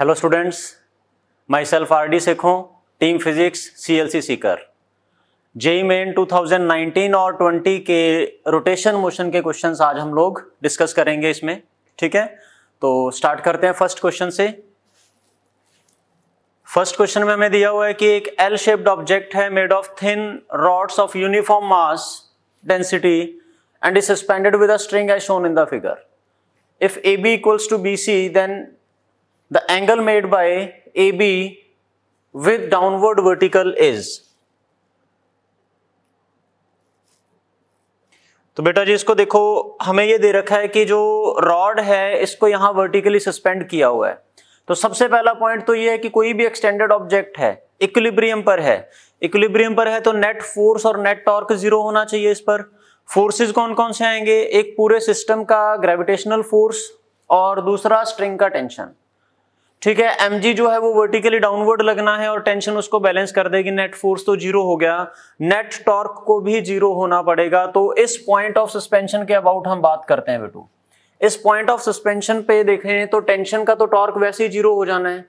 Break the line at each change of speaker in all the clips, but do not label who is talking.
Hello students myself R D Sekhon team physics C L C Sikar JEE Main 2019 और 20 के rotation motion के question आज हम लोग डिस्कस करेंगे इसमें ठीक है तो स्टार्ट करते हैं फर्स्ट क्वेश्चन से फर्स्ट क्वेश्चन में हमें दिया हुआ है कि एक एल शेप्ड ऑब्जेक्ट है made of thin rods of uniform mass density and is suspended with a string as shown in the figure if A B equals to B C then the angle made by AB with downward vertical is तो बेटा जी इसको देखो हमें ये दे रखा है कि जो रॉड है इसको यहां वर्टिकली सस्पेंड किया हुआ है तो सबसे पहला पॉइंट तो ये है कि कोई भी एक्सटेंडेड ऑब्जेक्ट है इक्विलिब्रियम पर है इक्विलिब्रियम पर है तो नेट फोर्स और नेट टॉर्क जीरो होना चाहिए इस पर फोर्सेस कौन कौन से आएंगे एक पूरे सिस्टम का ग्रेविटेशनल फोर्स और दूसरा स्ट्रिंग का टेंशन ठीक है एम जो है वो वर्टिकली डाउनवर्ड लगना है और टेंशन उसको बैलेंस कर देगी नेट फोर्स तो जीरो हो गया नेट टॉर्क को भी जीरो होना पड़ेगा तो इस पॉइंट ऑफ सस्पेंशन के अबाउट हम बात करते हैं बेटू इस पॉइंट ऑफ सस्पेंशन पे देखें तो टेंशन का तो टॉर्क वैसे ही जीरो हो जाना है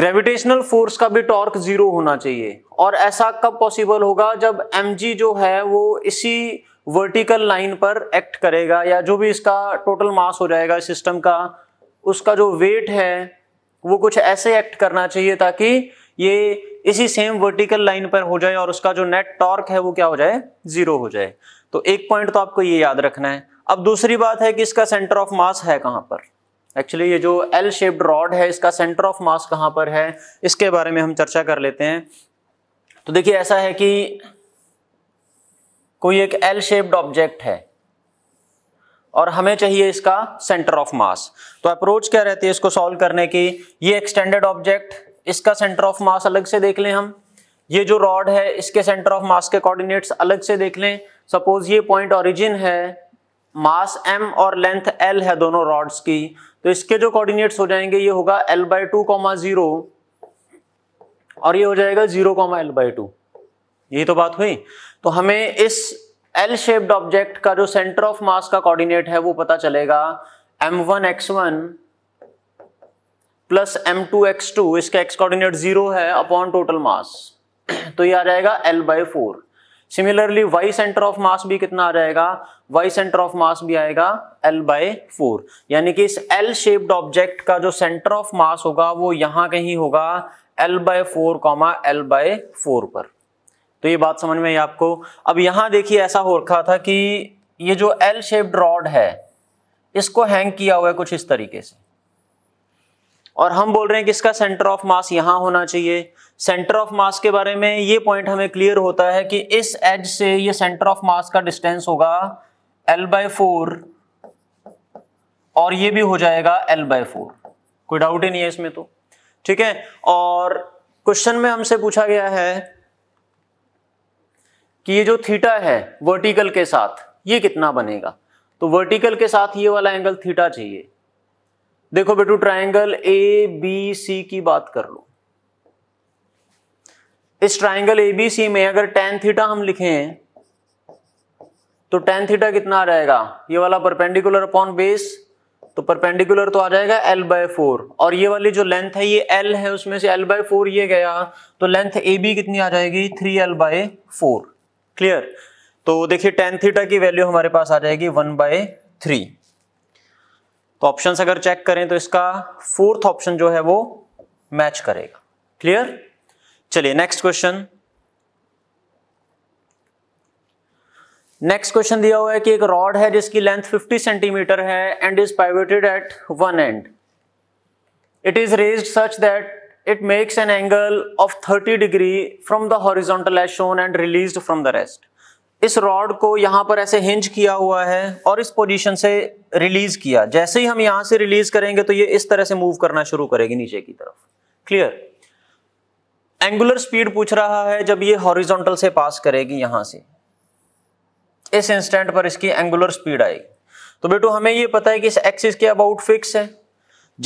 ग्रेविटेशनल फोर्स का भी टॉर्क जीरो होना चाहिए और ऐसा कब पॉसिबल होगा जब एम जो है वो इसी वर्टिकल लाइन पर एक्ट करेगा या जो भी इसका टोटल मास हो जाएगा सिस्टम का उसका जो वेट है वो कुछ ऐसे एक्ट करना चाहिए ताकि ये इसी सेम वर्टिकल लाइन पर हो जाए और उसका जो नेट टॉर्क है वो क्या हो जाए जीरो हो जाए तो एक पॉइंट तो आपको ये याद रखना है अब दूसरी बात है कि इसका सेंटर ऑफ मास है कहां पर एक्चुअली ये जो एल शेप्ड रॉड है इसका सेंटर ऑफ मास कहां पर है इसके बारे में हम चर्चा कर लेते हैं तो देखिए ऐसा है कि कोई एक एल शेप्ड ऑब्जेक्ट है और हमें चाहिए इसका सेंटर ऑफ मास तो अप्रोच क्या रहती है इसको सॉल्व करने की ये एक्सटेंडेड ऑब्जेक्ट इसका सेंटर ऑफ मास अलग से देख लें हम ये जो रॉड है इसके सेंटर ऑफ मास के कोऑर्डिनेट्स अलग से देख लें सपोज ये पॉइंट ओरिजिन है मास एम और लेंथ एल है दोनों रॉड्स की तो इसके जो कोऑर्डिनेट्स हो जाएंगे ये होगा L by two comma zero और ये हो जाएगा zero comma L by two यही तो बात हुई तो हमें इस एल शेप्ड ऑब्जेक्ट का जो सेंटर ऑफ मास का कोऑर्डिनेट है वो पता चलेगा M one X one plus M two X two इसका एक्स कोऑर्डिनेट जीरो है अपॉन टोटल मास तो ये आ जाएगा L by four similarly Y centre of mass भी कितना आ जाएगा वाई सेंटर ऑफ मास भी आएगा एल बाय फोर यानी कि इस एल शेप्ड ऑब्जेक्ट का जो सेंटर ऑफ मास होगा वो यहां कहीं होगा L by four comma L by four पर तो ये बात समझ में आई आपको अब यहां देखिए ऐसा हो रखा था कि ये जो एल शेप्ड रॉड है इसको हैंग किया हुआ है कुछ इस तरीके से और हम बोल रहे हैं कि इसका सेंटर ऑफ मास यहां होना चाहिए सेंटर ऑफ मास के बारे में ये पॉइंट हमें क्लियर होता है कि इस एज से ये सेंटर ऑफ मास का डिस्टेंस होगा एल बाय फोर और ये भी हो जाएगा एल बाय फोर कोई डाउट ही नहीं है इसमें तो ठीक है और क्वेश्चन में हमसे पूछा गया है कि ये जो थीटा है वर्टिकल के साथ ये कितना बनेगा तो वर्टिकल के साथ ये वाला एंगल थीटा चाहिए देखो बेटू ट्राइंगल ए बी सी की बात कर लो इस ट्राइंगल ए बी सी में अगर टेन थीटा हम लिखें तो टेन थीटा कितना आ जाएगा ये वाला परपेंडिकुलर अपॉन बेस तो परपेंडिकुलर तो आ जाएगा एल बाय फोर और ये वाली जो लेंथ है ये एल है उसमें से एल बाय फोर ये गया तो लेंथ ए बी कितनी आ जाएगी three L by four clear तो देखिए टेन थीटा की वैल्यू हमारे पास आ जाएगी वन बाय थ्री तो ऑप्शन अगर चेक करें तो इसका फोर्थ ऑप्शन जो है वो मैच करेगा क्लियर चलिए नेक्स्ट क्वेश्चन नेक्स्ट क्वेश्चन दिया हुआ है कि एक रॉड है जिसकी लेंथ 50 सेंटीमीटर है and is pivoted at one end it is raised such that it makes an angle of 30 degree from the horizontal as shown and released from the rest. इस rod को यहाँ पर ऐसे hinge किया हुआ है और इस पोजीशन से रिलीज किया जैसे ही हम यहाँ से रिलीज करेंगे तो ये इस तरह से मूव करना शुरू करेगी नीचे की तरफ क्लियर एंगुलर स्पीड पूछ रहा है जब ये हॉरिजॉन्टल से पास करेगी यहाँ से इस इंस्टेंट पर इसकी एंगुलर स्पीड आएगी तो बेटो हमें ये पता है कि इस एक्सिस के अबाउट फिक्स है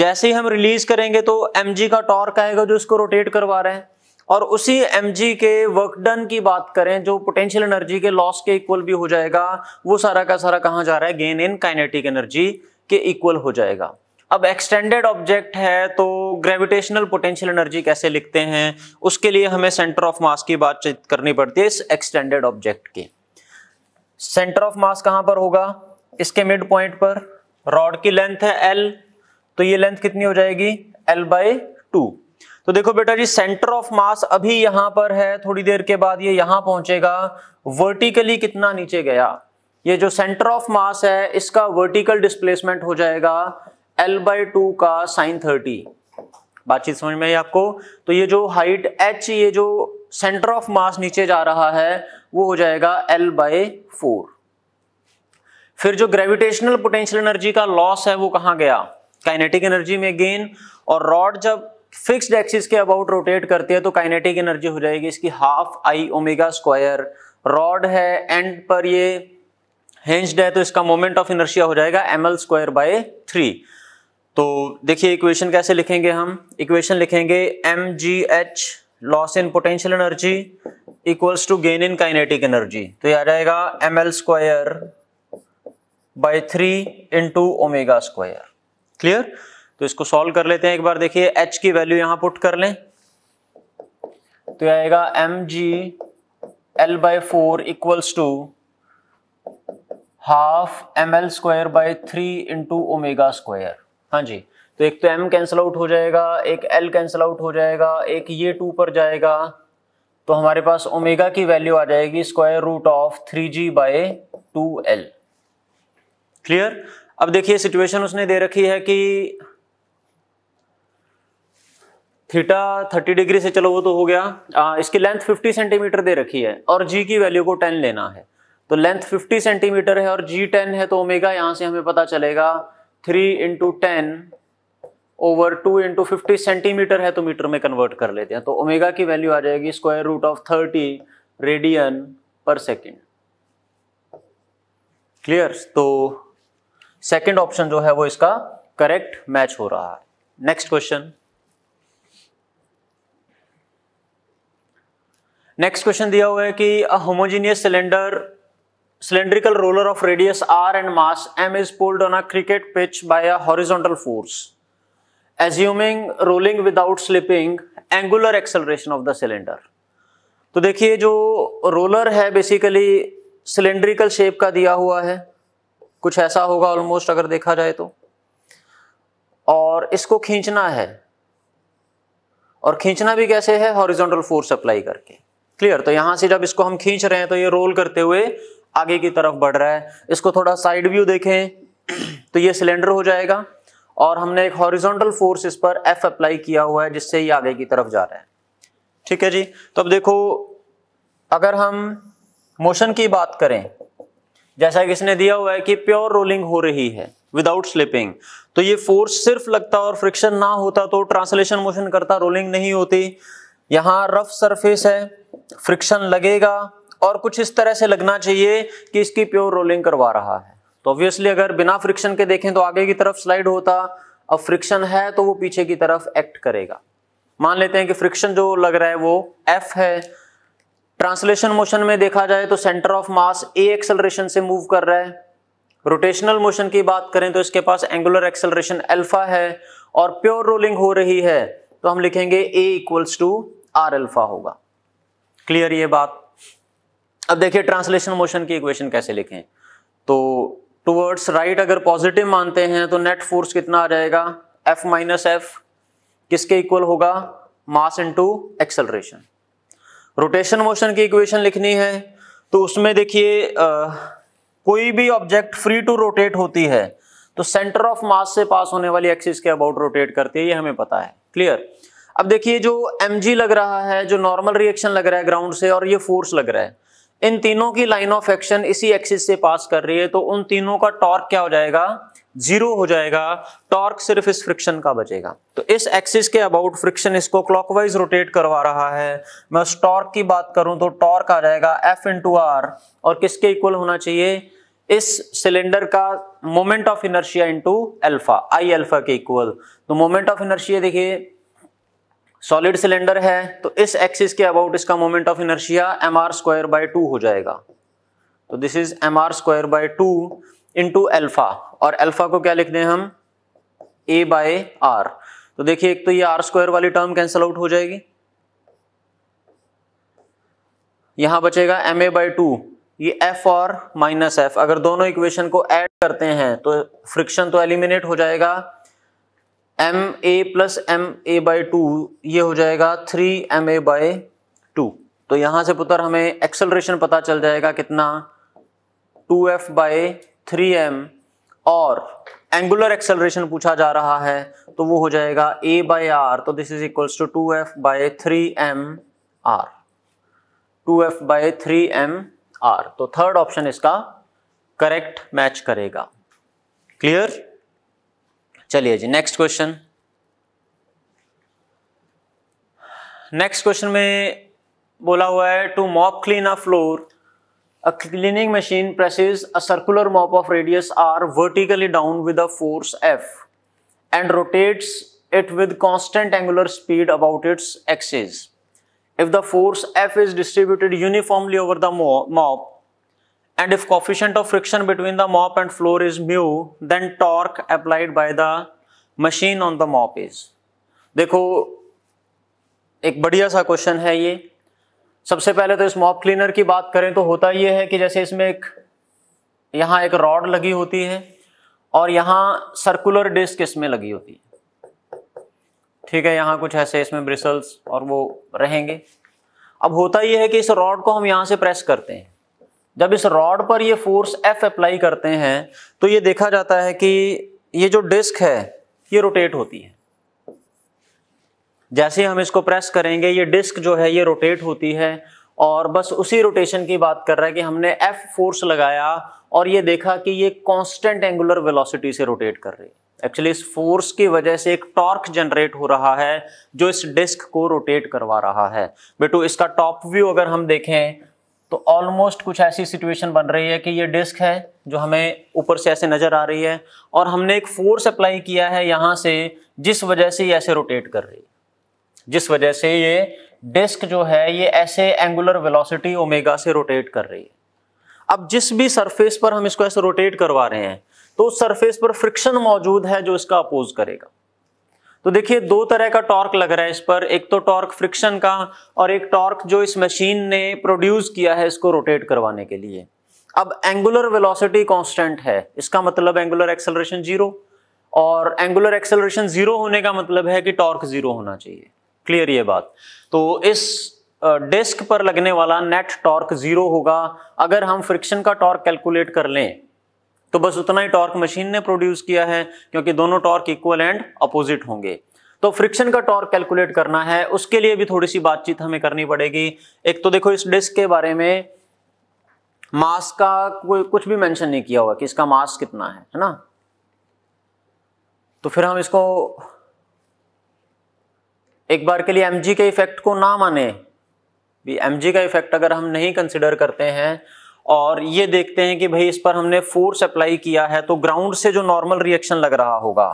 जैसे ही हम रिलीज करेंगे तो एम का टॉर्क आएगा जो इसको रोटेट करवा रहे हैं और उसी एम के वर्क डन की बात करें जो पोटेंशियल एनर्जी के लॉस के इक्वल भी हो जाएगा वो सारा का सारा कहाँ जा रहा है गेन इन काइनेटिक एनर्जी के इक्वल हो जाएगा अब एक्सटेंडेड ऑब्जेक्ट है तो ग्रेविटेशनल पोटेंशियल एनर्जी कैसे लिखते हैं उसके लिए हमें सेंटर ऑफ मास की बातचीत करनी पड़ती है इस एक्सटेंडेड ऑब्जेक्ट की सेंटर ऑफ मास कहाँ पर होगा इसके मिड पॉइंट पर रॉड की लेंथ है एल तो ये लेंथ कितनी हो जाएगी एल बाय टू तो देखो बेटा जी सेंटर ऑफ मास अभी यहां पर है थोड़ी देर के बाद ये यहां पहुंचेगा वर्टिकली कितना नीचे गया ये जो सेंटर ऑफ मास है इसका वर्टिकल डिस्प्लेसमेंट हो जाएगा एल बाय टू का साइन थर्टी बातचीत समझ में आई आपको तो ये जो हाइट एच ये जो सेंटर ऑफ मास नीचे जा रहा है वो हो जाएगा एल बाय फोर फिर जो ग्रेविटेशनल पोटेंशियल एनर्जी का लॉस है वो कहां गया काइनेटिक एनर्जी में गेन और रॉड जब फिक्स्ड एक्सिस के अबाउट रोटेट करती है तो काइनेटिक एनर्जी हो जाएगी इसकी half I omega square rod है एंड पर ये हेंज्ड है तो इसका मोमेंट ऑफ इनर्शिया हो जाएगा M L square by three तो देखिए इक्वेशन कैसे लिखेंगे हम इक्वेशन लिखेंगे M ji H loss in potential energy equals to gain in kinetic energy तो ये आ जाएगा M L square by three into omega square clear तो इसको सॉल्व कर लेते हैं एक बार देखिए एच की वैल्यू यहां पुट कर लें तो आएगा M G L by four equals to half M L square by three into omega square हाँ जी तो एक तो एम कैंसिल आउट हो जाएगा एक एल कैंसिल आउट हो जाएगा एक ये टू पर जाएगा तो हमारे पास ओमेगा की वैल्यू आ जाएगी square root of three ji by two L clear अब देखिए सिचुएशन उसने दे रखी है कि थीटा 30 डिग्री से चलो वो तो हो गया आ, इसकी लेंथ 50 सेंटीमीटर दे रखी है और जी की वैल्यू को 10 लेना है तो लेंथ 50 सेंटीमीटर है और जी 10 है तो ओमेगा यहां से हमें पता चलेगा 3 into ten over 2 into fifty centimetre है तो मीटर में कन्वर्ट कर लेते हैं तो ओमेगा की वैल्यू आ जाएगी square root of thirty radian per second clear तो सेकेंड ऑप्शन जो है वो इसका करेक्ट मैच हो रहा है नेक्स्ट क्वेश्चन नेक्स्ट क्वेश्चन दिया हुआ है कि homogeneous cylinder cylindrical roller of radius R and mass M is pulled on a cricket pitch by a horizontal force assuming rolling without slipping angular acceleration of the cylinder तो देखिए जो roller है basically cylindrical shape का दिया हुआ है कुछ ऐसा होगा ऑलमोस्ट अगर देखा जाए तो और इसको खींचना है और खींचना भी कैसे है हॉरिजॉन्टल फोर्स अप्लाई करके क्लियर तो यहां से जब इसको हम खींच रहे हैं तो ये रोल करते हुए आगे की तरफ बढ़ रहा है इसको थोड़ा साइड व्यू देखें तो ये सिलेंडर हो जाएगा और हमने एक हॉरिजॉन्टल फोर्स इस पर एफ अप्लाई किया हुआ है जिससे ये आगे की तरफ जा रहा है ठीक है जी तो अब देखो अगर हम मोशन की बात करें जैसा कि इसने दिया हुआ है कि प्योर रोलिंग हो रही है विदाउट स्लिपिंग तो ये फोर्स सिर्फ लगता और फ्रिक्शन ना होता तो ट्रांसलेशन मोशन करता रोलिंग नहीं होती यहाँ रफ सरफेस है फ्रिक्शन लगेगा और कुछ इस तरह से लगना चाहिए कि इसकी प्योर रोलिंग करवा रहा है तो ऑब्वियसली अगर बिना फ्रिक्शन के देखें तो आगे की तरफ स्लाइड होता अब फ्रिक्शन है तो वो पीछे की तरफ एक्ट करेगा मान लेते हैं कि फ्रिक्शन जो लग रहा है वो एफ है ट्रांसलेशन मोशन में देखा जाए तो centre of mass a acceleration से मूव कर रहा है रोटेशनल मोशन की बात करें तो इसके पास एंगुलर एक्सलरेशन एल्फा है और प्योर रोलिंग हो रही है तो हम लिखेंगे a equals to r alpha होगा क्लियर ये बात अब देखिए ट्रांसलेशन मोशन की इक्वेशन कैसे लिखें तो टुवर्ड्स राइट अगर पॉजिटिव मानते हैं तो नेट फोर्स कितना आ जाएगा एफ माइनस एफ किसके इक्वल होगा mass into acceleration rotation motion की इक्वेशन लिखनी है तो उसमें देखिए कोई भी ऑब्जेक्ट फ्री टू रोटेट होती है तो सेंटर ऑफ मास से पास होने वाली एक्सिस के अबाउट रोटेट करती है ये हमें पता है क्लियर अब देखिए जो एम लग रहा है जो नॉर्मल रिएक्शन लग रहा है ग्राउंड से और ये फोर्स लग रहा है इन तीनों की लाइन ऑफ एक्शन इसी एक्सिस से पास कर रही है तो उन तीनों का टॉर्क क्या हो जाएगा जीरो हो जाएगा टॉर्क सिर्फ इस फ्रिक्शन का बचेगा तो इस एक्सिस के अबाउट फ्रिक्शन इसको क्लॉकवाइज रोटेट करवा रहा है मैं उस टॉर्क की बात करूं तो टॉर्क आ जाएगा एफ इंटू आर और किसके इक्वल होना चाहिए इस सिलेंडर का moment of inertia into alpha I alpha के इक्वल तो मोमेंट ऑफ इनर्शिया देखिए सॉलिड सिलेंडर है तो इस एक्सिस के अबाउट इसका moment of inertia M R square by two हो जाएगा तो this is m are square by two into alpha और एल्फा को क्या लिख दें हम ए बाय आर तो देखिए एक तो ये आर स्क्वायर वाली टर्म कैंसल आउट हो जाएगी यहां बचेगा एम ए बाई टू ये एफ और माइनस एफ अगर दोनों इक्वेशन को ऐड करते हैं तो फ्रिक्शन तो एलिमिनेट हो जाएगा M a plus m a by two ये हो जाएगा three m a by two तो यहां से पुत्र हमें एक्सेलरेशन पता चल जाएगा कितना two f by three m और एंगुलर एक्सेलरेशन पूछा जा रहा है तो वो हो जाएगा ए बाय आर तो this is equals to two f by three M r two f by three M r तो थर्ड ऑप्शन इसका करेक्ट मैच करेगा क्लियर चलिए जी नेक्स्ट क्वेश्चन नेक्स्ट क्वेश्चन में बोला हुआ है to mop clean a floor A cleaning machine presses a circular mop of radius r vertically down with a force F and rotates it with constant angular speed about its axis. If the force F is distributed uniformly over the mop and if coefficient of friction between the mop and floor is mu, then torque applied by the machine on the mop is. देखो एक बढ़िया सा question है ये सबसे पहले तो इस मॉप क्लीनर की बात करें तो होता यह है कि जैसे इसमें एक यहाँ एक रॉड लगी होती है और यहाँ सर्कुलर डिस्क इसमें लगी होती है ठीक है यहाँ कुछ ऐसे इसमें ब्रिसल्स और वो रहेंगे अब होता यह है कि इस रॉड को हम यहाँ से प्रेस करते हैं जब इस रॉड पर ये फोर्स एफ अप्लाई करते हैं तो ये देखा जाता है कि ये जो डिस्क है ये रोटेट होती है जैसे हम इसको प्रेस करेंगे ये डिस्क जो है ये रोटेट होती है और बस उसी रोटेशन की बात कर रहा है कि हमने एफ फोर्स लगाया और ये देखा कि ये कांस्टेंट एंगुलर वेलोसिटी से रोटेट कर रही है एक्चुअली इस फोर्स की वजह से एक टॉर्क जनरेट हो रहा है जो इस डिस्क को रोटेट करवा रहा है बेटू इसका टॉप व्यू अगर हम देखें तो ऑलमोस्ट कुछ ऐसी सिचुएशन बन रही है कि ये डिस्क है जो हमें ऊपर से ऐसे नज़र आ रही है और हमने एक फोर्स अप्लाई किया है यहाँ से जिस वजह से ये ऐसे रोटेट कर रही है जिस वजह से ये डिस्क जो है ये ऐसे एंगुलर वेलोसिटी ओमेगा से रोटेट कर रही है अब जिस भी सरफेस पर हम इसको ऐसे रोटेट करवा रहे हैं तो उस सरफेस पर फ्रिक्शन मौजूद है जो इसका अपोज करेगा तो देखिए दो तरह का टॉर्क लग रहा है इस पर एक तो टॉर्क फ्रिक्शन का और एक टॉर्क जो इस मशीन ने प्रोड्यूस किया है इसको रोटेट करवाने के लिए अब एंगुलर वेलोसिटी कांस्टेंट है इसका मतलब एंगुलर एक्सेलरेशन जीरो और एंगुलर एक्सेलरेशन जीरो होने का मतलब है कि टॉर्क जीरो होना चाहिए क्लियर ये बात तो इस डिस्क पर लगने वाला नेट टॉर्क जीरो होगा अगर हम फ्रिक्शन का टॉर्क कैलकुलेट कर लें तो बस उतना ही टॉर्क मशीन ने प्रोड्यूस किया है क्योंकि दोनों टॉर्क इक्वल एंड अपोजिट होंगे तो फ्रिक्शन का टॉर्क कैलकुलेट करना है उसके लिए भी थोड़ी सी बातचीत हमें करनी पड़ेगी एक तो देखो इस डिस्क के बारे में मास का कोई कुछ भी मेंशन नहीं किया हुआ कि इसका मास कितना है है ना तो फिर हम इसको एक बार के लिए एम के इफेक्ट को ना माने भी एम का इफेक्ट अगर हम नहीं कंसिडर करते हैं और ये देखते हैं कि भाई इस पर हमने फोर्स अप्लाई किया है तो ग्राउंड से जो नॉर्मल रिएक्शन लग रहा होगा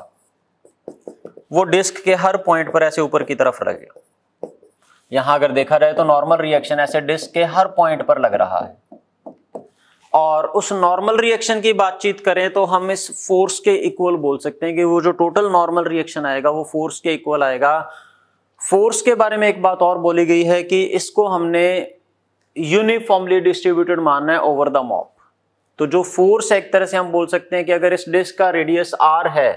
वो डिस्क के हर पॉइंट पर ऐसे ऊपर की तरफ लगेगा यहां अगर देखा जाए तो नॉर्मल रिएक्शन ऐसे डिस्क के हर पॉइंट पर लग रहा है और उस नॉर्मल रिएक्शन की बातचीत करें तो हम इस फोर्स के इक्वल बोल सकते हैं कि वो जो टोटल नॉर्मल रिएक्शन आएगा वो फोर्स के इक्वल आएगा फोर्स के बारे में एक बात और बोली गई है कि इसको हमने यूनिफॉर्मली डिस्ट्रीब्यूटेड मानना है ओवर द मॉप तो जो फोर्स है एक तरह से हम बोल सकते हैं कि अगर इस डिस्क का रेडियस आर है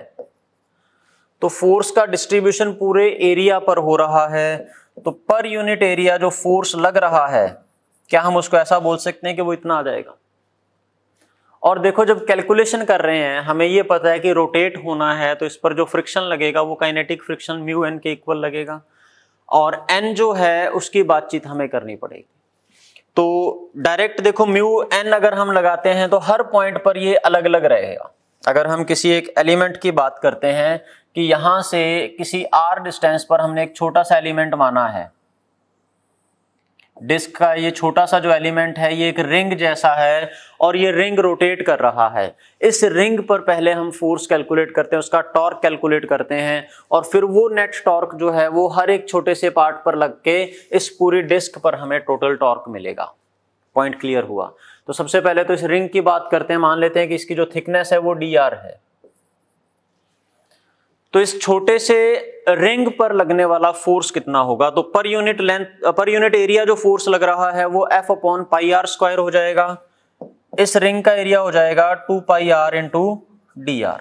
तो फोर्स का डिस्ट्रीब्यूशन पूरे एरिया पर हो रहा है तो पर यूनिट एरिया जो फोर्स लग रहा है क्या हम उसको ऐसा बोल सकते हैं कि वो इतना आ जाएगा और देखो जब कैलकुलेशन कर रहे हैं हमें ये पता है कि रोटेट होना है तो इस पर जो फ्रिक्शन लगेगा वो काइनेटिक फ्रिक्शन म्यू एन के इक्वल लगेगा और एन जो है उसकी बातचीत हमें करनी पड़ेगी तो डायरेक्ट देखो म्यू एन अगर हम लगाते हैं तो हर पॉइंट पर ये अलग अलग रहेगा अगर हम किसी एक एलिमेंट की बात करते हैं कि यहां से किसी आर डिस्टेंस पर हमने एक छोटा सा एलिमेंट माना है डिस्क का ये छोटा सा जो एलिमेंट है ये एक रिंग जैसा है और ये रिंग रोटेट कर रहा है इस रिंग पर पहले हम फोर्स कैलकुलेट करते हैं उसका टॉर्क कैलकुलेट करते हैं और फिर वो नेट टॉर्क जो है वो हर एक छोटे से पार्ट पर लग के इस पूरी डिस्क पर हमें टोटल टॉर्क मिलेगा पॉइंट क्लियर हुआ तो सबसे पहले तो इस रिंग की बात करते हैं मान लेते हैं कि इसकी जो थिकनेस है वो डी आर है तो इस छोटे से रिंग पर लगने वाला फोर्स कितना होगा तो पर यूनिट लेंथ पर यूनिट एरिया जो फोर्स लग रहा है वो f upon pi are square हो जाएगा इस रिंग का एरिया हो जाएगा two pi r into d are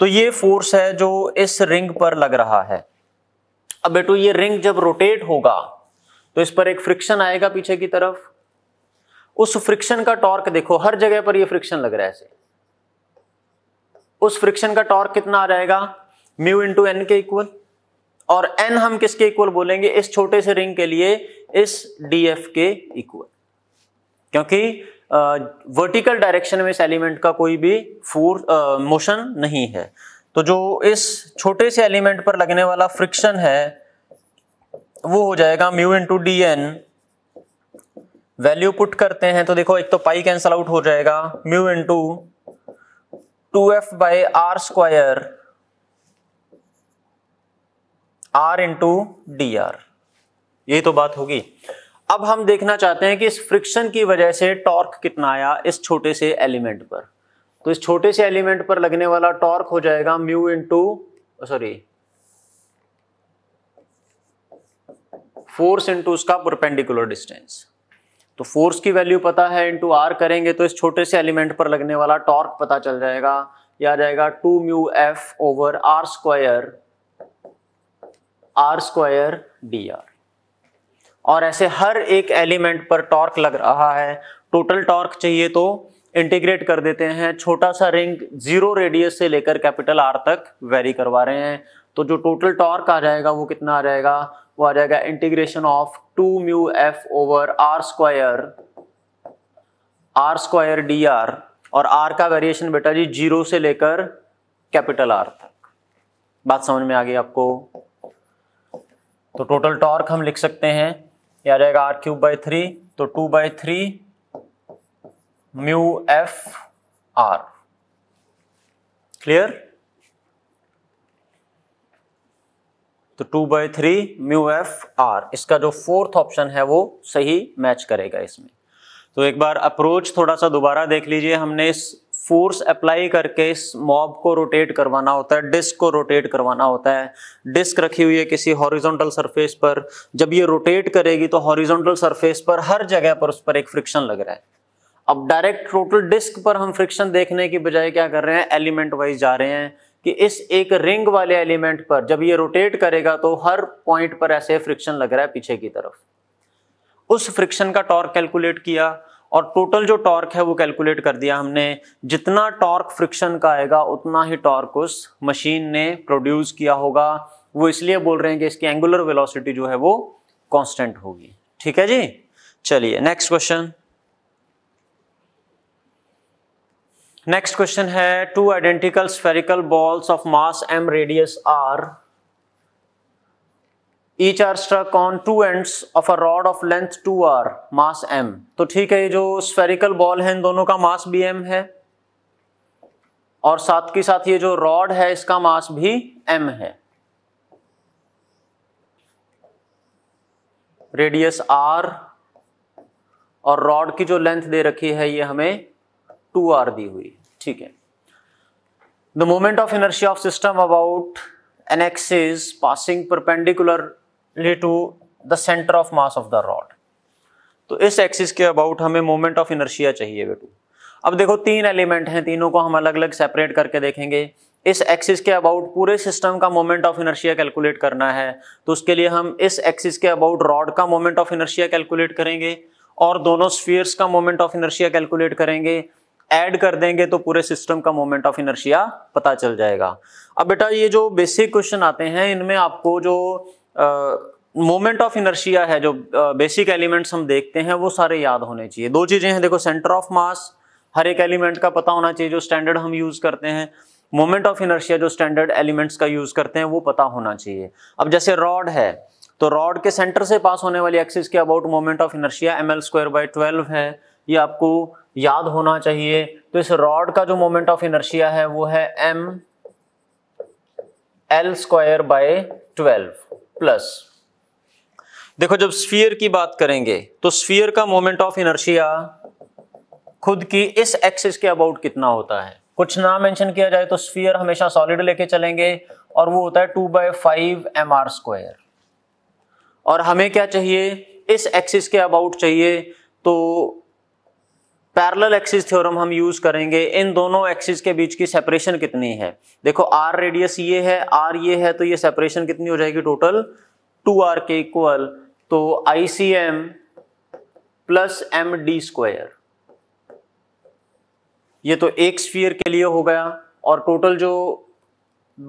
तो ये फोर्स है जो इस रिंग पर लग रहा है अब बेटो ये रिंग जब रोटेट होगा तो इस पर एक फ्रिक्शन आएगा पीछे की तरफ उस फ्रिक्शन का टॉर्क देखो हर जगह पर ये फ्रिक्शन लग रहा है ऐसे उस फ्रिक्शन का टॉर्क कितना आ जाएगा म्यू इंटू एन के इक्वल और एन हम किसके इक्वल बोलेंगे इस छोटे से रिंग के लिए इस डी एफ के इक्वल क्योंकि वर्टिकल डायरेक्शन में इस एलिमेंट का कोई भी फोर्स मोशन नहीं है तो जो इस छोटे से एलिमेंट पर लगने वाला फ्रिक्शन है वो हो जाएगा mu into d n value put करते हैं तो देखो एक तो पाई कैंसल आउट हो जाएगा mu into two f by r square r into d r यही तो बात होगी अब हम देखना चाहते हैं कि इस फ्रिक्शन की वजह से टॉर्क कितना आया इस छोटे से एलिमेंट पर तो इस छोटे से एलिमेंट पर लगने वाला टॉर्क हो जाएगा mu into sorry force into उसका परपेंडिकुलर डिस्टेंस तो फोर्स की वैल्यू पता है इंटू आर करेंगे तो इस छोटे से एलिमेंट पर लगने वाला टॉर्क पता चल जाएगा या आ जाएगा two mu f over r square r square D R और ऐसे हर एक एलिमेंट पर टॉर्क लग रहा है टोटल टॉर्क चाहिए तो इंटीग्रेट कर देते हैं छोटा सा रिंग जीरो रेडियस से लेकर कैपिटल आर तक वेरी करवा रहे हैं तो जो टोटल टॉर्क आ जाएगा वो कितना आ जाएगा वो आ जाएगा integration of two mu f over r square r square D R और आर का वेरिएशन बेटा जी जीरो से लेकर कैपिटल आर तक बात समझ में आ गई आपको तो टोटल टॉर्क हम लिख सकते हैं ये आ जाएगा आर क्यूब बाई थ्री तो two by three mu f r clear तो two by three mu f r इसका जो फोर्थ ऑप्शन है वो सही मैच करेगा इसमें तो एक बार अप्रोच थोड़ा सा दोबारा देख लीजिए हमने इस फोर्स अप्लाई करके इस मॉब को रोटेट करवाना होता है डिस्क को रोटेट करवाना होता है डिस्क रखी हुई है किसी हॉरिजॉन्टल सरफेस पर जब ये रोटेट करेगी तो हॉरिजॉन्टल सरफेस पर हर जगह पर उस पर एक फ्रिक्शन लग रहा है अब डायरेक्ट टोटल डिस्क पर हम फ्रिक्शन देखने की बजाय क्या कर रहे हैं एलिमेंट वाइज जा रहे हैं कि इस एक रिंग वाले एलिमेंट पर जब ये रोटेट करेगा तो हर पॉइंट पर ऐसे फ्रिक्शन लग रहा है पीछे की तरफ उस फ्रिक्शन का टॉर्क कैलकुलेट किया और टोटल जो टॉर्क है वो कैलकुलेट कर दिया हमने जितना टॉर्क फ्रिक्शन का आएगा उतना ही टॉर्क उस मशीन ने प्रोड्यूस किया होगा वो इसलिए बोल रहे हैं कि इसकी एंगुलर वेलोसिटी जो है वो कांस्टेंट होगी ठीक है जी चलिए नेक्स्ट क्वेश्चन नेक्स्ट क्वेश्चन है two identical spherical balls of mass M radius r each are struck on two end of a rod of length two r mass m तो ठीक है ये जो स्पेरिकल बॉल है इन दोनों का मास भी एम है और साथ के साथ ये जो रॉड है इसका मास भी एम है रेडियस आर और रॉड की जो लेंथ दे रखी है ये हमें टू आर दी हुई ठीक है the moment of inertia of system about an axis passing passing perpendicular lead to the centre of mass of the rod तो इस एक्सिस के अबाउट हमें मोमेंट ऑफ इनर्शिया चाहिए बेटू अब देखो तीन एलिमेंट हैं तीनों को हम अलग अलग सेपरेट करके देखेंगे इस एक्सिस के अबाउट पूरे सिस्टम का मोमेंट ऑफ इनर्शिया कैलकुलेट करना है तो उसके लिए हम इस एक्सिस के अबाउट रॉड का मोमेंट ऑफ इनर्शिया कैलकुलेट करेंगे और दोनों स्फीयर्स का मोमेंट ऑफ इनर्शिया कैलकुलेट करेंगे ऐड कर देंगे तो पूरे सिस्टम का मोमेंट ऑफ इनर्शिया पता चल जाएगा अब बेटा ये जो बेसिक क्वेश्चन आते हैं इनमें आपको जो मोमेंट ऑफ इनर्शिया है जो बेसिक एलिमेंट्स हम देखते हैं वो सारे याद होने चाहिए दो चीज़ें हैं देखो सेंटर ऑफ मास हर एक एलिमेंट का पता होना चाहिए जो स्टैंडर्ड हम यूज़ करते हैं मोमेंट ऑफ इनर्शिया जो स्टैंडर्ड एलिमेंट्स का यूज़ करते हैं वो पता होना चाहिए अब जैसे रॉड है तो रॉड के सेंटर से पास होने वाली एक्सिस के about moment of inertia m L square by twelve है ये आपको याद होना चाहिए तो इस रॉड का जो मोमेंट ऑफ इनर्शिया है वो है m L square by twelve plus देखो जब स्फीयर की बात करेंगे तो स्फीयर का मोमेंट ऑफ इनर्शिया खुद की इस एक्सिस के अबाउट कितना होता है कुछ ना मेंशन किया जाए तो स्फीयर हमेशा सॉलिड लेके चलेंगे और वो होता है two by five M R square और हमें क्या चाहिए इस एक्सिस के अबाउट चाहिए तो पैरेलल एक्सिस थ्योरम हम यूज करेंगे इन दोनों एक्सिस के बीच की सेपरेशन कितनी है देखो आर रेडियस ये है आर ये है तो ये सेपरेशन कितनी हो जाएगी टोटल टू आर के इक्वल तो I C M plus M D square ये तो एक स्फीयर के लिए हो गया और टोटल जो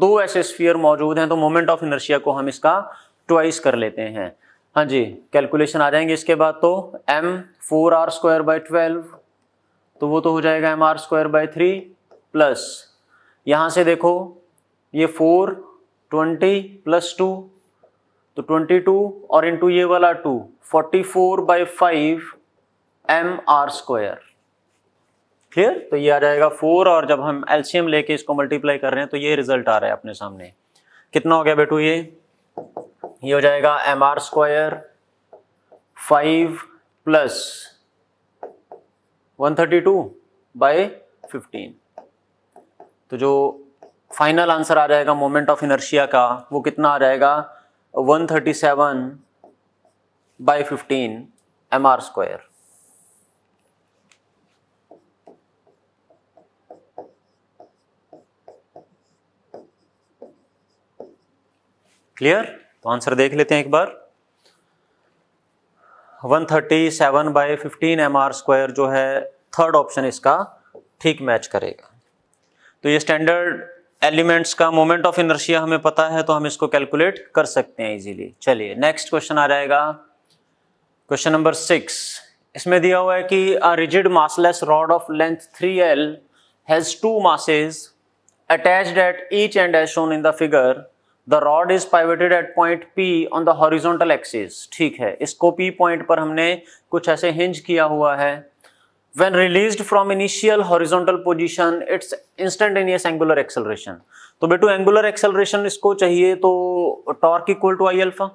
दो ऐसे स्फीयर मौजूद हैं तो मोमेंट ऑफ इनर्शिया को हम इसका ट्वाइस कर लेते हैं हाँ जी कैलकुलेशन आ जाएंगे इसके बाद तो m four r square by twelve तो वो तो हो जाएगा M R square by three plus यहाँ से देखो ये फोर ट्वेंटी प्लस टू तो ट्वेंटी टू और टू ये वाला two forty four by five M R square clear तो ये आ जाएगा फोर और जब हम एलसीएम लेके इसको मल्टीप्लाई कर रहे हैं तो ये रिजल्ट आ रहा है अपने सामने कितना हो गया बेटू ये ये हो जाएगा M R square five plus one thirty two by fifteen तो जो फाइनल आंसर आ जाएगा मोमेंट ऑफ इनर्शिया का वो कितना आ जाएगा one thirty seven by fifteen M R square clear तो आंसर देख लेते हैं एक बार 137 by fifteen M R square जो है थर्ड ऑप्शन इसका ठीक मैच करेगा तो ये स्टैंडर्ड एलिमेंट्स का मोमेंट ऑफ इनर्शिया हमें पता है तो हम इसको कैलकुलेट कर सकते हैं इजीली चलिए नेक्स्ट क्वेश्चन आ जाएगा क्वेश्चन नंबर सिक्स इसमें दिया हुआ है कि a rigid massless rod of length three l has two masses attached at each end as shown in the figure the rod is pivoted at point p on the horizontal axis ठीक है इसको P point पर हमने कुछ ऐसे hinge किया हुआ है when released from initial horizontal position its instantaneous angular acceleration तो बेटू एंगुलर एक्सेलरेशन इसको चाहिए तो torque equal to I alpha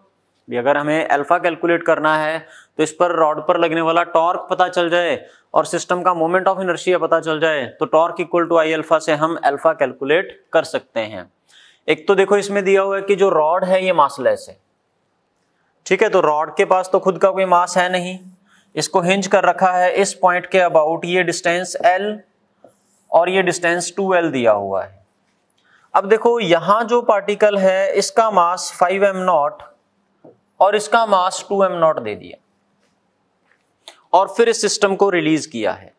भी अगर हमें अल्फा कैलकुलेट करना है तो इस पर रॉड पर लगने वाला टॉर्क पता चल जाए और सिस्टम का मोमेंट ऑफ इनर्शिया पता चल जाए तो torque equal to I alpha से हम अल्फा कैलकुलेट कर सकते हैं एक तो देखो इसमें दिया हुआ है कि जो रॉड है ये मासलेस है ठीक है तो रॉड के पास तो खुद का कोई मास है नहीं इसको हिंज कर रखा है इस पॉइंट के अबाउट ये डिस्टेंस एल और ये डिस्टेंस टू एल दिया हुआ है अब देखो यहां जो पार्टिकल है इसका मास फाइव एम नॉट और इसका मास टू एम नॉट दे दिया और फिर इस सिस्टम को रिलीज किया है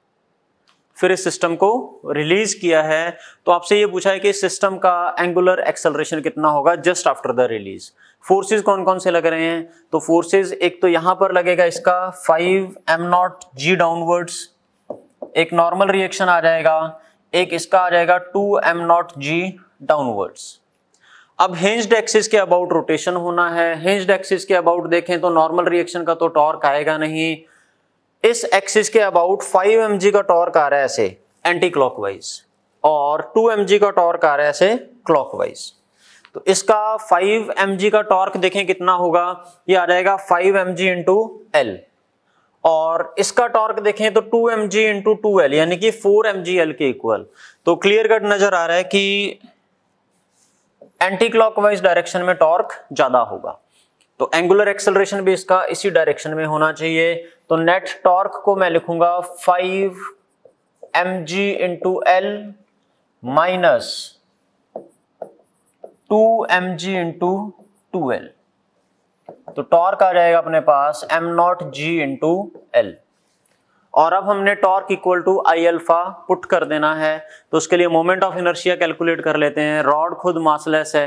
फिर इस सिस्टम को रिलीज किया है तो आपसे ये पूछा है कि सिस्टम का एंगुलर एक्सलरेशन कितना होगा just after the release forces कौन कौन से लग रहे हैं तो फोर्सेस एक तो यहां पर लगेगा इसका five m nought g downwards एक नॉर्मल रिएक्शन आ जाएगा एक इसका आ जाएगा two m nought g downwards अब हिंज्ड एक्सिस के अबाउट रोटेशन होना है हिंज्ड एक्सिस के अबाउट देखें तो नॉर्मल रिएक्शन का तो टॉर्क आएगा नहीं इस एक्सिस के अबाउट 5 एम का टॉर्क आ रहा है ऐसे एंटी क्लॉकवाइज और 2 एम का टॉर्क आ रहा है ऐसे क्लॉकवाइज तो इसका 5 एम का टॉर्क देखें कितना होगा ये आ जाएगा 5 एम जी इंटू और इसका टॉर्क देखें तो 2 एम जी इंटू टू यानी कि 4 एम जी के इक्वल तो क्लियर कट नजर आ रहा है कि एंटी क्लॉकवाइज डायरेक्शन में टॉर्क ज्यादा होगा तो एंगुलर एक्सलरेशन भी इसका इसी डायरेक्शन में होना चाहिए तो नेट टॉर्क को मैं लिखूंगा फाइव एम जी into l minus two m जी इंटू टू एल तो टॉर्क आ जाएगा अपने पास m nought g into l और अब हमने torque equal to I alpha put कर देना है तो उसके लिए मोमेंट ऑफ इनर्शिया कैलकुलेट कर लेते हैं रॉड खुद मासलेस है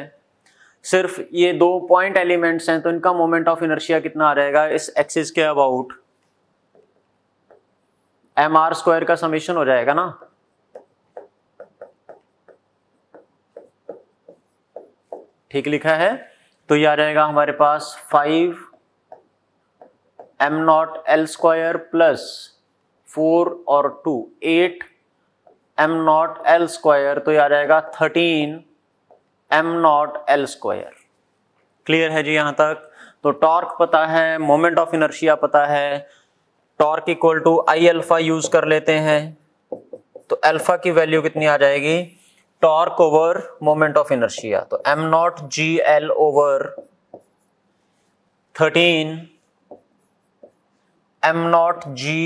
सिर्फ ये दो पॉइंट एलिमेंट्स हैं तो इनका मोमेंट ऑफ इनर्शिया कितना आ जाएगा इस एक्सिस के अबाउट एम आर स्क्वायर का समीशन हो जाएगा ना ठीक लिखा है तो ये आ जाएगा हमारे पास five m nought l square plus four और two eight m nought l square तो ये आ जाएगा thirteen m nought l square clear है जी यहां तक तो टॉर्क पता है मोमेंट ऑफ इनर्शिया पता है torque equal to I alpha use कर लेते हैं तो अल्फा की वैल्यू कितनी आ जाएगी torque over moment of inertia तो m nought g l over thirteen m nought g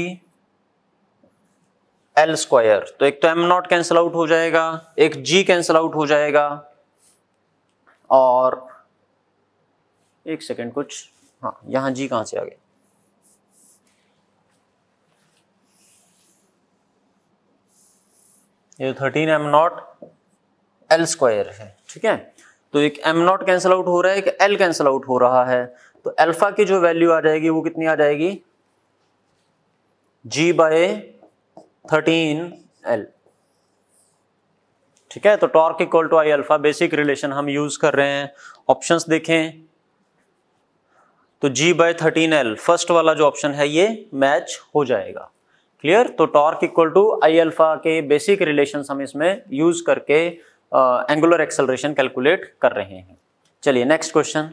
l square तो एक तो एम नॉट कैंसल आउट हो जाएगा एक जी कैंसल आउट हो जाएगा और एक सेकेंड कुछ हाँ यहां जी कहां से आ गया ये thirteen m nought l square है ठीक है तो एक एम नॉट कैंसल आउट हो रहा है एक एल कैंसल आउट हो रहा है तो एल्फा की जो वैल्यू आ जाएगी वो कितनी आ जाएगी जी बाय थर्टीन एल ठीक है तो torque equal to I alpha basic relation हम यूज कर रहे हैं ऑप्शंस देखें तो g by thirteen l first वाला जो ऑप्शन है ये मैच हो जाएगा क्लियर तो torque equal to I alpha के बेसिक रिलेशन हम इसमें यूज करके एंगुलर एक्सेलरेशन कैलकुलेट कर रहे हैं चलिए नेक्स्ट क्वेश्चन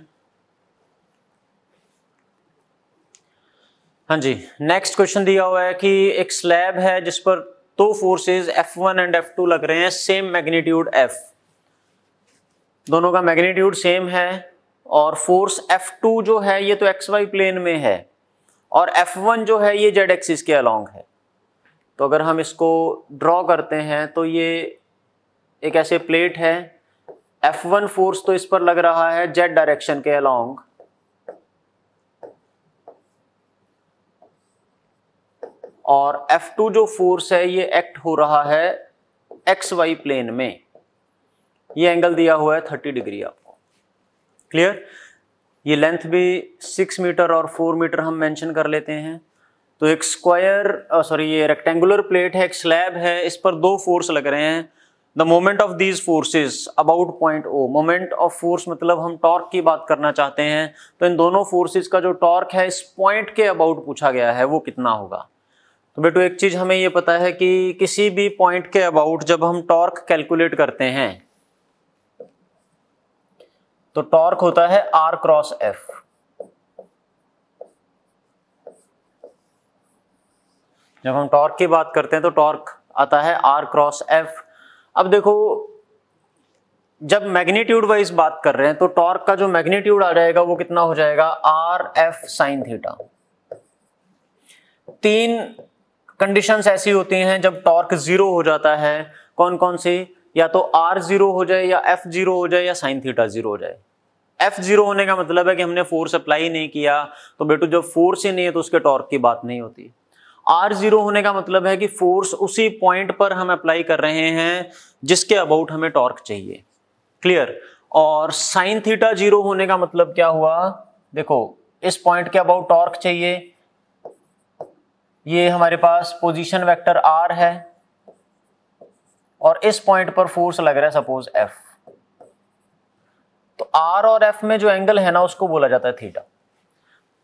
हाँ जी नेक्स्ट क्वेश्चन दिया हुआ है कि एक स्लैब है जिस पर दो तो फोर्सेस F1 एंड F2 लग रहे हैं सेम मैग्नीट्यूड F दोनों का मैग्नीट्यूड सेम है और फोर्स F2 जो है ये तो एक्स वाई प्लेन में है और F1 जो है ये जेड एक्सिस के अलोंग है तो अगर हम इसको ड्रॉ करते हैं तो ये एक ऐसे प्लेट है एफ वन फोर्स तो इस पर लग रहा है जेड डायरेक्शन के अलोंग और F2 जो फोर्स है ये एक्ट हो रहा है एक्स वाई प्लेन में ये एंगल दिया हुआ है 30 डिग्री आपको क्लियर ये लेंथ भी 6 मीटर और 4 मीटर हम मेंशन कर लेते हैं तो एक स्क्वायर सॉरी uh, ये रेक्टेंगुलर प्लेट है एक स्लैब है इस पर दो फोर्स लग रहे हैं the moment of these forces about point o moment of force मतलब हम टॉर्क की बात करना चाहते हैं तो इन दोनों फोर्सेज का जो टॉर्क है इस पॉइंट के अबाउट पूछा गया है वो कितना होगा तो बेटो एक चीज़ हमें ये पता है कि किसी भी पॉइंट के अबाउट जब हम टॉर्क कैलकुलेट करते हैं तो टॉर्क होता है आर क्रॉस एफ जब हम टॉर्क की बात करते हैं तो टॉर्क आता है आर क्रॉस एफ अब देखो जब मैग्नीट्यूड वाइज बात कर रहे हैं तो टॉर्क का जो मैग्नीट्यूड आ जाएगा वो कितना हो जाएगा आर एफ साइन थीटा तीन कंडीशंस ऐसी होती हैं जब टॉर्क जीरो हो जाता है कौन कौन सी या तो आर जीरो हो जाए या एफ जीरो हो जाए या साइन थीटा जीरो हो जाए एफ जीरो होने का मतलब है कि हमने फोर्स अप्लाई नहीं किया तो बेटू जब फोर्स ही नहीं है तो उसके टॉर्क की बात नहीं होती आर जीरो होने का मतलब है कि फोर्स उसी पॉइंट पर हम अप्लाई कर रहे हैं जिसके अबाउट हमें टॉर्क चाहिए क्लियर और साइन थीटा जीरो होने का मतलब क्या हुआ देखो इस पॉइंट के अबाउट टॉर्क चाहिए ये हमारे पास पोजीशन वेक्टर आर है और इस पॉइंट पर फोर्स लग रहा है सपोज एफ तो आर और एफ में जो एंगल है ना उसको बोला जाता है थीटा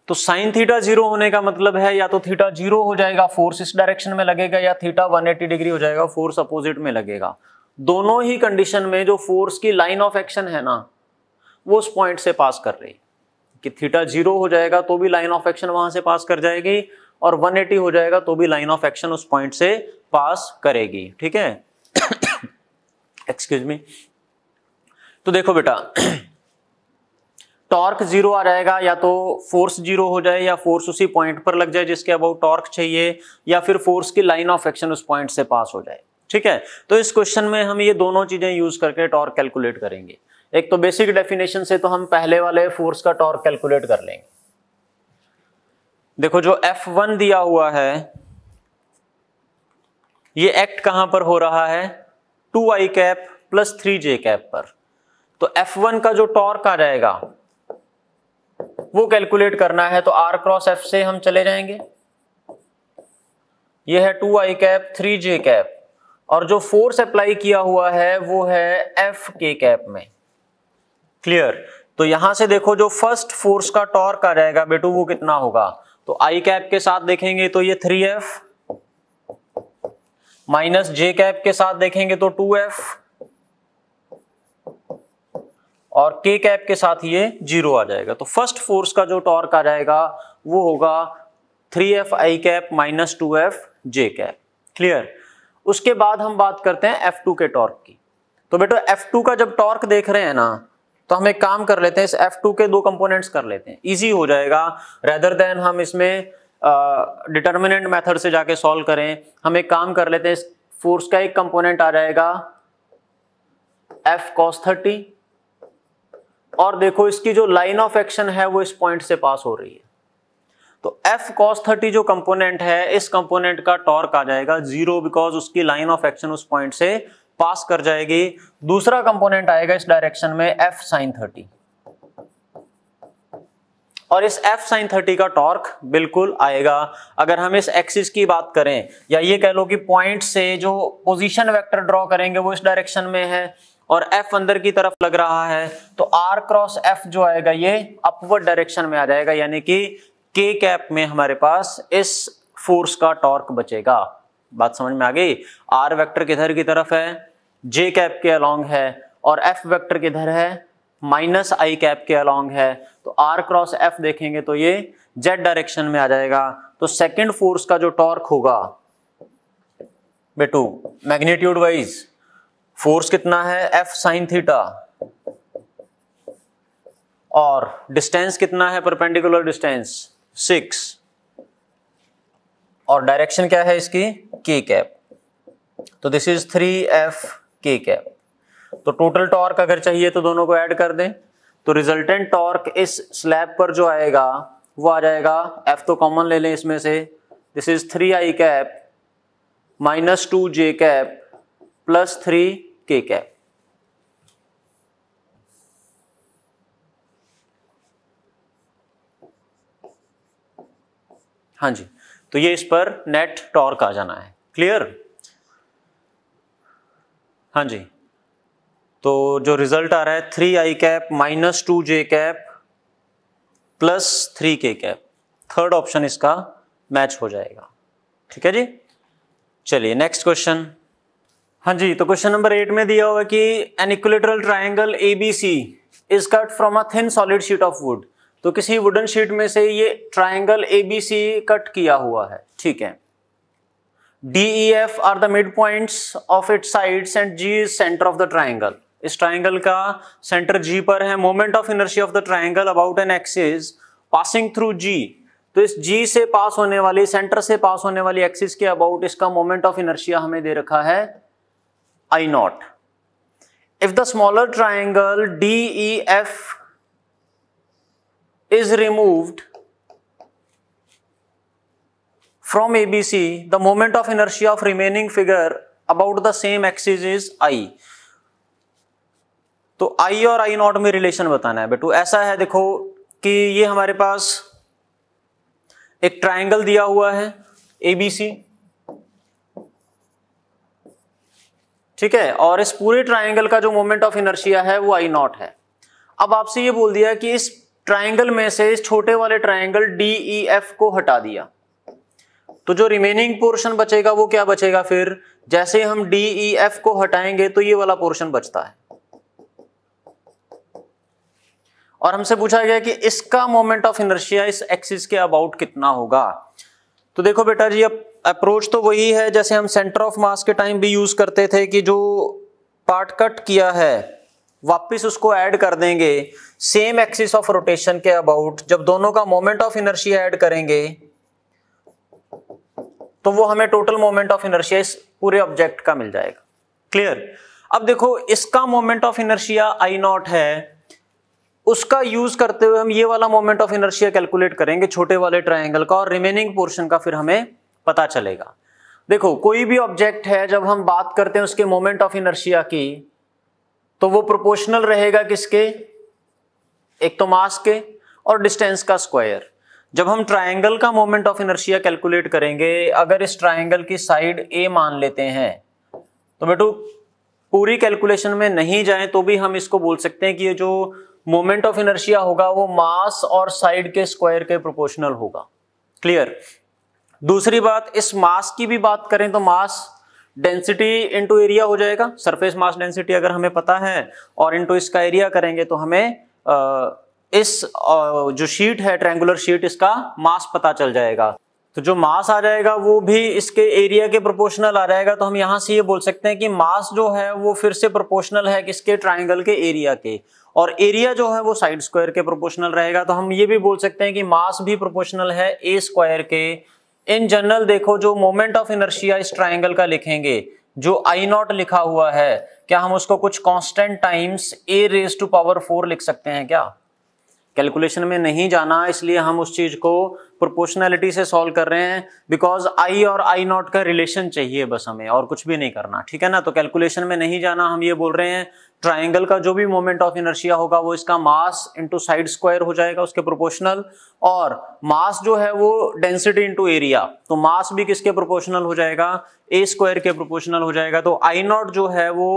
तो साइन थीटा जीरो होने का मतलब है या तो थीटा जीरो हो जाएगा फोर्स इस डायरेक्शन में लगेगा या थीटा 180 डिग्री हो जाएगा फोर्स अपोजिट में लगेगा दोनों ही कंडीशन में जो फोर्स की लाइन ऑफ एक्शन है ना वो उस पॉइंट से पास कर रही कि थीटा जीरो हो जाएगा तो भी लाइन ऑफ एक्शन वहां से पास कर जाएगी और 180 हो जाएगा तो भी लाइन ऑफ एक्शन उस पॉइंट से पास करेगी ठीक है एक्सक्यूज मी तो देखो बेटा टॉर्क जीरो आ जाएगा या तो फोर्स जीरो हो जाए या फोर्स उसी पॉइंट पर लग जाए जिसके अबाउट टॉर्क चाहिए या फिर फोर्स की लाइन ऑफ एक्शन उस पॉइंट से पास हो जाए ठीक है तो इस क्वेश्चन में हम ये दोनों चीजें यूज करके टॉर्क कैलकुलेट करेंगे एक तो बेसिक डेफिनेशन से तो हम पहले वाले फोर्स का टॉर्क कैलकुलेट कर लेंगे देखो जो वन दिया हुआ है ये एक्ट कहां पर हो रहा है टू आई cap plus three j cap पर तो F1 का जो टॉर्क आ जाएगा वो कैलकुलेट करना है तो आर क्रॉस एफ से हम चले जाएंगे ये है टू आई कैप थ्री जे कैप और जो फोर्स अप्लाई किया हुआ है वो है एफ के कैप में क्लियर तो यहां से देखो जो फर्स्ट फोर्स का टॉर्क आ जाएगा बेटू वो कितना होगा तो आई कैप के साथ देखेंगे तो ये three F minus j cap के साथ देखेंगे तो टू एफ और के कैप के साथ ये जीरो आ जाएगा तो फर्स्ट फोर्स का जो टॉर्क आ जाएगा वो होगा three F i cap minus two F j cap clear उसके बाद हम बात करते हैं एफ टू के टॉर्क की तो बेटो एफ टू का जब टॉर्क देख रहे हैं ना तो हम एक काम कर लेते हैं इस एफ टू के दो कंपोनेंट्स कर लेते हैं इजी हो जाएगा रेदर देन हम इसमें डिटर्मिनेंट मेथड से जाके सॉल्व करें हम एक काम कर लेते हैं फोर्स का एक कंपोनेंट आ जाएगा एफ कॉस थर्टी और देखो इसकी जो लाइन ऑफ एक्शन है वो इस पॉइंट से पास हो रही है तो एफ कॉस थर्टी जो कंपोनेंट है इस कंपोनेंट का टॉर्क आ जाएगा जीरो बिकॉज उसकी लाइन ऑफ एक्शन उस पॉइंट से पास कर जाएगी दूसरा कंपोनेंट आएगा इस डायरेक्शन में एफ साइन थर्टी और इस एफ साइन थर्टी का टॉर्क बिल्कुल आएगा अगर हम इस एक्सिस की बात करें या ये कह लो कि पॉइंट से जो पोजीशन वेक्टर ड्रॉ करेंगे वो इस डायरेक्शन में है और F अंदर की तरफ लग रहा है तो R क्रॉस F जो आएगा ये अपवर्ड डायरेक्शन में आ जाएगा यानी कि के कैप में हमारे पास इस फोर्स का टॉर्क बचेगा बात समझ में आ गई आर वेक्टर किधर की तरफ है जे कैप के अलोंग है और एफ वेक्टर किधर है माइनस आई कैप के अलोंग है तो आर क्रॉस एफ देखेंगे तो ये जेड डायरेक्शन में आ जाएगा तो सेकेंड फोर्स का जो टॉर्क होगा बेटू मैग्नीट्यूड वाइज फोर्स कितना है एफ साइन थीटा और डिस्टेंस कितना है परपेंडिकुलर डिस्टेंस सिक्स और डायरेक्शन क्या है इसकी के कैप तो this is three F k cap तो टोटल टॉर्क अगर चाहिए तो दोनों को ऐड कर दें तो रिजल्टेंट टॉर्क इस स्लैब पर जो आएगा वो आ जाएगा एफ तो कॉमन ले लें इसमें से this is three i cap minus two j cap plus three k cap हाँ जी तो ये इस पर नेट टॉर्क आ जाना है क्लियर हाँ जी तो जो रिजल्ट आ रहा है three i cap minus two j cap plus three k cap third option इसका मैच हो जाएगा ठीक है जी चलिए नेक्स्ट क्वेश्चन हाँ जी तो क्वेश्चन नंबर एट में दिया हुआ कि an equilateral triangle A B C is cut from a thin solid sheet of wood तो किसी वुडन शीट में से ये triangle A B C cut किया हुआ है ठीक है D E F are the mid point of it side and G is centre of the triangle इस ट्राइंगल का सेंटर जी पर है moment of inertia of the triangle about an axis passing through G तो इस जी से पास होने वाली सेंटर से पास होने वाली एक्सिस के अबाउट इसका मोमेंट ऑफ इनर्शिया हमें दे रखा है I naught. If the smaller triangle DEF is removed from ABC, the moment of inertia of remaining figure about the same axis is I. तो I और I नॉट में relation बताना है बेटू ऐसा है देखो कि ये हमारे पास एक ट्राइंगल दिया हुआ है एबीसी ठीक है और इस पूरे ट्राइंगल का जो मोमेंट ऑफ इनर्शिया है वो आई नॉट है अब आपसे ये बोल दिया कि इस ट्राइंगल में से इस छोटे वाले ट्राइंगल डी ई एफ को हटा दिया तो जो रिमेनिंग पोर्शन बचेगा वो क्या बचेगा फिर जैसे हम डी ई एफ को हटाएंगे तो ये वाला पोर्शन बचता है और हमसे पूछा गया कि इसका मोमेंट ऑफ इनर्शिया इस एक्सिस के अबाउट कितना होगा तो देखो बेटा जी अब अप्रोच तो वही है जैसे हम सेंटर ऑफ मास के टाइम भी यूज करते थे कि जो पार्ट कट किया है वापस उसको ऐड कर देंगे सेम एक्सिस ऑफ रोटेशन के अबाउट जब दोनों का मोमेंट ऑफ इनर्शिया ऐड करेंगे तो वो हमें टोटल मोमेंट ऑफ इनर्शिया इस पूरे ऑब्जेक्ट का मिल जाएगा क्लियर अब देखो इसका moment of inertia I naught है उसका यूज करते हुए हम ये वाला मोमेंट ऑफ इनर्शिया कैलकुलेट करेंगे छोटे वाले ट्रायंगल का और रिमेनिंग पोर्शन का फिर हमें पता चलेगा देखो कोई भी ऑब्जेक्ट है जब हम बात करते हैं उसके मोमेंट ऑफ इनर्शिया की तो वो प्रोपोर्शनल रहेगा किसके एक तो मास के और डिस्टेंस का स्क्वायर जब हम ट्रायंगल का मोमेंट ऑफ इनर्शिया कैलकुलेट करेंगे अगर इस ट्रायंगल की साइड ए मान लेते हैं तो बेटू पूरी कैलकुलेशन में नहीं जाए तो भी हम इसको बोल सकते हैं कि ये जो मोमेंट ऑफ इनर्शिया होगा वो मास और साइड के स्क्वायर के प्रोपोर्शनल होगा क्लियर दूसरी बात इस मास की भी बात करें तो मास डेंसिटी इंटू एरिया हो जाएगा सरफेस मास डेंसिटी अगर हमें पता है और इंटू इसका एरिया करेंगे तो हमें इस जो शीट है ट्रेंगुलर शीट इसका मास पता चल जाएगा तो जो मास आ जाएगा वो भी इसके एरिया के प्रोपोर्शनल आ जाएगा तो हम यहाँ से ये बोल सकते हैं कि मास जो है वो फिर से प्रोपोर्शनल है किसके ट्राइंगल के एरिया के और एरिया जो है वो साइड स्क्वायर के प्रोपोर्शनल रहेगा तो हम ये भी बोल सकते हैं कि मास भी प्रोपोर्शनल है ए स्क्वायर के इन जनरल देखो जो मोमेंट ऑफ इनर्शिया इस ट्राइंगल का लिखेंगे जो आई नॉट लिखा हुआ है क्या हम उसको कुछ constant times a raise to power four लिख सकते हैं क्या कैलकुलेशन में नहीं जाना इसलिए हम उस चीज को प्रोपोर्शनैलिटी से सॉल्व कर रहे हैं बिकॉज आई और आई नॉट का रिलेशन चाहिए बस हमें और कुछ भी नहीं करना ठीक है ना तो कैलकुलेशन में नहीं जाना हम ये बोल रहे हैं ट्राइंगल का जो भी मोमेंट ऑफ इनर्शिया होगा वो इसका मास इंटू साइड स्क्वायर हो जाएगा उसके प्रोपोर्शनल और मास जो है वो डेंसिटी इंटू एरिया तो मास भी किसके प्रोपोर्शनल हो जाएगा ए स्क्वायर के प्रोपोर्शनल हो जाएगा तो आई नॉट जो है वो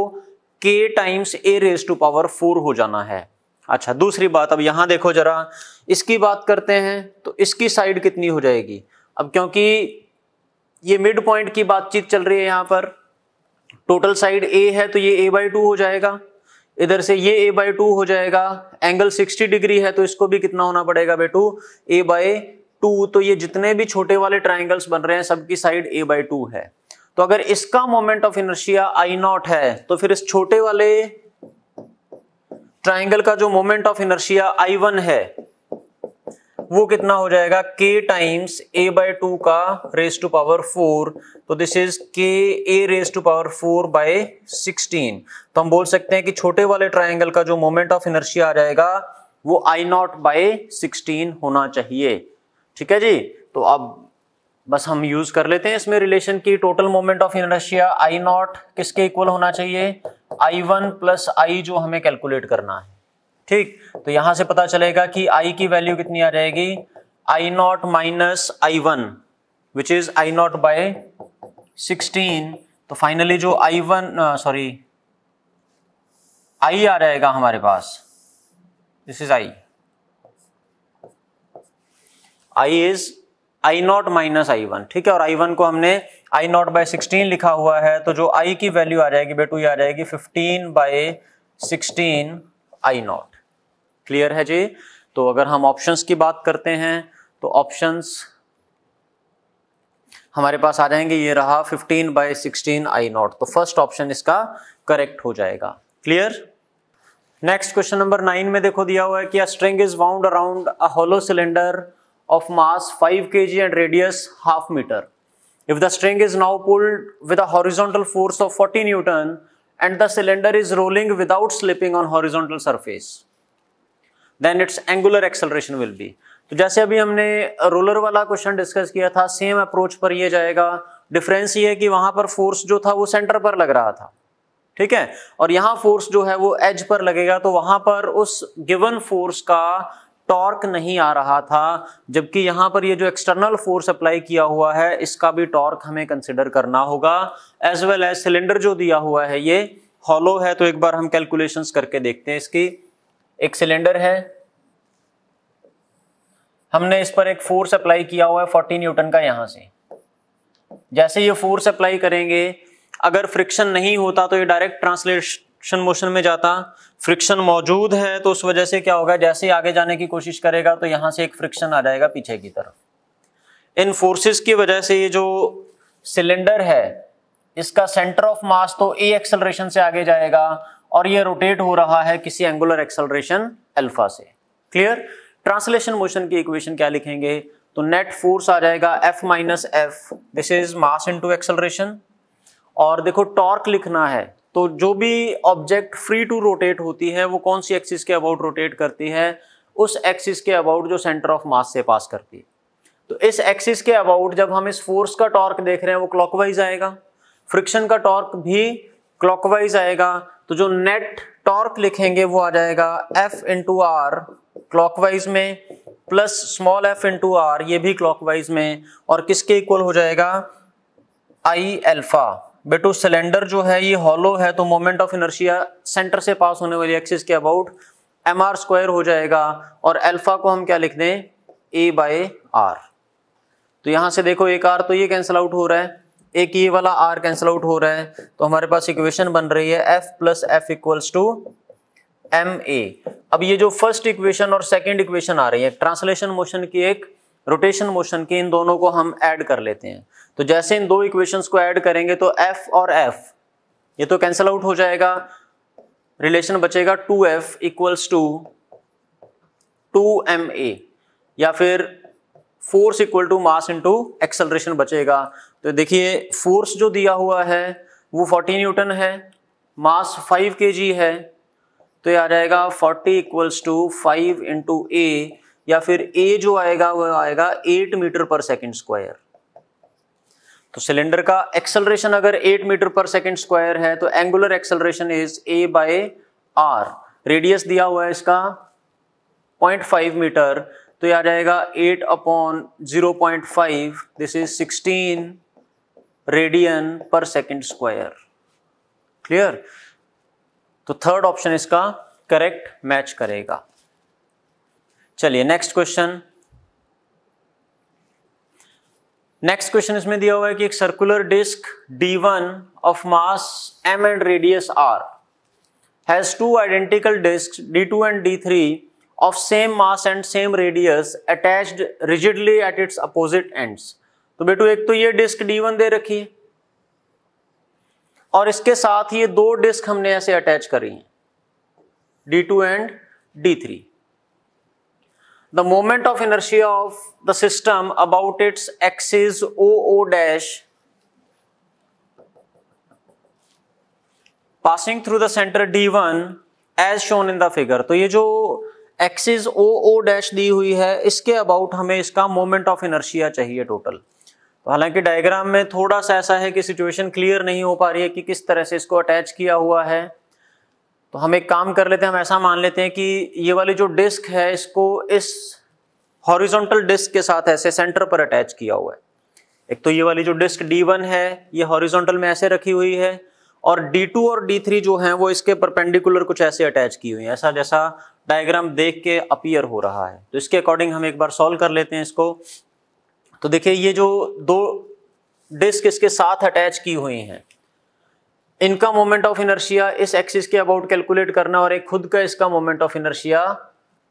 k times a raise to power four हो जाना है अच्छा दूसरी बात अब यहां देखो जरा इसकी बात करते हैं तो इसकी साइड कितनी हो जाएगी अब क्योंकि ये मिड पॉइंट की बातचीत चल रही है यहाँ पर टोटल साइड ए है तो ये ए बाई टू हो जाएगा इधर से ये ए बाई टू हो जाएगा एंगल 60 डिग्री है तो इसको भी कितना होना पड़ेगा बेटू ए बाई टू तो ये जितने भी छोटे वाले ट्राइंगल्स बन रहे हैं सबकी साइड ए बाई टू है तो अगर इसका moment of inertia I naught है तो फिर इस छोटे वाले ट्राइंगल का जो moment of inertia I one है वो कितना हो जाएगा k times a by two का रेस टू पावर फोर तो this is k a raise to power four by sixteen तो हम बोल सकते हैं कि छोटे वाले ट्राइंगल का जो मोमेंट ऑफ इनर्शिया आ जाएगा वो आई नॉट बाय सिक्सटीन होना चाहिए ठीक है जी तो अब बस हम यूज कर लेते हैं इसमें रिलेशन की total moment of inertia I naught किसके इक्वल होना चाहिए आई वन प्लस आई जो हमें कैलकुलेट करना है ठीक तो यहां से पता चलेगा कि आई की वैल्यू कितनी आ जाएगी I naught minus I one which is I naught by sixteen तो फाइनली जो आई वन सॉरी आई आ जाएगा हमारे पास this is I I is I naught minus I one ठीक है और आई वन को हमने आई नॉट बाय सिक्सटीन लिखा हुआ है तो जो आई की वैल्यू आ जाएगी बेटू ये आ जाएगी fifteen by sixteen I naught clear है जी तो अगर हम ऑप्शंस की बात करते हैं तो ऑप्शंस हमारे पास आ जाएंगे ये रहा 15 बाय 16 आई नॉट तो फर्स्ट ऑप्शन इसका करेक्ट हो जाएगा clear next question number nine में देखो दिया हुआ है कि string is wound around a hollow cylinder of mass 5 g and radius half metre if the string is now pulled with force of forty newton 40 the and is rolling without slipping on horizontal surface then its angular acceleration will be तो जैसे अभी हमने roller वाला question discuss किया था same approach पर ये जाएगा डिफरेंस ये है कि वहां पर फोर्स जो था वो सेंटर पर लग रहा था ठीक है और यहाँ फोर्स जो है वो एज पर लगेगा तो वहां पर उस गिवन फोर्स का टॉर्क नहीं आ रहा था जबकि यहाँ पर ये जो एक्सटर्नल फोर्स अप्लाई किया हुआ है इसका भी टॉर्क हमें कंसिडर करना होगा एज वेल एज सिलेंडर जो दिया हुआ है ये हॉलो है तो एक बार हम कैलकुलेशंस करके देखते हैं इसकी एक सिलेंडर है हमने इस पर एक फोर्स अप्लाई किया हुआ है 40 न्यूटन का यहां से जैसे ये फोर्स अप्लाई करेंगे अगर फ्रिक्शन नहीं होता तो ये डायरेक्ट ट्रांसलेशन मोशन में जाता फ्रिक्शन मौजूद है तो उस वजह से क्या होगा जैसे आगे जाने की कोशिश करेगा तो यहां से एक फ्रिक्शन आ जाएगा पीछे की तरफ इन फोर्सेस की वजह से ये जो सिलेंडर है इसका सेंटर ऑफ मास तो ए एक्सेलरेशन से आगे जाएगा और ये रोटेट हो रहा है किसी एंगुलर एक्सलरेशन अल्फा से क्लियर ट्रांसलेशन मोशन की इक्वेशन क्या लिखेंगे तो नेट फोर्स आ जाएगा F minus f this is mass into acceleration और देखो टॉर्क लिखना है तो जो भी ऑब्जेक्ट फ्री टू रोटेट होती है वो कौन सी एक्सिस के अबाउट रोटेट करती है उस एक्सिस के अबाउट जो सेंटर ऑफ मास से पास करती है तो इस एक्सिस के अबाउट जब हम इस फोर्स का टॉर्क देख रहे हैं वो क्लॉकवाइज आएगा फ्रिक्शन का टॉर्क भी क्लॉकवाइज आएगा तो जो नेट टॉर्क लिखेंगे वो आ जाएगा एफ इंटू आर क्लॉकवाइज में plus small f into r ये भी क्लॉकवाइज में और किसके इक्वल हो जाएगा आई एल्फा बेटो सिलेंडर जो है ये हॉलो है तो मोमेंट ऑफ इनर्शिया सेंटर से पास होने वाली एक्सिस के अबाउट एम आर स्क्वायर हो जाएगा और एल्फा को हम क्या लिख दें ए बाय आर तो यहां से देखो एक आर तो ये कैंसिल आउट हो रहा है एक ये वाला आर कैंसिल आउट हो रहा है तो हमारे पास इक्वेशन बन रही है F plus f equals to m a अब ये जो फर्स्ट इक्वेशन और सेकेंड इक्वेशन आ रही है ट्रांसलेशन मोशन की एक रोटेशन मोशन की इन दोनों को हम ऐड कर लेते हैं तो जैसे इन दो इक्वेशंस को ऐड करेंगे तो एफ और एफ ये तो कैंसिल आउट हो जाएगा रिलेशन बचेगा two F equals to two m a या फिर force equal to mass into acceleration बचेगा तो देखिए फोर्स जो दिया हुआ है वो फोर्टी न्यूटन है मास फाइव के जी है तो यह आ जाएगा forty equals to five into a या फिर ए जो आएगा वह आएगा eight metre per second square तो सिलेंडर का एक्सेलरेशन अगर 8 मीटर पर सेकेंड स्क्वायर है तो angular acceleration is a by are radius दिया हुआ है इसका 0.5 मीटर तो यह आ जाएगा 8 upon 0.5 this is 16 radian per second square clear तो थर्ड ऑप्शन इसका करेक्ट मैच करेगा चलिए नेक्स्ट क्वेश्चन नेक्स्ट क्वेश्चन इसमें दिया हुआ है कि एक circular disc D1 of mass m and radius r has two identical disc D2 and D3 of same mass and same radius attached rigidly at its opposite ends तो बेटू एक तो ये डिस्क डी वन दे रखी है और इसके साथ ये दो डिस्क हमने ऐसे अटैच करी है D two and D three the moment of inertia of the system about its axis O O dash passing through the centre D one as shown in the figure तो ये जो axis O O dash दी हुई है इसके about हमें इसका moment of inertia चाहिए total तो हालांकि डायग्राम में थोड़ा सा ऐसा है कि सिचुएशन क्लियर नहीं हो पा रही है कि किस तरह से इसको अटैच किया हुआ है तो हम एक काम कर लेते हैं हम ऐसा मान लेते हैं कि ये वाली जो डिस्क है इसको इस हॉरिजॉन्टल डिस्क के साथ ऐसे सेंटर पर अटैच किया हुआ है एक तो ये वाली जो डिस्क D1 है ये हॉरिजोंटल में ऐसे रखी हुई है और D2 और D3 जो हैं वो इसके परपेंडिकुलर कुछ ऐसे अटैच की हुई है ऐसा जैसा डायग्राम देख के अपियर हो रहा है तो इसके अकॉर्डिंग हम एक बार सॉल्व कर लेते हैं इसको तो देखिए ये जो दो डिस्क इसके साथ अटैच की हुई हैं इनका मोमेंट ऑफ इनर्शिया इस एक्सिस के अबाउट कैलकुलेट करना और एक खुद का इसका मोमेंट ऑफ इनर्शिया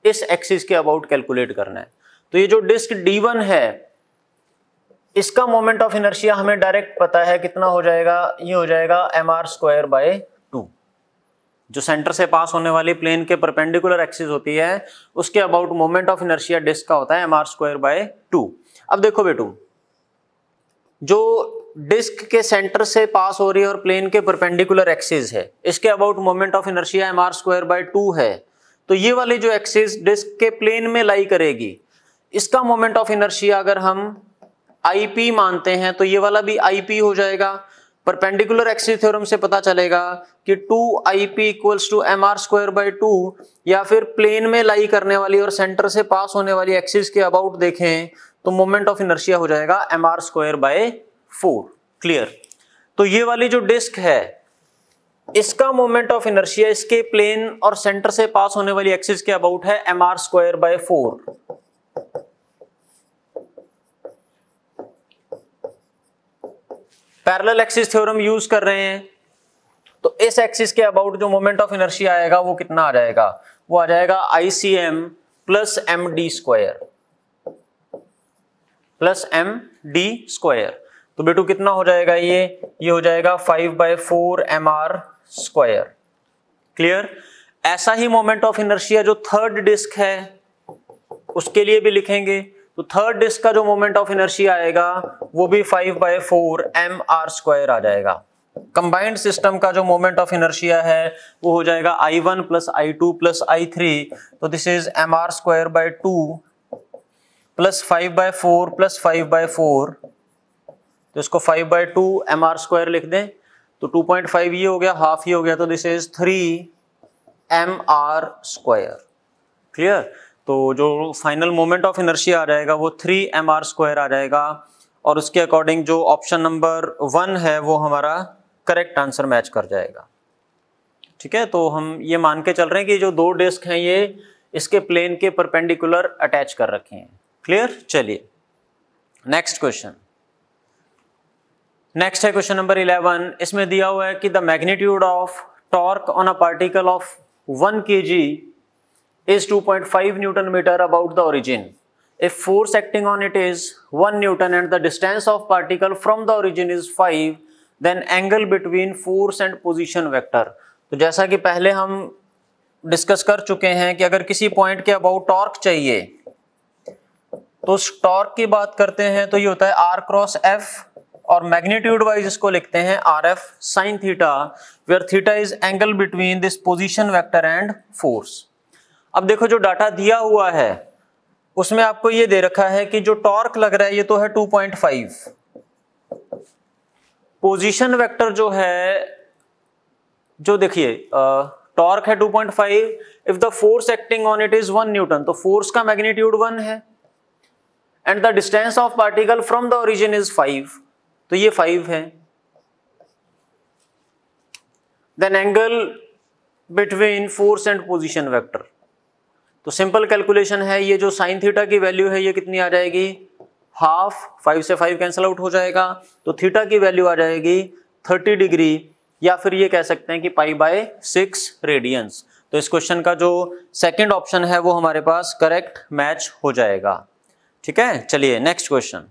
इस एक्सिस के अबाउट कैलकुलेट करना है तो ये जो डिस्क D1 है इसका मोमेंट ऑफ इनर्शिया हमें डायरेक्ट पता है कितना हो जाएगा ये हो जाएगा M R square by two जो सेंटर से पास होने वाली प्लेन के परपेंडिकुलर एक्सिस होती है उसके about moment of inertia disc का होता है M R square by two अब देखो बेटू जो डिस्क के सेंटर से पास हो रही है और प्लेन के परपेंडिकुलर एक्सिस है इसके about moment of inertia M R square by two है तो ये वाली जो एक्सिस डिस्क के प्लेन में लाई करेगी इसका मोमेंट ऑफ इनर्शिया अगर हम आई मानते हैं तो ये वाला भी आईपी हो जाएगा परपेंडिकुलर एक्सिस थ्योरम से पता चलेगा कि two I p equals to M R square by two या फिर प्लेन में लाई करने वाली और सेंटर से पास होने वाली एक्सिस के अबाउट देखें तो मोमेंट ऑफ इनर्शिया हो जाएगा M R square by four clear तो ये वाली जो डिस्क है इसका मोमेंट ऑफ इनर्शिया इसके प्लेन और सेंटर से पास होने वाली एक्सिस के अबाउट है M R square by four parallel axis theorem use कर रहे हैं तो इस एक्सिस के अबाउट जो मोमेंट ऑफ इनर्शिया आएगा वो कितना आ जाएगा वो आ जाएगा ICM plus M D square plus M D square तो बेटू कितना हो जाएगा ये ये हो जाएगा five by four M R square clear ऐसा ही मोमेंट ऑफ इनर्शिया जो थर्ड डिस्क है उसके लिए भी लिखेंगे तो थर्ड डिस्क का जो मोमेंट ऑफ इनर्शिया आएगा वो भी five by four M R square आ जाएगा कंबाइंड सिस्टम का जो मोमेंट ऑफ इनर्शिया है वो हो जाएगा I one plus I two plus I three तो this is m are square by two plus five by four plus five by four तो इसको five by two M R square लिख दें तो टू पॉइंट फाइव ये हो गया half ये हो गया तो this is three M R square clear तो जो फाइनल मोमेंट ऑफ इनर्शिया आ जाएगा वो थ्री एम आर स्क्वायर आ जाएगा और उसके अकॉर्डिंग जो ऑप्शन नंबर वन है वो हमारा करेक्ट आंसर मैच कर जाएगा ठीक है तो हम ये मान के चल रहे हैं कि जो दो डिस्क हैं ये इसके प्लेन के परपेंडिकुलर अटैच कर रखे हैं क्लियर चलिए नेक्स्ट क्वेश्चन नेक्स्ट है क्वेश्चन नंबर इलेवन इसमें दिया हुआ है कि the magnitude of torque on a particle of one k ji is two point five newton metre about the origin if force acting on it is 1 newton and the distance of particle from the origin is 5 then angle between force and position vector तो जैसा कि पहले हम discuss कर चुके हैं कि अगर किसी पॉइंट के अबाउट टॉर्क चाहिए तो टॉर्क की बात करते हैं तो ये होता है आर क्रॉस एफ और मैग्नीट्यूड वाइज इसको लिखते हैं r F sine theta where theta is angle between this position vector and force अब देखो जो डाटा दिया हुआ है उसमें आपको ये दे रखा है कि जो टॉर्क लग रहा है ये तो है 2.5 पोजीशन वेक्टर जो है जो देखिए टॉर्क है 2.5 if the force acting on it is one newton तो फोर्स का मैग्नीट्यूड वन है and the distance of particle from the origin is five तो ये फाइव है then angle between force and position vector तो simple calculation है ये जो साइन थीटा की वैल्यू है ये कितनी आ जाएगी हाफ फाइव से फाइव कैंसिल आउट हो जाएगा तो थीटा की वैल्यू आ जाएगी थर्टी डिग्री या फिर ये कह सकते हैं कि पाई बाय सिक्स रेडियंस तो इस क्वेश्चन का जो सेकंड ऑप्शन है वो हमारे पास करेक्ट मैच हो जाएगा ठीक है चलिए next question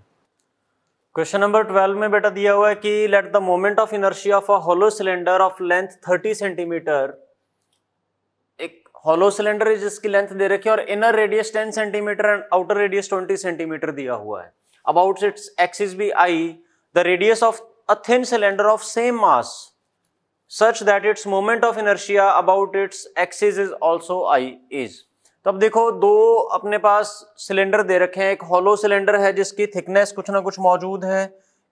question number twelve में बेटा दिया हुआ है कि let the moment of inertia of a hollow cylinder of length thirty centimetre एक होलो सिलेंडर है जिसकी लेंथ दे रखी है और inner radius ten centimetre and outer radius twenty centimetre दिया हुआ है अबाउट इट्स एक्सिस भी I the radius of a thin cylinder of same mass such that its moment of inertia about its axis is also I is तब तो देखो दो अपने पास cylinder दे रखे हैं एक हॉलो सिलेंडर है जिसकी थिकनेस कुछ ना कुछ मौजूद है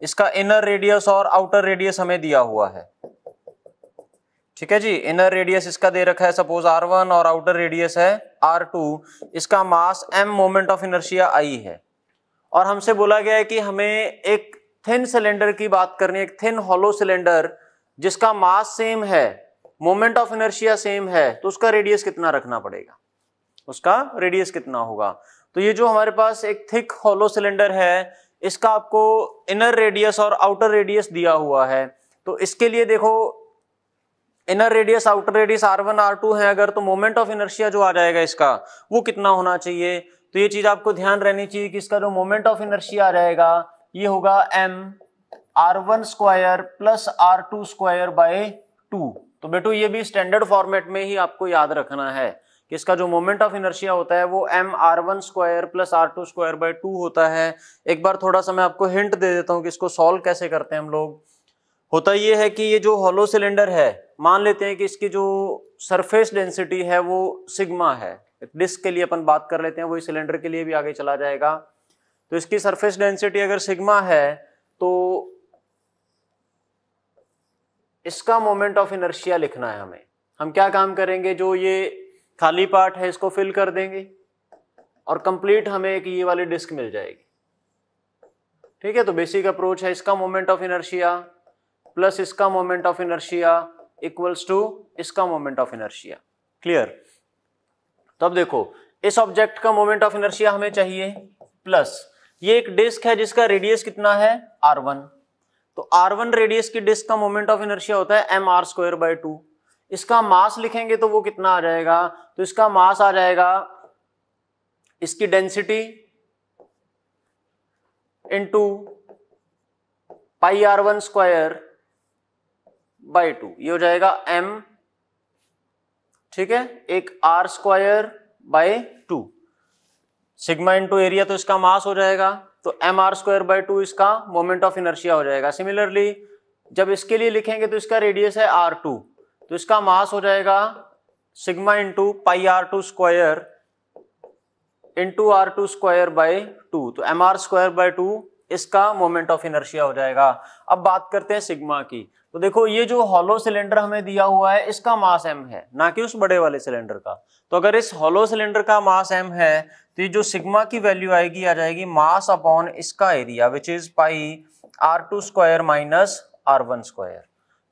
इसका इनर रेडियस और आउटर रेडियस हमें दिया हुआ है ठीक है जी इनर रेडियस इसका दे रखा है सपोज आर वन और आउटर रेडियस है आर टू इसका mass M moment of inertia I है और हमसे बोला गया है कि हमें एक थिन सिलेंडर की बात करनी है एक थिन हॉलो सिलेंडर जिसका मास सेम है मोमेंट ऑफ इनर्शिया सेम है तो उसका रेडियस कितना रखना पड़ेगा उसका रेडियस कितना होगा तो ये जो हमारे पास एक थिक हॉलो सिलेंडर है इसका आपको इनर रेडियस और आउटर रेडियस दिया हुआ है तो इसके लिए देखो inner radius outer radius R one R two है अगर तो मोमेंट ऑफ इनर्शिया जो आ जाएगा इसका वो कितना होना चाहिए तो ये चीज आपको ध्यान रहनी चाहिए कि इसका जो मोमेंट ऑफ इनर्शिया आ जाएगा ये होगा M R one square plus R two square by two तो बेटो ये भी स्टैंडर्ड फॉर्मेट में ही आपको याद रखना है कि इसका जो मोमेंट ऑफ इनर्शिया होता है वो M R one square plus R two square by two होता है एक बार थोड़ा सा मैं आपको हिंट दे देता हूँ कि इसको सॉल्व कैसे करते हैं हम लोग होता ये है कि ये जो हॉलो सिलेंडर है मान लेते हैं कि इसकी जो सरफेस डेंसिटी है वो सिग्मा है डिस्क के लिए अपन बात कर लेते हैं वही सिलेंडर के लिए भी आगे चला जाएगा तो इसकी सरफेस डेंसिटी अगर सिग्मा है तो इसका मोमेंट ऑफ इनर्शिया लिखना है हमें हम क्या काम करेंगे जो ये खाली पार्ट है इसको फिल कर देंगे और कंप्लीट हमें एक ये वाली डिस्क मिल जाएगी ठीक है तो बेसिक अप्रोच है इसका मोमेंट ऑफ इनर्शिया प्लस इसका moment of inertia equals to इसका मोमेंट ऑफ इनर्शिया क्लियर तो अब देखो इस ऑब्जेक्ट का मोमेंट ऑफ इनर्शिया हमें चाहिए प्लस ये एक डिस्क है जिसका रेडियस कितना है आर वन तो आर वन रेडियस की डिस्क का मोमेंट ऑफ इनर्शिया होता है M R square by two इसका मास लिखेंगे तो वो कितना आ जाएगा तो इसका मास आ जाएगा इसकी density into pi R one square by two ये हो जाएगा एम ठीक है एक R square by two sigma into area तो इसका मास हो जाएगा तो M are square by two इसका मोमेंट ऑफ इनर्शिया हो जाएगा सिमिलरली जब इसके लिए लिखेंगे तो इसका रेडियस है आर टू तो इसका मास हो जाएगा sigma into pi R two square into R two square by two तो M are square by two इसका मोमेंट ऑफ इनर्शिया हो जाएगा अब बात करते हैं सिग्मा की तो देखो ये जो हॉलो सिलेंडर हमें दिया हुआ है इसका मास एम है ना कि उस बड़े वाले सिलेंडर का तो अगर इस हॉलो सिलेंडर का मास एम है तो ये जो सिग्मा की वैल्यू आएगी आ जाएगी मास अपॉन इसका area which is pi R two square minus R one square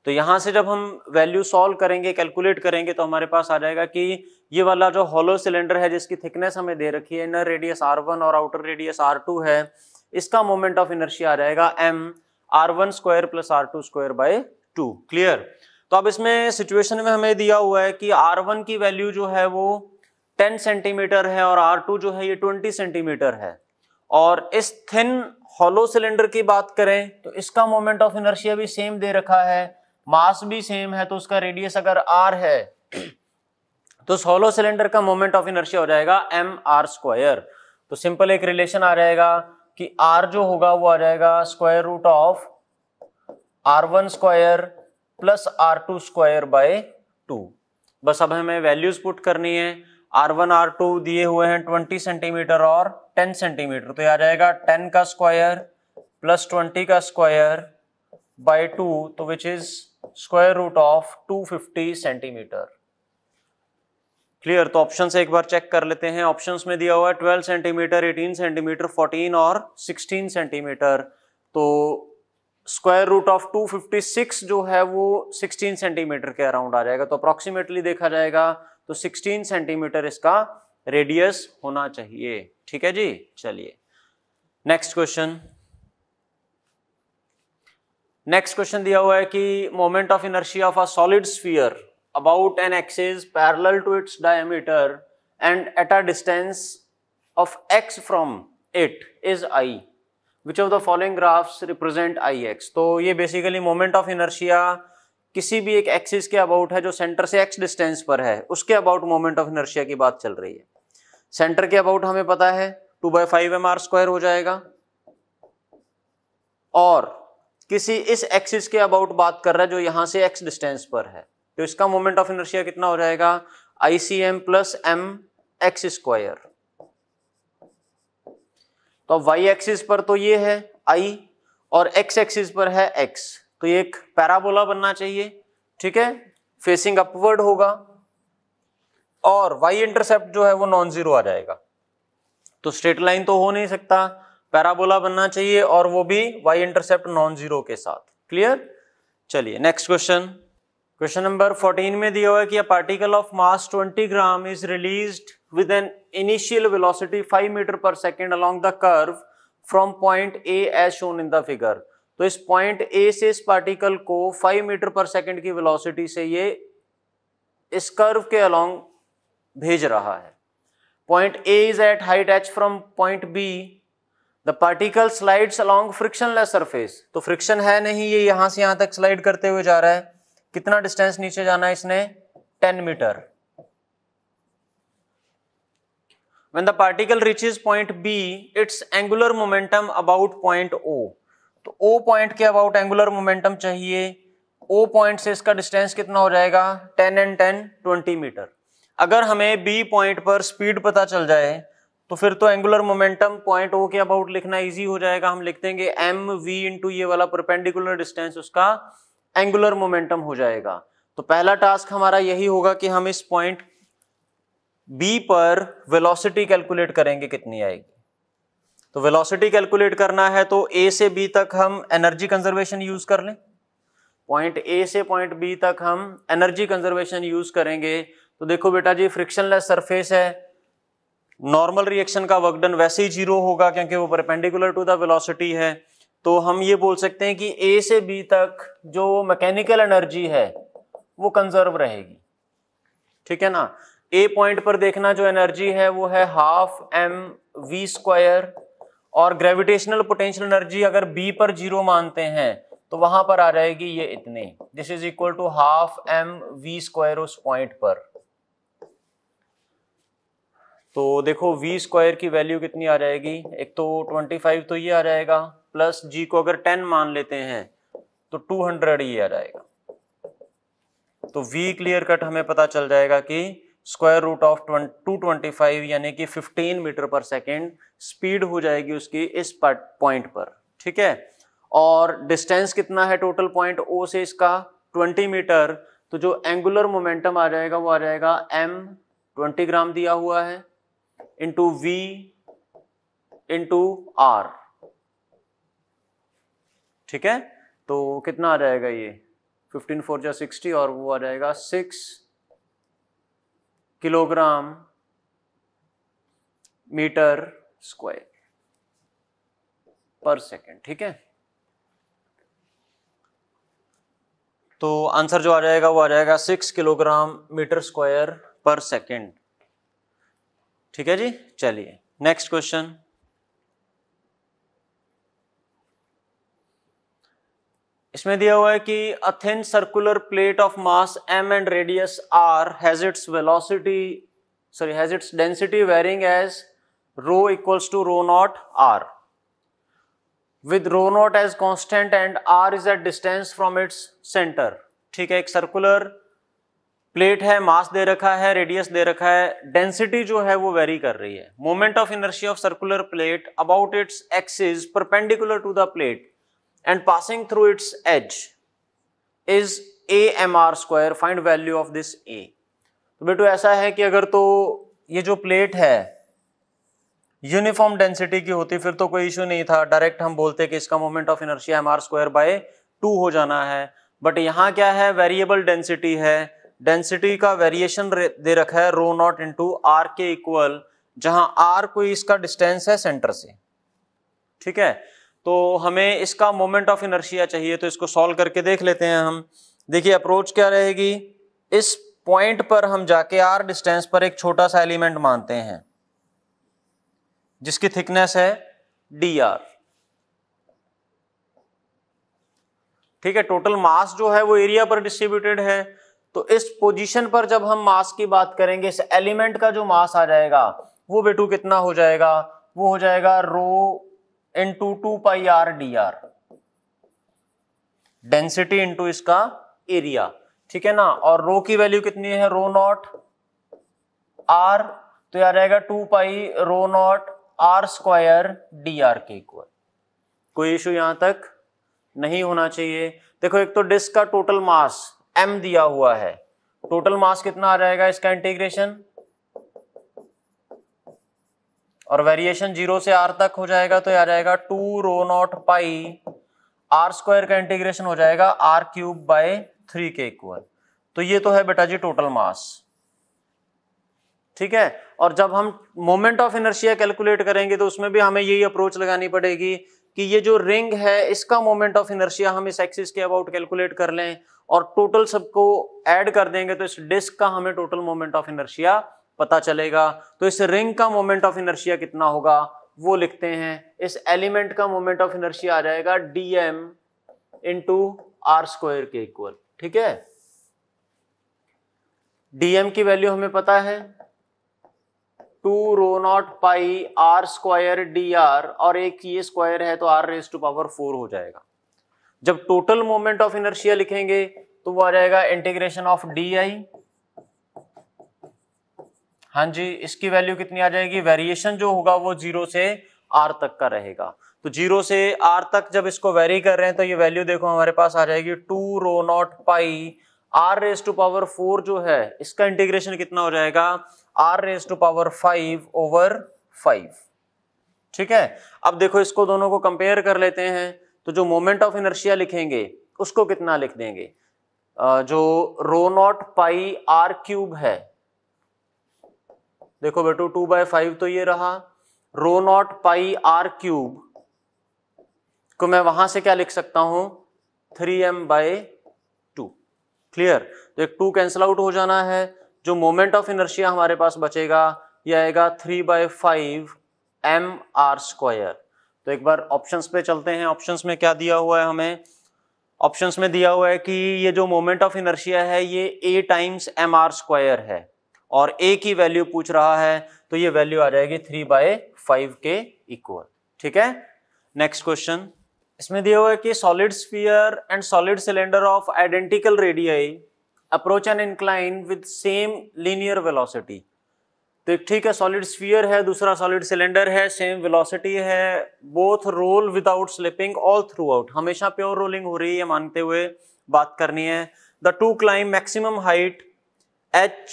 तो यहाँ से जब हम वैल्यू सॉल्व करेंगे कैलकुलेट करेंगे तो हमारे पास आ जाएगा कि ये वाला जो हॉलो सिलेंडर है जिसकी थिकनेस हमें दे रखी है इनर रेडियस आर वन और आउटर रेडियस आर टू है इसका मोमेंट ऑफ इनर्शिया आ जाएगा M R one square plus R two square by two clear तो अब इसमें सिचुएशन में हमें दिया हुआ है कि आर वन की वैल्यू जो है वो टेन सेंटीमीटर है और आर टू जो है ये ट्वेंटी सेंटीमीटर है और इस थिन हॉलो सिलेंडर की बात करें तो इसका मोमेंट ऑफ इनर्शिया भी सेम दे रखा है मास भी सेम है तो उसका रेडियस अगर आर है तो सोलो सिलेंडर का मोमेंट ऑफ इनर्शिया हो जाएगा एम आर स्क्वायर तो सिंपल एक रिलेशन आ जाएगा कि आर जो होगा वो आ जाएगा square root of R one square plus R two square by two बस अब हमें वैल्यूज पुट करनी है आर वन आर टू दिए हुए हैं ट्वेंटी सेंटीमीटर और टेन सेंटीमीटर तो आ जाएगा टेन का स्क्वायर प्लस ट्वेंटी का स्क्वायर बाय टू तो which is square root of 250 centimetre clear तो ऑप्शन से एक बार चेक कर लेते हैं ऑप्शन में दिया हुआ है 12 सेंटीमीटर 18 सेंटीमीटर 14 और 16 सेंटीमीटर तो स्क्वायर रूट ऑफ 256 जो है वो 16 सेंटीमीटर के अराउंड आ जाएगा तो अप्रोक्सीमेटली देखा जाएगा तो 16 सेंटीमीटर इसका रेडियस होना चाहिए ठीक है जी चलिए नेक्स्ट क्वेश्चन नेक्स्ट क्वेश्चन दिया हुआ है कि moment of inertia of a solid sphere about an axis parallel to its diameter and at a distance of X from it is I which of the following graphs represent I X तो ये basically moment of inertia किसी भी एक axis के about है जो centre से x distance पर है उसके अबाउट मोमेंट ऑफ इनर्शिया की बात चल रही है सेंटर के अबाउट हमें पता है two by five M R square हो जाएगा और किसी इस एक्सिस के अबाउट बात कर रहा है जो यहां से एक्स डिस्टेंस पर है तो इसका मोमेंट ऑफ इनर्शिया कितना हो जाएगा ICM plus M X square तो वाई एक्सिस पर तो ये है आई और एक्स एक्सिस पर है एक्स तो ये एक पैराबोला बनना चाहिए ठीक है फेसिंग अपवर्ड होगा और वाई इंटरसेप्ट जो है वो नॉन जीरो आ जाएगा तो स्ट्रेट लाइन तो हो नहीं सकता पैराबोला बनना चाहिए और वो भी वाई इंटरसेप्ट नॉन जीरो के साथ क्लियर चलिए नेक्स्ट क्वेश्चन क्वेश्चन नंबर 14 में दिया हुआ है कि a particle of mass 20 gram is released with an initial velocity 5 metre per second along the curve from point A as shown in the figure तो इस पॉइंट ए से इस particle को 5 मीटर पर सेकेंड की velocity से ये इस curve के अलोंग भेज रहा है point A is at height H from point B the particle slides along frictionless surface तो फ्रिक्शन है नहीं ये यहां से यहां तक स्लाइड करते हुए जा रहा है कितना डिस्टेंस नीचे जाना है इसने 10 metre when the particle reaches point B its angular momentum about point O तो ओ पॉइंट के अबाउट एंगुलर मोमेंटम चाहिए ओ पॉइंट से इसका डिस्टेंस कितना हो जाएगा 10 एंड 10 20 मीटर अगर हमें बी पॉइंट पर स्पीड पता चल जाए तो फिर तो एंगुलर मोमेंटम पॉइंट ओ के अबाउट लिखना इजी हो जाएगा हम लिखते हैं एम वी इंटू ये वाला परपेंडिकुलर डिस्टेंस उसका एंगुलर मोमेंटम हो जाएगा तो पहला टास्क हमारा यही होगा कि हम इस पॉइंट बी पर वेलोसिटी कैलकुलेट करेंगे कितनी आएगी तो वेलोसिटी कैलकुलेट करना है तो ए से बी तक हम एनर्जी कंजर्वेशन यूज कर लें पॉइंट ए से पॉइंट बी तक हम एनर्जी कंजर्वेशन यूज करेंगे तो देखो बेटा जी फ्रिक्शनलेस सरफेस है नॉर्मल रिएक्शन का वर्क डन वैसे ही जीरो होगा क्योंकि वो परपेंडिकुलर टू द वेलोसिटी है तो हम ये बोल सकते हैं कि ए से बी तक जो मैकेनिकल एनर्जी है वो कंजर्व रहेगी ठीक है ना ए पॉइंट पर देखना जो एनर्जी है वो है हाफ एम वी स्क्वायर और ग्रेविटेशनल पोटेंशियल एनर्जी अगर बी पर जीरो मानते हैं तो वहां पर आ जाएगी ये इतने this is equal to half M we square उस पॉइंट पर तो देखो वी स्क्वायर की वैल्यू कितनी आ जाएगी एक तो 25 तो ये आ जाएगा प्लस जी को अगर 10 मान लेते हैं तो 200 ये आ जाएगा तो वी क्लियर कट हमें पता चल जाएगा कि square root of two twenty five यानी कि 15 मीटर पर सेकेंड स्पीड हो जाएगी उसकी इस पॉइंट पर ठीक है और डिस्टेंस कितना है टोटल पॉइंट ओ से इसका 20 मीटर तो जो एंगुलर मोमेंटम आ जाएगा वो आ जाएगा एम 20 ग्राम दिया हुआ है इंटू वी इंटू आर ठीक है तो कितना आ जाएगा ये फिफ्टीन फोर जा सिक्सटी और वो आ जाएगा six kilogram metre square per second ठीक है तो आंसर जो आ जाएगा वो आ जाएगा six kilogram metre square per second ठीक है जी चलिए नेक्स्ट क्वेश्चन इसमें दिया हुआ है कि a thin circular plate of mass M and radius R has its velocity sorry has its density varying as rho equals to rho naught R with rho naught as constant and R is at distance from its centre ठीक है एक circular plate है मास दे रखा है radius दे रखा है density जो है वो वेरी कर रही है moment of inertia of circular plate about its axis perpendicular to the plate and passing through its edge is A M are square find value of this A तो बेटो ऐसा है कि अगर तो ये जो प्लेट है यूनिफॉर्म डेंसिटी की होती फिर तो कोई इशू नहीं था डायरेक्ट हम बोलते कि इसका moment of inertia M R square by two हो जाना है बट यहाँ क्या है वेरिएबल डेंसिटी है डेंसिटी का वेरिएशन दे रखा है रो नॉट इंटू आर के इक्वल जहां आर कोई इसका डिस्टेंस है सेंटर से ठीक है तो हमें इसका मोमेंट ऑफ इनर्शिया चाहिए तो इसको सॉल्व करके देख लेते हैं हम देखिए अप्रोच क्या रहेगी इस पॉइंट पर हम जाके आर डिस्टेंस पर एक छोटा सा एलिमेंट मानते हैं जिसकी थिकनेस है डी आर ठीक है टोटल मास जो है वो एरिया पर डिस्ट्रीब्यूटेड है तो इस पोजीशन पर जब हम मास की बात करेंगे इस एलिमेंट का जो मास आ जाएगा वो बेटू कितना हो जाएगा वो हो जाएगा rho into two pi R D R density into इसका एरिया ठीक है ना और रो की वैल्यू कितनी है रो नॉट आर तो यह रहेगा two pi rho naught R square D R के इक्वल कोई इशू यहां तक नहीं होना चाहिए देखो एक तो डिस्क का टोटल मास m दिया हुआ है टोटल मास कितना आ जाएगा इसका इंटीग्रेशन और वेरिएशन जीरो से आर तक हो जाएगा तो आ जाएगा two rho naught pi are square का इंटीग्रेशन हो जाएगा आर क्यूब बाय थ्री के इक्वल तो ये तो है बेटा जी टोटल मास ठीक है और जब हम मोमेंट ऑफ इनर्शिया कैलकुलेट करेंगे तो उसमें भी हमें यही अप्रोच लगानी पड़ेगी कि ये जो रिंग है इसका मोमेंट ऑफ इनर्शिया हम इस एक्सिस के अबाउट कैलकुलेट कर लें और टोटल सबको ऐड कर देंगे तो इस डिस्क का हमें टोटल मोमेंट ऑफ इनर्शिया पता चलेगा तो इस रिंग का मोमेंट ऑफ इनर्शिया कितना होगा वो लिखते हैं इस एलिमेंट का मोमेंट ऑफ इनर्शिया आ जाएगा D M into are square के इक्वल ठीक है डीएम की वैल्यू हमें पता है two rho naught pi are square D R और एक ये स्क्वायर है तो R raise to power four हो जाएगा जब टोटल मोमेंट ऑफ इनर्शिया लिखेंगे तो वो आ जाएगा इंटीग्रेशन ऑफ डी आई हाँ जी इसकी वैल्यू कितनी आ जाएगी वेरिएशन जो होगा वो जीरो से आर तक का रहेगा तो जीरो से आर तक जब इसको वेरी कर रहे हैं तो ये वैल्यू देखो हमारे पास आ जाएगी two rho naught pi R raise to power four जो है इसका इंटीग्रेशन कितना हो जाएगा R raise to power five over five ठीक है अब देखो इसको दोनों को कंपेयर कर लेते हैं तो जो मोमेंट ऑफ इनर्शिया लिखेंगे उसको कितना लिख देंगे जो rho naught pi are cube है देखो बेटो टू बाय फाइव तो ये रहा rho naught pi are cube को मैं वहां से क्या लिख सकता हूं three M by two clear तो एक टू कैंसल आउट हो जाना है जो मोमेंट ऑफ इनर्शिया हमारे पास बचेगा यह आएगा three by five M R square तो एक बार ऑप्शंस पे चलते हैं ऑप्शंस में क्या दिया हुआ है हमें ऑप्शंस में दिया हुआ है कि ये जो मोमेंट ऑफ इनर्शिया है ये A times M are square है और ए की वैल्यू पूछ रहा है तो ये वैल्यू आ जाएगी थ्री बाय फाइव के इक्वल ठीक है नेक्स्ट क्वेश्चन इसमें दिया हुआ है कि solid sphere and solid cylinder of identical radii approach and incline with same linear velocity तो ठीक है सॉलिड स्फीयर है दूसरा सॉलिड सिलेंडर है सेम वेलोसिटी है both roll without slipping all throughout हमेशा प्योर रोलिंग हो रही है मानते हुए बात करनी है the two climb maximum height H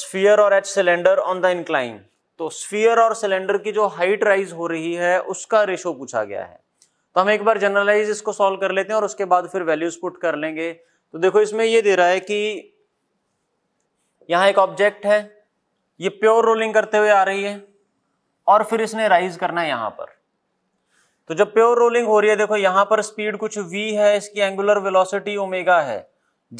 sphere और H cylinder on the incline तो स्फीयर और सिलेंडर की जो हाइट राइज हो रही है उसका रेशो पूछा गया है तो हम एक बार जनरलाइज इसको सॉल्व कर लेते हैं और उसके बाद फिर वैल्यूज पुट कर लेंगे तो देखो इसमें ये दे रहा है कि यहां एक ऑब्जेक्ट है ये प्योर रोलिंग करते हुए आ रही है और फिर इसने राइज करना है यहां पर तो जब प्योर रोलिंग हो रही है देखो यहां पर स्पीड कुछ v है इसकी एंगुलर वेलोसिटी ओमेगा है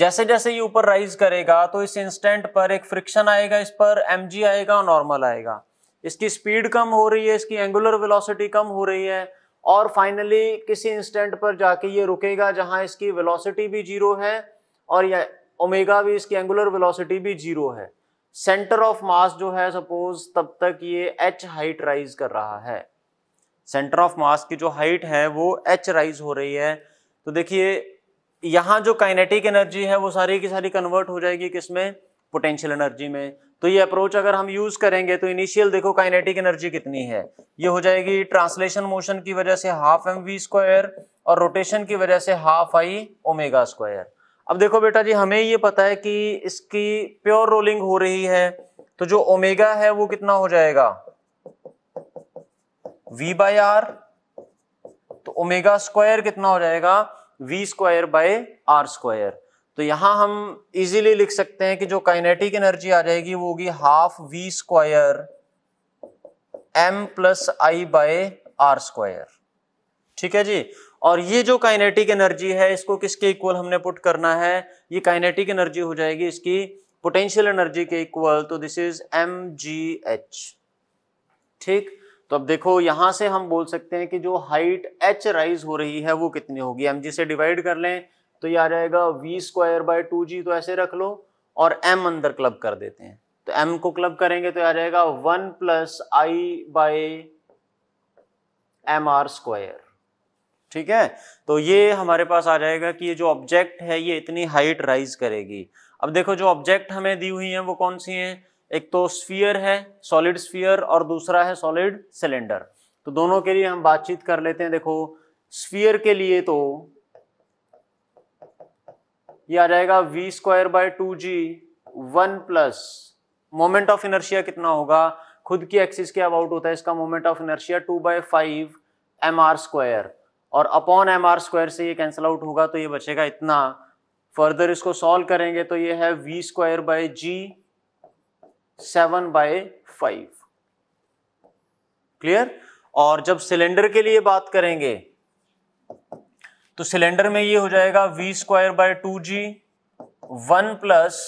जैसे जैसे ये ऊपर राइज करेगा तो इस इंस्टेंट पर एक फ्रिक्शन आएगा इस पर एम आएगा और नॉर्मल आएगा इसकी स्पीड कम हो रही है इसकी एंगुलर वेलोसिटी कम हो रही है और फाइनली किसी इंस्टेंट पर जाके ये रुकेगा जहां इसकी वेलोसिटी भी जीरो है और ओमेगा भी इसकी एंगुलर वेलोसिटी भी जीरो है सेंटर ऑफ मास जो है सपोज तब तक ये एच हाइट राइज कर रहा है सेंटर ऑफ मास की जो हाइट है वो एच राइज हो रही है तो देखिए यहाँ जो काइनेटिक एनर्जी है वो सारी की सारी कन्वर्ट हो जाएगी किसमें पोटेंशियल एनर्जी में तो ये अप्रोच अगर हम यूज करेंगे तो इनिशियल देखो काइनेटिक एनर्जी कितनी है ये हो जाएगी ट्रांसलेशन मोशन की वजह से हाफ एम वी स्क्वायर और रोटेशन की वजह से हाफ आई ओमेगा स्क्वायर अब देखो बेटा जी हमें ये पता है कि इसकी प्योर रोलिंग हो रही है तो जो ओमेगा है वो कितना हो जाएगा v बाय आर तो ओमेगा स्क्वायर कितना हो जाएगा v square by are square तो यहां हम इजीली लिख सकते हैं कि जो काइनेटिक एनर्जी आ जाएगी वो होगी half v square m plus I by are square ठीक है जी और ये जो काइनेटिक एनर्जी है इसको किसके इक्वल हमने पुट करना है ये काइनेटिक एनर्जी हो जाएगी इसकी पोटेंशियल एनर्जी के इक्वल तो this is m ji h ठीक तो अब देखो यहां से हम बोल सकते हैं कि जो हाइट एच राइज हो रही है वो कितनी होगी एम जी से डिवाइड कर लें तो ये आ जाएगा we square by two g तो ऐसे रख लो और एम अंदर क्लब कर देते हैं तो एम को क्लब करेंगे तो आ जाएगा one plus I by M R square ठीक है तो ये हमारे पास आ जाएगा कि ये जो ऑब्जेक्ट है ये इतनी हाइट राइज करेगी अब देखो जो ऑब्जेक्ट हमें दी हुई है वो कौन सी है एक तो स्फीयर है सॉलिड स्फीयर और दूसरा है सॉलिड सिलेंडर तो दोनों के लिए हम बातचीत कर लेते हैं देखो स्फीयर के लिए तो ये आ जाएगा we square by two g one plus moment of inertia कितना होगा खुद की एक्सिस के अबाउट होता है इसका moment of inertia two by five M R square और अपॉन एम आर स्क्वायर से ये कैंसिल आउट होगा तो ये बचेगा इतना फर्दर इसको सॉल्व करेंगे तो ये है v square by g seven by five clear और जब सिलेंडर के लिए बात करेंगे तो सिलेंडर में ये हो जाएगा we square by two g one plus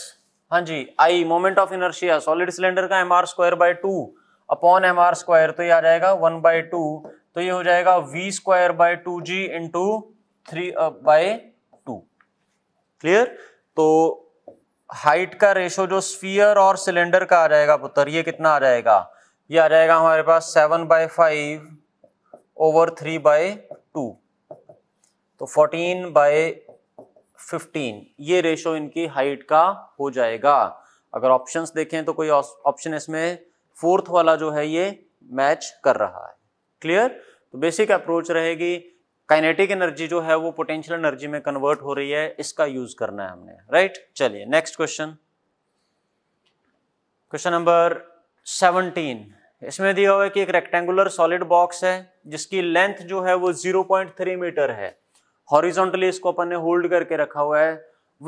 हाँ जी I moment of inertia solid cylinder का m are square by two upon m are square तो ये आ जाएगा वन बाय टू तो ये हो जाएगा we square by two g into three by two clear तो हाइट का रेशो जो स्फीयर और सिलेंडर का आ जाएगा पुत्र ये कितना आ जाएगा ये आ जाएगा हमारे पास seven by five over three by two तो फोर्टीन बाय फिफ्टीन ये रेशो इनकी हाइट का हो जाएगा अगर ऑप्शंस देखें तो कोई ऑप्शन इसमें फोर्थ वाला जो है ये मैच कर रहा है क्लियर तो बेसिक अप्रोच रहेगी काइनेटिक एनर्जी जो है वो पोटेंशियल एनर्जी में कन्वर्ट हो रही है इसका यूज करना है हमने राइट चलिए next question question number seventeen इसमें दिया हुआ है कि एक रेक्टेंगुलर सॉलिड बॉक्स है जिसकी लेंथ जो है वो 0.3 मीटर है हॉरिजॉन्टली इसको अपन ने होल्ड करके रखा हुआ है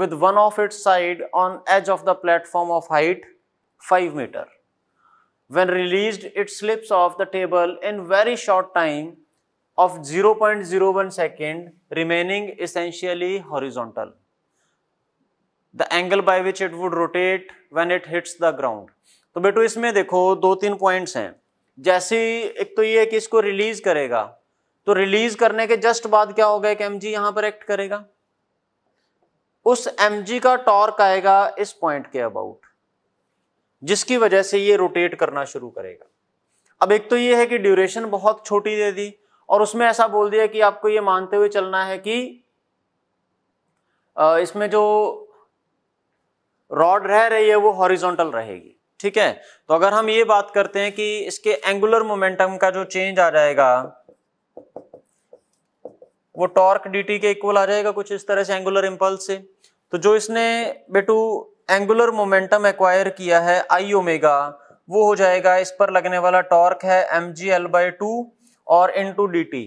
with one of its side on edge of the platform of height 5 metre When released, it slips off the table in very short time of 0.01 second remaining essentially horizontal. The angle by which it would rotate when it hits the ground. तो बेटो इसमें देखो दो तीन points हैं जैसे एक तो ये है कि इसको रिलीज करेगा तो रिलीज करने के जस्ट बाद क्या होगा एक एम जी यहां पर एक्ट करेगा उस एम जी का टॉर्क आएगा इस पॉइंट के अबाउट जिसकी वजह से ये रोटेट करना शुरू करेगा अब एक तो ये है कि ड्यूरेशन बहुत छोटी दे दी और उसमें ऐसा बोल दिया कि आपको ये मानते हुए चलना है कि इसमें जो रॉड रह रही है वो हॉरिजॉन्टल रहेगी ठीक है तो अगर हम ये बात करते हैं कि इसके एंगुलर मोमेंटम का जो चेंज आ जाएगा वो टॉर्क डीटी के इक्वल आ जाएगा कुछ इस तरह से एंगुलर इम्पल्स से तो जो इसने बेटू एंगुलर मोमेंटम एक्वायर किया है आई ओमेगा वो हो जाएगा इस पर लगने वाला टॉर्क है m ji l by two और into d t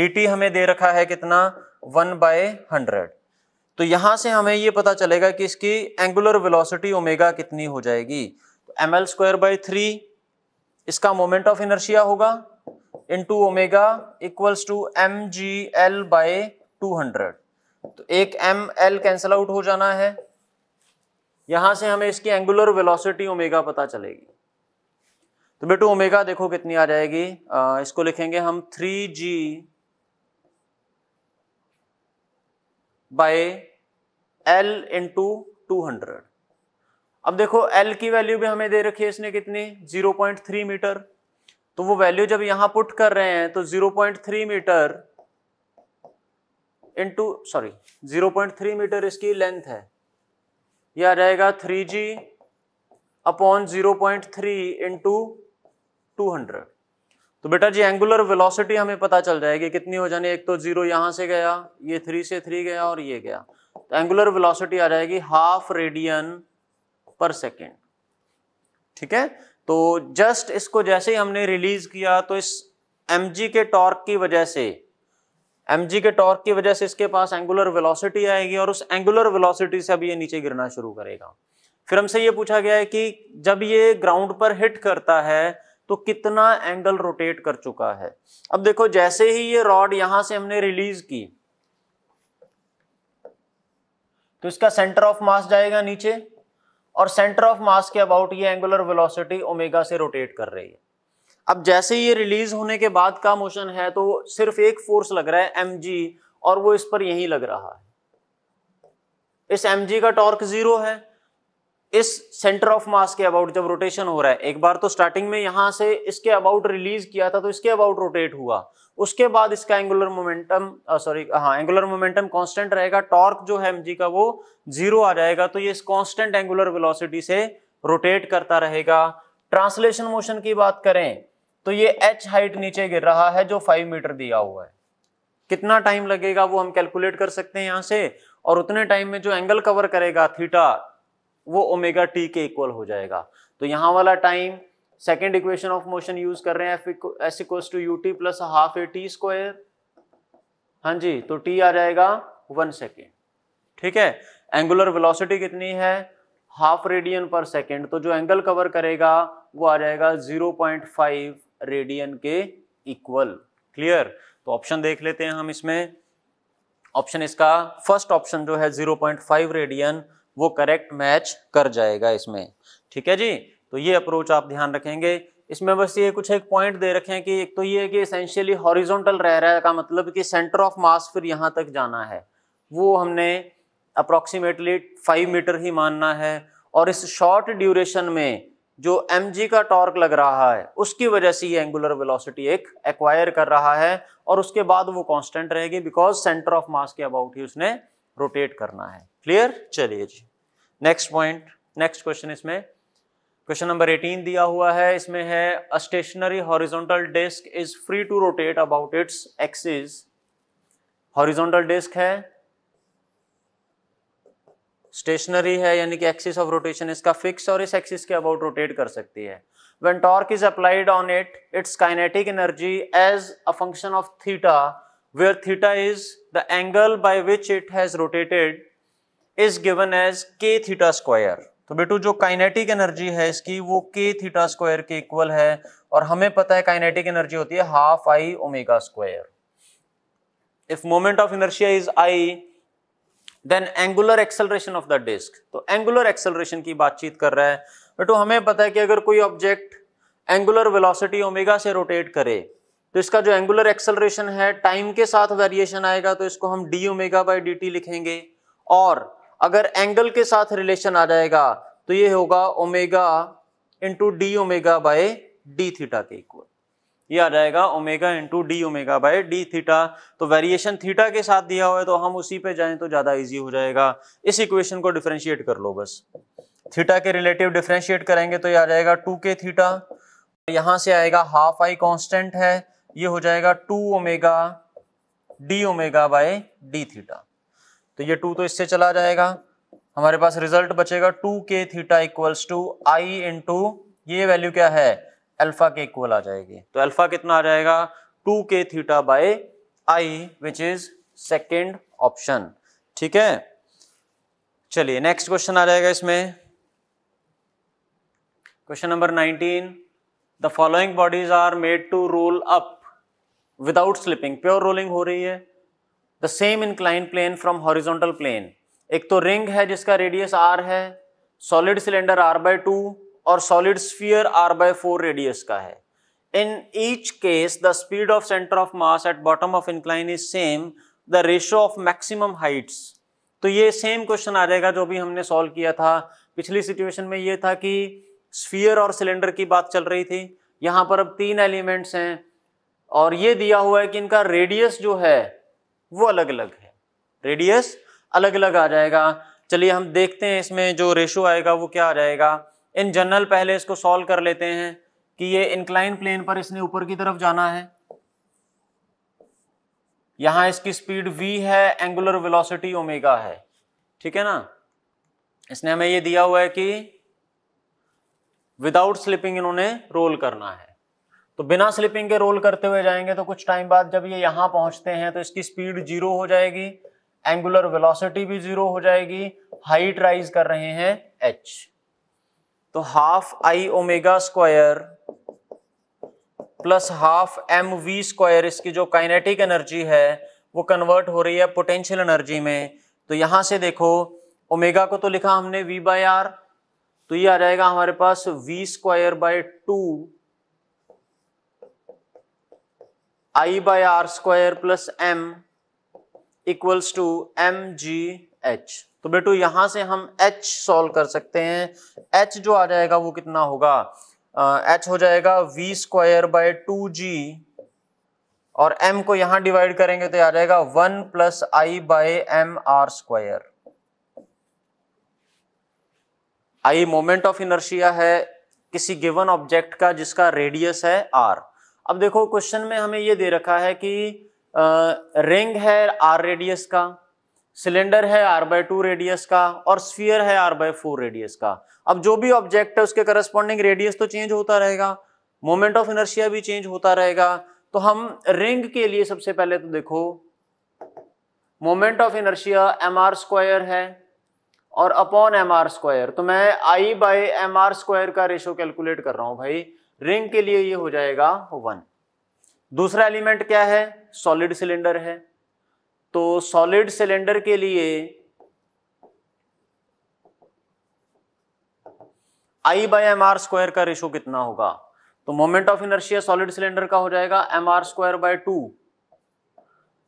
d t हमें दे रखा है कितना वन बाय हंड्रेड तो यहां से हमें ये पता चलेगा कि इसकी एंगुलर वेलोसिटी ओमेगा कितनी हो जाएगी m L square by three इसका मोमेंट ऑफ इनर्शिया होगा into omega equals to m G L by two hundred तो एक एम एल कैंसिल आउट हो जाना है यहां से हमें इसकी एंगुलर वेलोसिटी ओमेगा पता चलेगी तो बेटू ओमेगा देखो कितनी आ जाएगी आ, इसको लिखेंगे हम three ji by l into two hundred अब देखो एल की वैल्यू भी हमें दे रखी है इसने कितनी जीरो पॉइंट थ्री मीटर तो वो वैल्यू जब यहां पुट कर रहे हैं तो zero point three metre into sorry zero point three metre इसकी लेंथ है ये आ जाएगा three g upon zero point three into hundred तो बेटा जी एंगुलर वेलोसिटी हमें पता चल जाएगी कितनी हो जानी एक तो जीरो यहां से गया ये थ्री से थ्री गया और ये गया तो एंगुलर वेलोसिटी आ जाएगी हाफ रेडियन पर सेकेंड ठीक है तो जस्ट इसको जैसे ही हमने रिलीज किया तो इस एम के टॉर्क की वजह से एम के टॉर्क की वजह से इसके पास एंगुलर वेलोसिटी आएगी और उस एंगुलर वेलोसिटी से अब ये नीचे गिरना शुरू करेगा फिर हमसे ये पूछा गया है कि जब ये ग्राउंड पर हिट करता है तो कितना एंगल रोटेट कर चुका है अब देखो जैसे ही ये रॉड यहां से हमने रिलीज की तो इसका सेंटर ऑफ मास जाएगा नीचे और सेंटर ऑफ मास के अबाउट ये एंगुलर वेलोसिटी ओमेगा से रोटेट कर रही है अब जैसे ये रिलीज होने के बाद का मोशन है तो सिर्फ एक फोर्स लग रहा है एम और वो इस पर यही लग रहा है इस एम का टॉर्क जीरो है इस सेंटर ऑफ मास के अबाउट जब रोटेशन हो रहा है एक बार तो स्टार्टिंग में यहां से इसके अबाउट रिलीज किया था तो इसके अबाउट रोटेट हुआ उसके बाद इसका एंगुलर मोमेंटम सॉरी हाँ एंगुलर मोमेंटम कांस्टेंट रहेगा टॉर्क जो है एमजी का वो जीरो आ जाएगा तो ये इस कांस्टेंट एंगुलर वेलोसिटी से रोटेट करता रहेगा ट्रांसलेशन मोशन की बात करें तो ये एच हाइट नीचे गिर रहा है जो फाइव मीटर दिया हुआ है कितना टाइम लगेगा वो हम कैलकुलेट कर सकते हैं यहां से और उतने टाइम में जो एंगल कवर करेगा थीटा वो ओमेगा टी के इक्वल हो जाएगा तो यहां वाला time second equation of motion use कर रहे हैं s equal to u t plus half a t square हाँ जी तो टी आ जाएगा वन सेकेंड ठीक है एंगुलर वेलोसिटी कितनी है हाफ रेडियन पर सेकेंड तो जो एंगल कवर करेगा वो आ जाएगा जीरो पॉइंट फाइव रेडियन के इक्वल क्लियर तो ऑप्शन देख लेते हैं हम इसमें ऑप्शन इसका फर्स्ट ऑप्शन जो है 0.5 रेडियन वो करेक्ट मैच कर जाएगा इसमें ठीक है जी तो ये अप्रोच आप ध्यान रखेंगे इसमें बस ये कुछ एक पॉइंट दे रखे हैं कि एक तो ये है कि एसेंशियली हॉरिजॉन्टल रह रहा है का मतलब कि सेंटर ऑफ मास फिर यहाँ तक जाना है वो हमने अप्रोक्सीमेटली फाइव मीटर ही मानना है और इस शॉर्ट ड्यूरेशन में जो एम का टॉर्क लग रहा है उसकी वजह से ये एंगुलर वेलोसिटी एक एक्वायर कर रहा है और उसके बाद वो कांस्टेंट रहेगी बिकॉज सेंटर ऑफ मास के अबाउट ही उसने रोटेट करना है क्लियर चलिए जी नेक्स्ट पॉइंट नेक्स्ट क्वेश्चन इसमें क्वेश्चन नंबर 18 दिया हुआ है इसमें है a stationary horizontal disc is free to rotate about its axis horizontal disc है स्टेशनरी है यानी कि एक्सिस ऑफ रोटेशन इसका फिक्स और इस एक्सिस के अबाउट रोटेट कर सकती है when torque is applied on it its kinetic energy as a function of theta where theta is the angle by which it has rotated is given as k theta square तो बेटू जो kinetic energy है इसकी वो के theta square के equal है और हमें पता है काइनेटिक एनर्जी होती है half I omega square if moment of inertia is I then angular acceleration of the disc तो एंगुलर एक्सेलरेशन की बातचीत कर रहा है बेटो हमें पता है कि अगर कोई ऑब्जेक्ट एंगुलर वेलोसिटी ओमेगा से रोटेट करे तो इसका जो एंगुलर एक्सेलरेशन है टाइम के साथ वेरिएशन आएगा तो इसको हम d omega by d t लिखेंगे और अगर एंगल के साथ रिलेशन आ जाएगा तो ये होगा omega into d omega by d theta के इक्वल ये आ जाएगा omega into d omega by d theta तो वेरिएशन थीटा के साथ दिया हुआ है तो हम उसी पे जाएं तो ज़्यादा इजी हो जाएगा इस इक्वेशन को डिफ्रेंशिएट कर लो बस थीटा के रिलेटिव डिफ्रेंशिएट करेंगे तो ये आ जाएगा टू के थीटा यहां से आएगा हाफ आई कॉन्स्टेंट है ये हो जाएगा two omega d omega by d theta तो ये टू तो इससे चला जाएगा हमारे पास रिजल्ट बचेगा two k theta equals to I into ये वैल्यू क्या है अल्फा के इक्वल आ जाएगी तो अल्फा कितना आ जाएगा two k theta by I which is second option ठीक है चलिए नेक्स्ट क्वेश्चन आ जाएगा इसमें question number nineteen the following bodies are made to roll up without slipping pure rolling हो रही है the same incline plane from horizontal plane एक तो रिंग है जिसका रेडियस आर है solid cylinder r by two और solid sphere r by four radius का है in each case the speed of centre of mass at bottom of incline is same the ratio of maximum heights तो ये same question आ जाएगा जो भी हमने सॉल्व किया था पिछली सिचुएशन में ये था कि स्फीयर और सिलेंडर की बात चल रही थी यहाँ पर अब तीन एलिमेंट्स हैं और ये दिया हुआ है कि इनका रेडियस जो है वो अलग अलग है रेडियस अलग अलग आ जाएगा चलिए हम देखते हैं इसमें जो रेशो आएगा वो क्या आ जाएगा इन जनरल पहले इसको सॉल्व कर लेते हैं कि ये इंक्लाइन प्लेन पर इसने ऊपर की तरफ जाना है यहां इसकी स्पीड v है एंगुलर वेलोसिटी ओमेगा है ठीक है ना इसने हमें ये दिया हुआ है कि विदाउट स्लिपिंग इन्होंने रोल करना है तो बिना स्लिपिंग के रोल करते हुए जाएंगे तो कुछ टाइम बाद जब ये यहां पहुंचते हैं तो इसकी स्पीड जीरो हो जाएगी एंगुलर वेलोसिटी भी जीरो हो जाएगी हाइट राइज कर रहे हैं h तो half I omega square plus half M we square इसकी जो काइनेटिक एनर्जी है वो कन्वर्ट हो रही है पोटेंशियल एनर्जी में तो यहां से देखो ओमेगा को तो लिखा हमने वी बाय आर तो ये आ जाएगा हमारे पास v square by two I by are square plus m equals to m ji H तो बेटो यहां से हम एच सॉल्व कर सकते हैं एच जो आ जाएगा वो कितना होगा एच हो जाएगा we square by two g और एम को यहां डिवाइड करेंगे तो आ जाएगा one plus I by M R square I moment of inertia है किसी गिवन ऑब्जेक्ट का जिसका रेडियस है आर अब देखो क्वेश्चन में हमें ये दे रखा है कि रिंग है आर रेडियस का सिलेंडर है आर बाय टू रेडियस का और स्फीयर है आर बाय फोर रेडियस का अब जो भी ऑब्जेक्ट है उसके करस्पॉन्डिंग रेडियस तो चेंज होता रहेगा मोमेंट ऑफ इनर्शिया भी चेंज होता रहेगा तो हम रिंग के लिए सबसे पहले तो देखो moment of inertia M R square है और अपॉन एम आर स्क्वायर तो मैं I by M R square का रेशो कैलकुलेट कर रहा हूं भाई रिंग के लिए ये हो जाएगा वन दूसरा एलिमेंट क्या है सॉलिड सिलेंडर है तो सॉलिड सिलेंडर के लिए I by M R square का रेशो कितना होगा तो moment of inertia solid cylinder का हो जाएगा M R square by two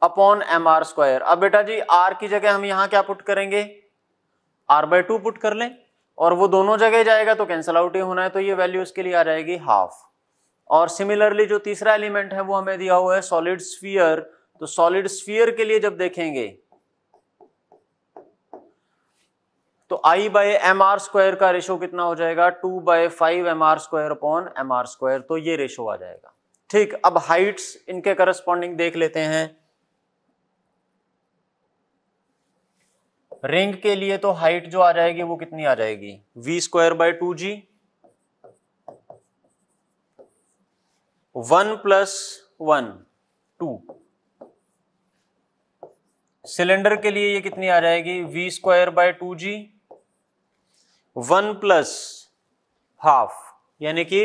upon m are square अब बेटा जी आर की जगह हम यहां क्या पुट करेंगे आर बाय टू पुट कर लें और वो दोनों जगह जाएगा तो कैंसल आउट ही होना है तो ये वैल्यू इसके लिए आ जाएगी हाफ और सिमिलरली जो तीसरा एलिमेंट है वो हमें दिया हुआ है सॉलिड स्फीयर तो सॉलिड स्फीयर के लिए जब देखेंगे तो I by M R square का रेशो कितना हो जाएगा two by five M R square upon m are square तो ये रेशो आ जाएगा ठीक अब हाइट्स इनके करस्पॉन्डिंग देख लेते हैं रिंग के लिए तो हाइट जो आ जाएगी वो कितनी आ जाएगी v square by two g one plus one two cylinder के लिए ये कितनी आ जाएगी v square by two g one plus half यानी कि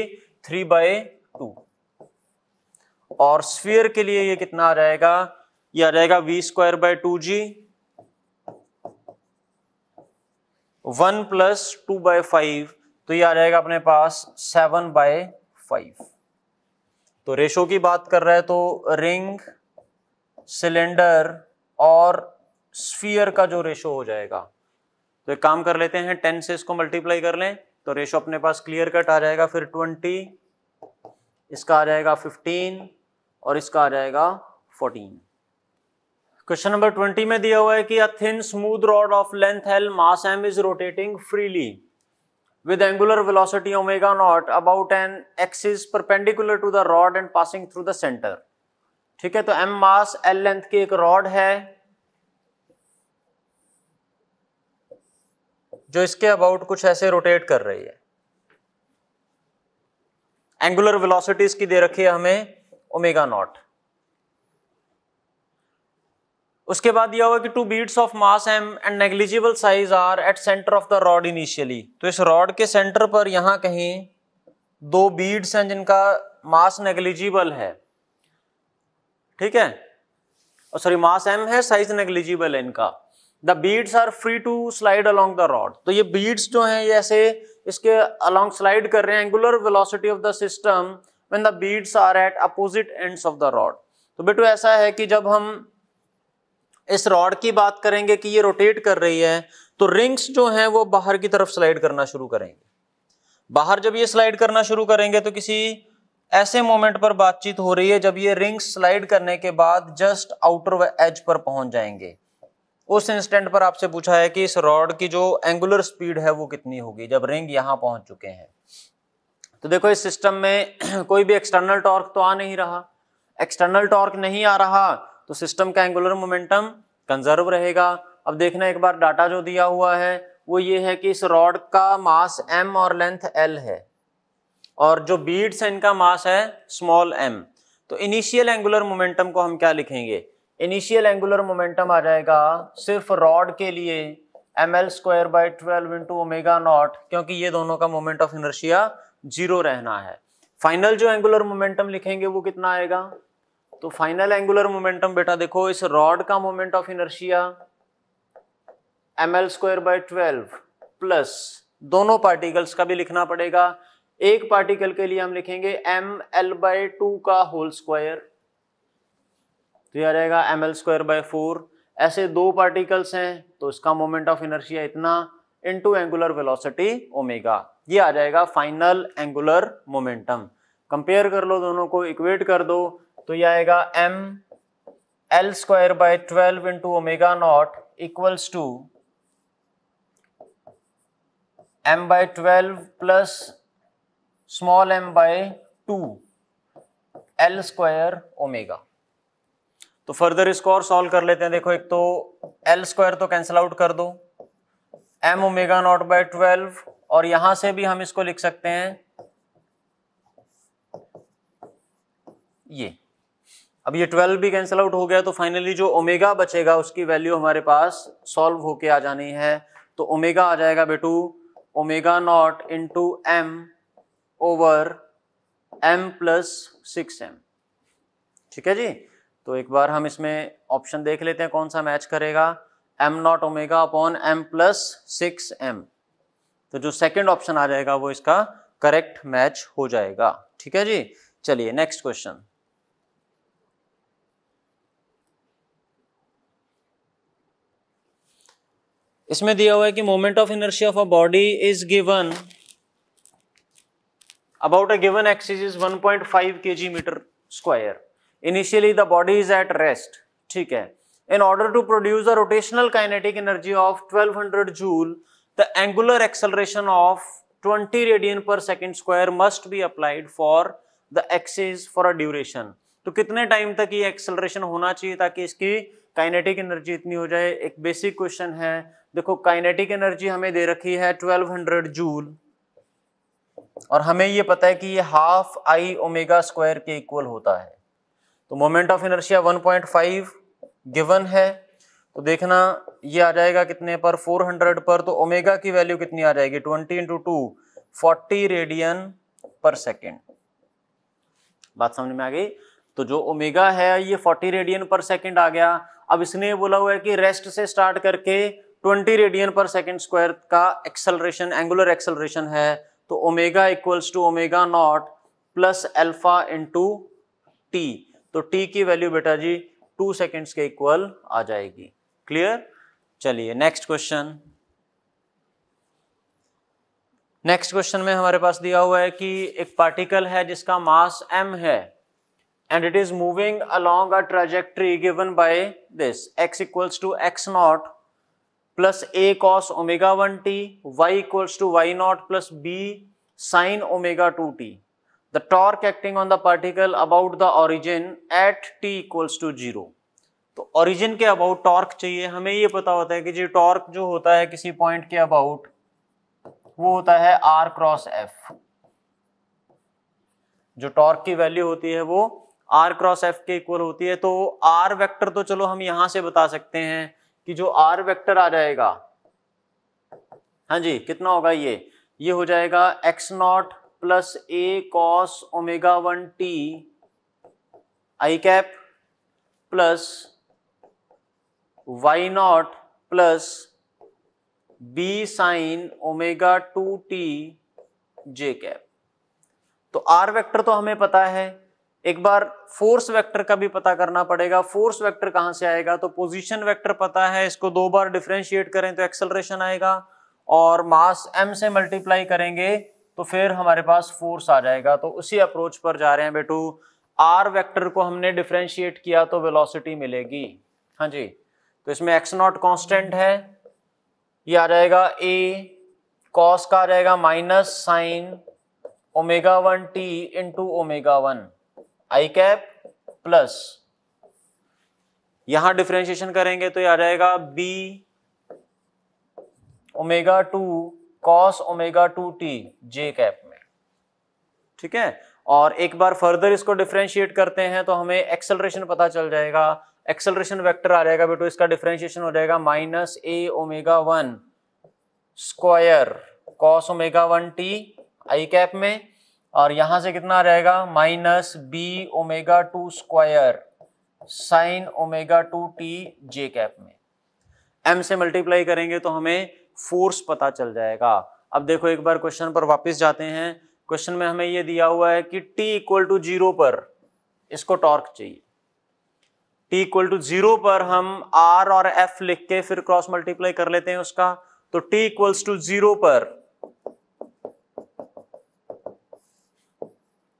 थ्री बाय टू और स्फीयर के लिए ये कितना आ जाएगा ये आ जाएगा we square by two g one plus two by five तो ये आ जाएगा अपने पास सेवन बाय फाइव तो रेशो की बात कर रहे हैं तो रिंग सिलेंडर और स्फीयर का जो रेशो हो जाएगा तो एक काम कर लेते हैं टेन से इसको मल्टीप्लाई कर लें तो रेशो अपने पास क्लियर कट आ जाएगा फिर ट्वेंटी इसका आ जाएगा फिफ्टीन और इसका आ जाएगा फोर्टीन क्वेश्चन नंबर ट्वेंटी में दिया हुआ है कि a thin smooth rod of length l mass M is rotating freely with angular velocity omega nought about an axis perpendicular to the rod and passing through the centre ठीक है तो M मास L length की एक rod है जो इसके about कुछ ऐसे रोटेट कर रही है एंगुलर वेलोसिटीज की दे रखी है हमें ओमेगा नॉट उसके बाद यह हुआ कि two beads of mass M and negligible size are at centre of the rod initially तो इस रॉड के सेंटर पर यहां कहीं दो बीड्स हैं जिनका मास नेग्लिजिबल है ठीक है और सॉरी मास एम है साइज नेग्लिजिबल है इनका the beads are free to slide along the rod तो ये बीड्स जो हैं ये ऐसे इसके अलोंग स्लाइड कर रहे हैं angular velocity of the system when the beads are at opposite ends of the rod तो बेटो ऐसा है कि जब हम इस रॉड की बात करेंगे कि ये रोटेट कर रही है तो रिंग्स जो हैं वो बाहर की तरफ स्लाइड करना शुरू करेंगे बाहर जब ये स्लाइड करना शुरू करेंगे तो किसी ऐसे मोमेंट पर बातचीत हो रही है जब ये रिंग स्लाइड करने के बाद जस्ट आउटर एज पर पहुंच जाएंगे उस इंस्टेंट पर आपसे पूछा है कि इस रॉड की जो एंगुलर स्पीड है वो कितनी होगी जब रिंग यहां पहुंच चुके हैं तो देखो इस सिस्टम में कोई भी एक्सटर्नल टॉर्क तो आ नहीं रहा एक्सटर्नल टॉर्क नहीं आ रहा तो सिस्टम का एंगुलर मोमेंटम कंजर्व रहेगा अब देखना एक बार डाटा जो दिया हुआ है वो ये है कि इस रॉड का मास एम और लेंथ एल है और जो बीड्स है इनका मास है स्मॉल एम तो इनिशियल एंगुलर मोमेंटम को हम क्या लिखेंगे इनिशियल एंगुलर मोमेंटम आ जाएगा सिर्फ रॉड के लिए m L square by twelve into omega nought क्योंकि ये दोनों का मोमेंट ऑफ इनर्शिया जीरो रहना है फाइनल जो एंगुलर मोमेंटम लिखेंगे वो कितना आएगा तो फाइनल एंगुलर मोमेंटम बेटा देखो इस रॉड का moment of inertia m L square by twelve plus दोनों पार्टिकल्स का भी लिखना पड़ेगा एक पार्टिकल के लिए हम लिखेंगे एम एल बाय टू का होल स्क्वायर तो यह आ जाएगा M L square by four ऐसे दो पार्टिकल्स हैं तो इसका मोमेंट ऑफ इनर्शिया इतना इनटू एंगुलर वेलोसिटी ओमेगा ये आ जाएगा फाइनल एंगुलर मोमेंटम कंपेयर कर लो दोनों को इक्वेट कर दो तो यह आएगा M L square by twelve into omega naught equals to M by twelve plus small M by two L square omega तो फर्दर इसको और सॉल्व कर लेते हैं देखो एक तो एल स्क्वायर तो कैंसिल आउट कर दो M omega naught by twelve और यहां से भी हम इसको लिख सकते हैं ये अब ये ट्वेल्व भी कैंसिल आउट हो गया तो फाइनली जो ओमेगा बचेगा उसकी वैल्यू हमारे पास सॉल्व होके आ जानी है तो ओमेगा आ जाएगा बेटू omega naught into M over M plus six M ठीक है जी तो एक बार हम इसमें ऑप्शन देख लेते हैं कौन सा मैच करेगा M naught omega upon M plus six M तो जो सेकंड ऑप्शन आ जाएगा वो इसका करेक्ट मैच हो जाएगा ठीक है जी चलिए नेक्स्ट क्वेश्चन इसमें दिया हुआ है कि moment of inertia of a body is given about a given axis is 1.5 kg meter square. Initially the body is at rest. ठीक है. In order to produce a rotational kinetic energy of 1200 joule, the angular acceleration of 20 radian per second square must be applied for the axis for a duration. तो कितने time तक ये acceleration होना चाहिए ताकि इसकी काइनेटिक एनर्जी इतनी हो जाए एक बेसिक क्वेश्चन है देखो काइनेटिक एनर्जी हमें दे रखी है 1200 जूल और हमें ये पता है कि ये हाफ आई ओमेगा स्क्वायर के इक्वल होता है तो मोमेंट ऑफ इनर्शिया 1.5 गिवन है तो देखना ये आ जाएगा कितने पर 400 पर तो ओमेगा की वैल्यू कितनी आ जाएगी 20 into two forty radian per second बात समझ में आ गई तो जो ओमेगा है ये 40 रेडियन पर सेकेंड आ गया अब इसने बोला हुआ है कि रेस्ट से स्टार्ट करके 20 रेडियन पर सेकेंड स्क्वायर का एक्सेलरेशन एंगुलर एक्सलरेशन है तो omega equals to omega naught plus alpha to T तो टी की वैल्यू बेटा जी टू सेकेंड्स के इक्वल आ जाएगी क्लियर चलिए नेक्स्ट क्वेश्चन नेक्स्ट क्वेश्चन में हमारे पास दिया हुआ है कि एक पार्टिकल है जिसका मास एम है and it is moving along a trajectory given by this X equals to X naught plus A cos omega one T Y equals to Y naught plus B sine omega two T the torque acting on the particle about the origin at T equals to zero तो origin के about torque चाहिए हमें ये पता होता है कि जी torque जो होता है किसी पॉइंट के अबाउट वो होता है आर क्रॉस एफ जो टॉर्क की वैल्यू होती है वो आर क्रॉस एफ के इक्वल होती है तो आर वेक्टर तो चलो हम यहां से बता सकते हैं कि जो आर वेक्टर आ जाएगा हाँ जी कितना होगा ये ये हो जाएगा X naught plus A cos omega one T I cap plus Y naught plus B sine omega two T J cap तो आर वेक्टर तो हमें पता है एक बार फोर्स वेक्टर का भी पता करना पड़ेगा फोर्स वेक्टर कहाँ से आएगा तो पोजीशन वेक्टर पता है इसको दो बार डिफ्रेंशिएट करें तो एक्सेलरेशन आएगा और मास एम से मल्टीप्लाई करेंगे तो फिर हमारे पास फोर्स आ जाएगा तो उसी अप्रोच पर जा रहे हैं बेटू आर वेक्टर को हमने डिफ्रेंशिएट किया तो वेलोसिटी मिलेगी हाँ जी तो इसमें एक्स नॉट कॉन्स्टेंट है ये आ जाएगा ए कॉस का आ जाएगा minus sine omega one T into omega one I cap plus यहां डिफ्रेंशिएशन करेंगे तो ये आ जाएगा B omega two cos omega two T J cap में ठीक है और एक बार फर्दर इसको डिफ्रेंशिएट करते हैं तो हमें एक्सेलरेशन पता चल जाएगा एक्सेलरेशन वेक्टर आ जाएगा बेटो इसका डिफ्रेंशिएशन हो जाएगा minus A omega one square cos omega one T I cap में और यहां से कितना रहेगा minus B omega two square sine omega two T J cap में एम से मल्टीप्लाई करेंगे तो हमें फोर्स पता चल जाएगा अब देखो एक बार क्वेश्चन पर वापस जाते हैं क्वेश्चन में हमें यह दिया हुआ है कि टी इक्वल टू जीरो पर इसको टॉर्क चाहिए टी इक्वल टू जीरो पर हम आर और एफ लिख के फिर क्रॉस मल्टीप्लाई कर लेते हैं उसका तो टी इक्वल्स टू जीरो पर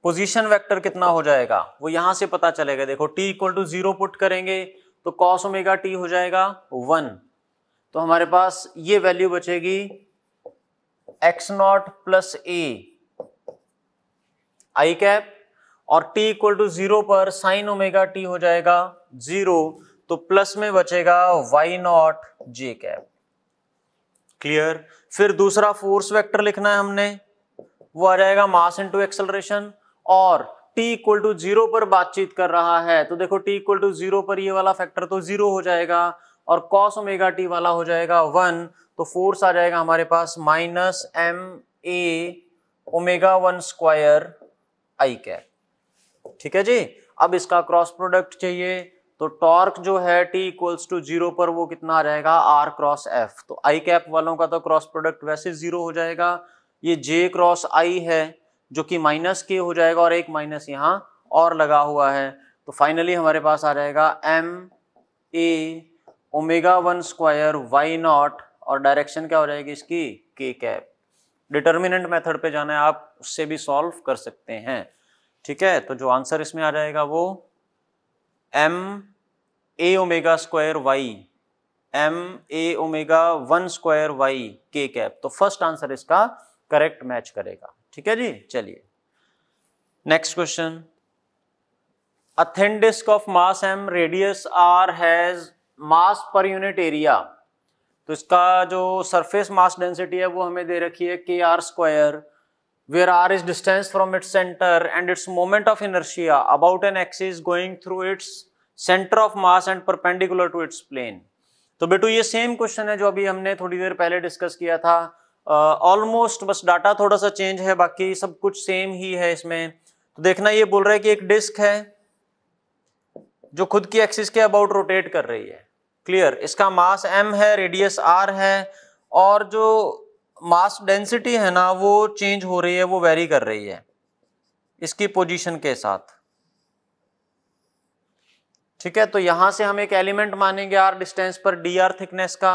पोजीशन वेक्टर कितना हो जाएगा वो यहां से पता चलेगा देखो T equal to zero put करेंगे तो कॉस ओमेगा टी हो जाएगा वन तो हमारे पास ये वैल्यू बचेगी X naught plus A I cap और टी इक्वल टू जीरो पर साइन ओमेगा टी हो जाएगा जीरो तो प्लस में बचेगा Y naught J cap clear फिर दूसरा फोर्स वेक्टर लिखना है हमने वो आ जाएगा मास इनटू एक्सेलरेशन और t इक्वल टू जीरो पर बातचीत कर रहा है तो देखो t इक्वल टू जीरो पर ये वाला फैक्टर तो जीरो हो जाएगा और कॉस ओमेगा t वाला हो जाएगा वन तो फोर्स आ जाएगा हमारे पास minus M A omega one square I cap ठीक है जी अब इसका क्रॉस प्रोडक्ट चाहिए तो टॉर्क जो है t इक्वल्स टू जीरो पर वो कितना आ जाएगा r क्रॉस f तो i कैप वालों का तो क्रॉस प्रोडक्ट वैसे जीरो हो जाएगा ये j क्रॉस i है जो कि माइनस के हो जाएगा और एक माइनस यहाँ और लगा हुआ है तो फाइनली हमारे पास आ जाएगा M A omega one square Y naught और डायरेक्शन क्या हो जाएगी इसकी के कैप डिटर्मिनेंट मेथड पे जाना है आप उससे भी सॉल्व कर सकते हैं ठीक है तो जो आंसर इसमें आ जाएगा वो M A omega square Y M A omega one square Y के कैप तो फर्स्ट आंसर इसका करेक्ट मैच करेगा ठीक है जी चलिए next question a disc of mass M radius R has mass per unit area तो इसका जो सरफेस मास डेंसिटी है वो हमें दे रखी है K R square where R is distance from its centre and its moment of inertia about an axis going through its centre of mass and perpendicular to its plane तो बेटू ये same question है जो अभी हमने थोड़ी देर पहले discuss किया था ऑलमोस्ट बस डाटा थोड़ा सा चेंज है बाकी सब कुछ सेम ही है इसमें तो देखना ये बोल रहा है कि एक डिस्क है जो खुद की एक्सिस के अबाउट रोटेट कर रही है क्लियर इसका मास एम है रेडियस आर है और जो मास डेंसिटी है ना वो चेंज हो रही है वो वेरी कर रही है इसकी पोजीशन के साथ ठीक है तो यहां से हम एक एलिमेंट मानेंगे आर डिस्टेंस पर डी आर थिकनेस का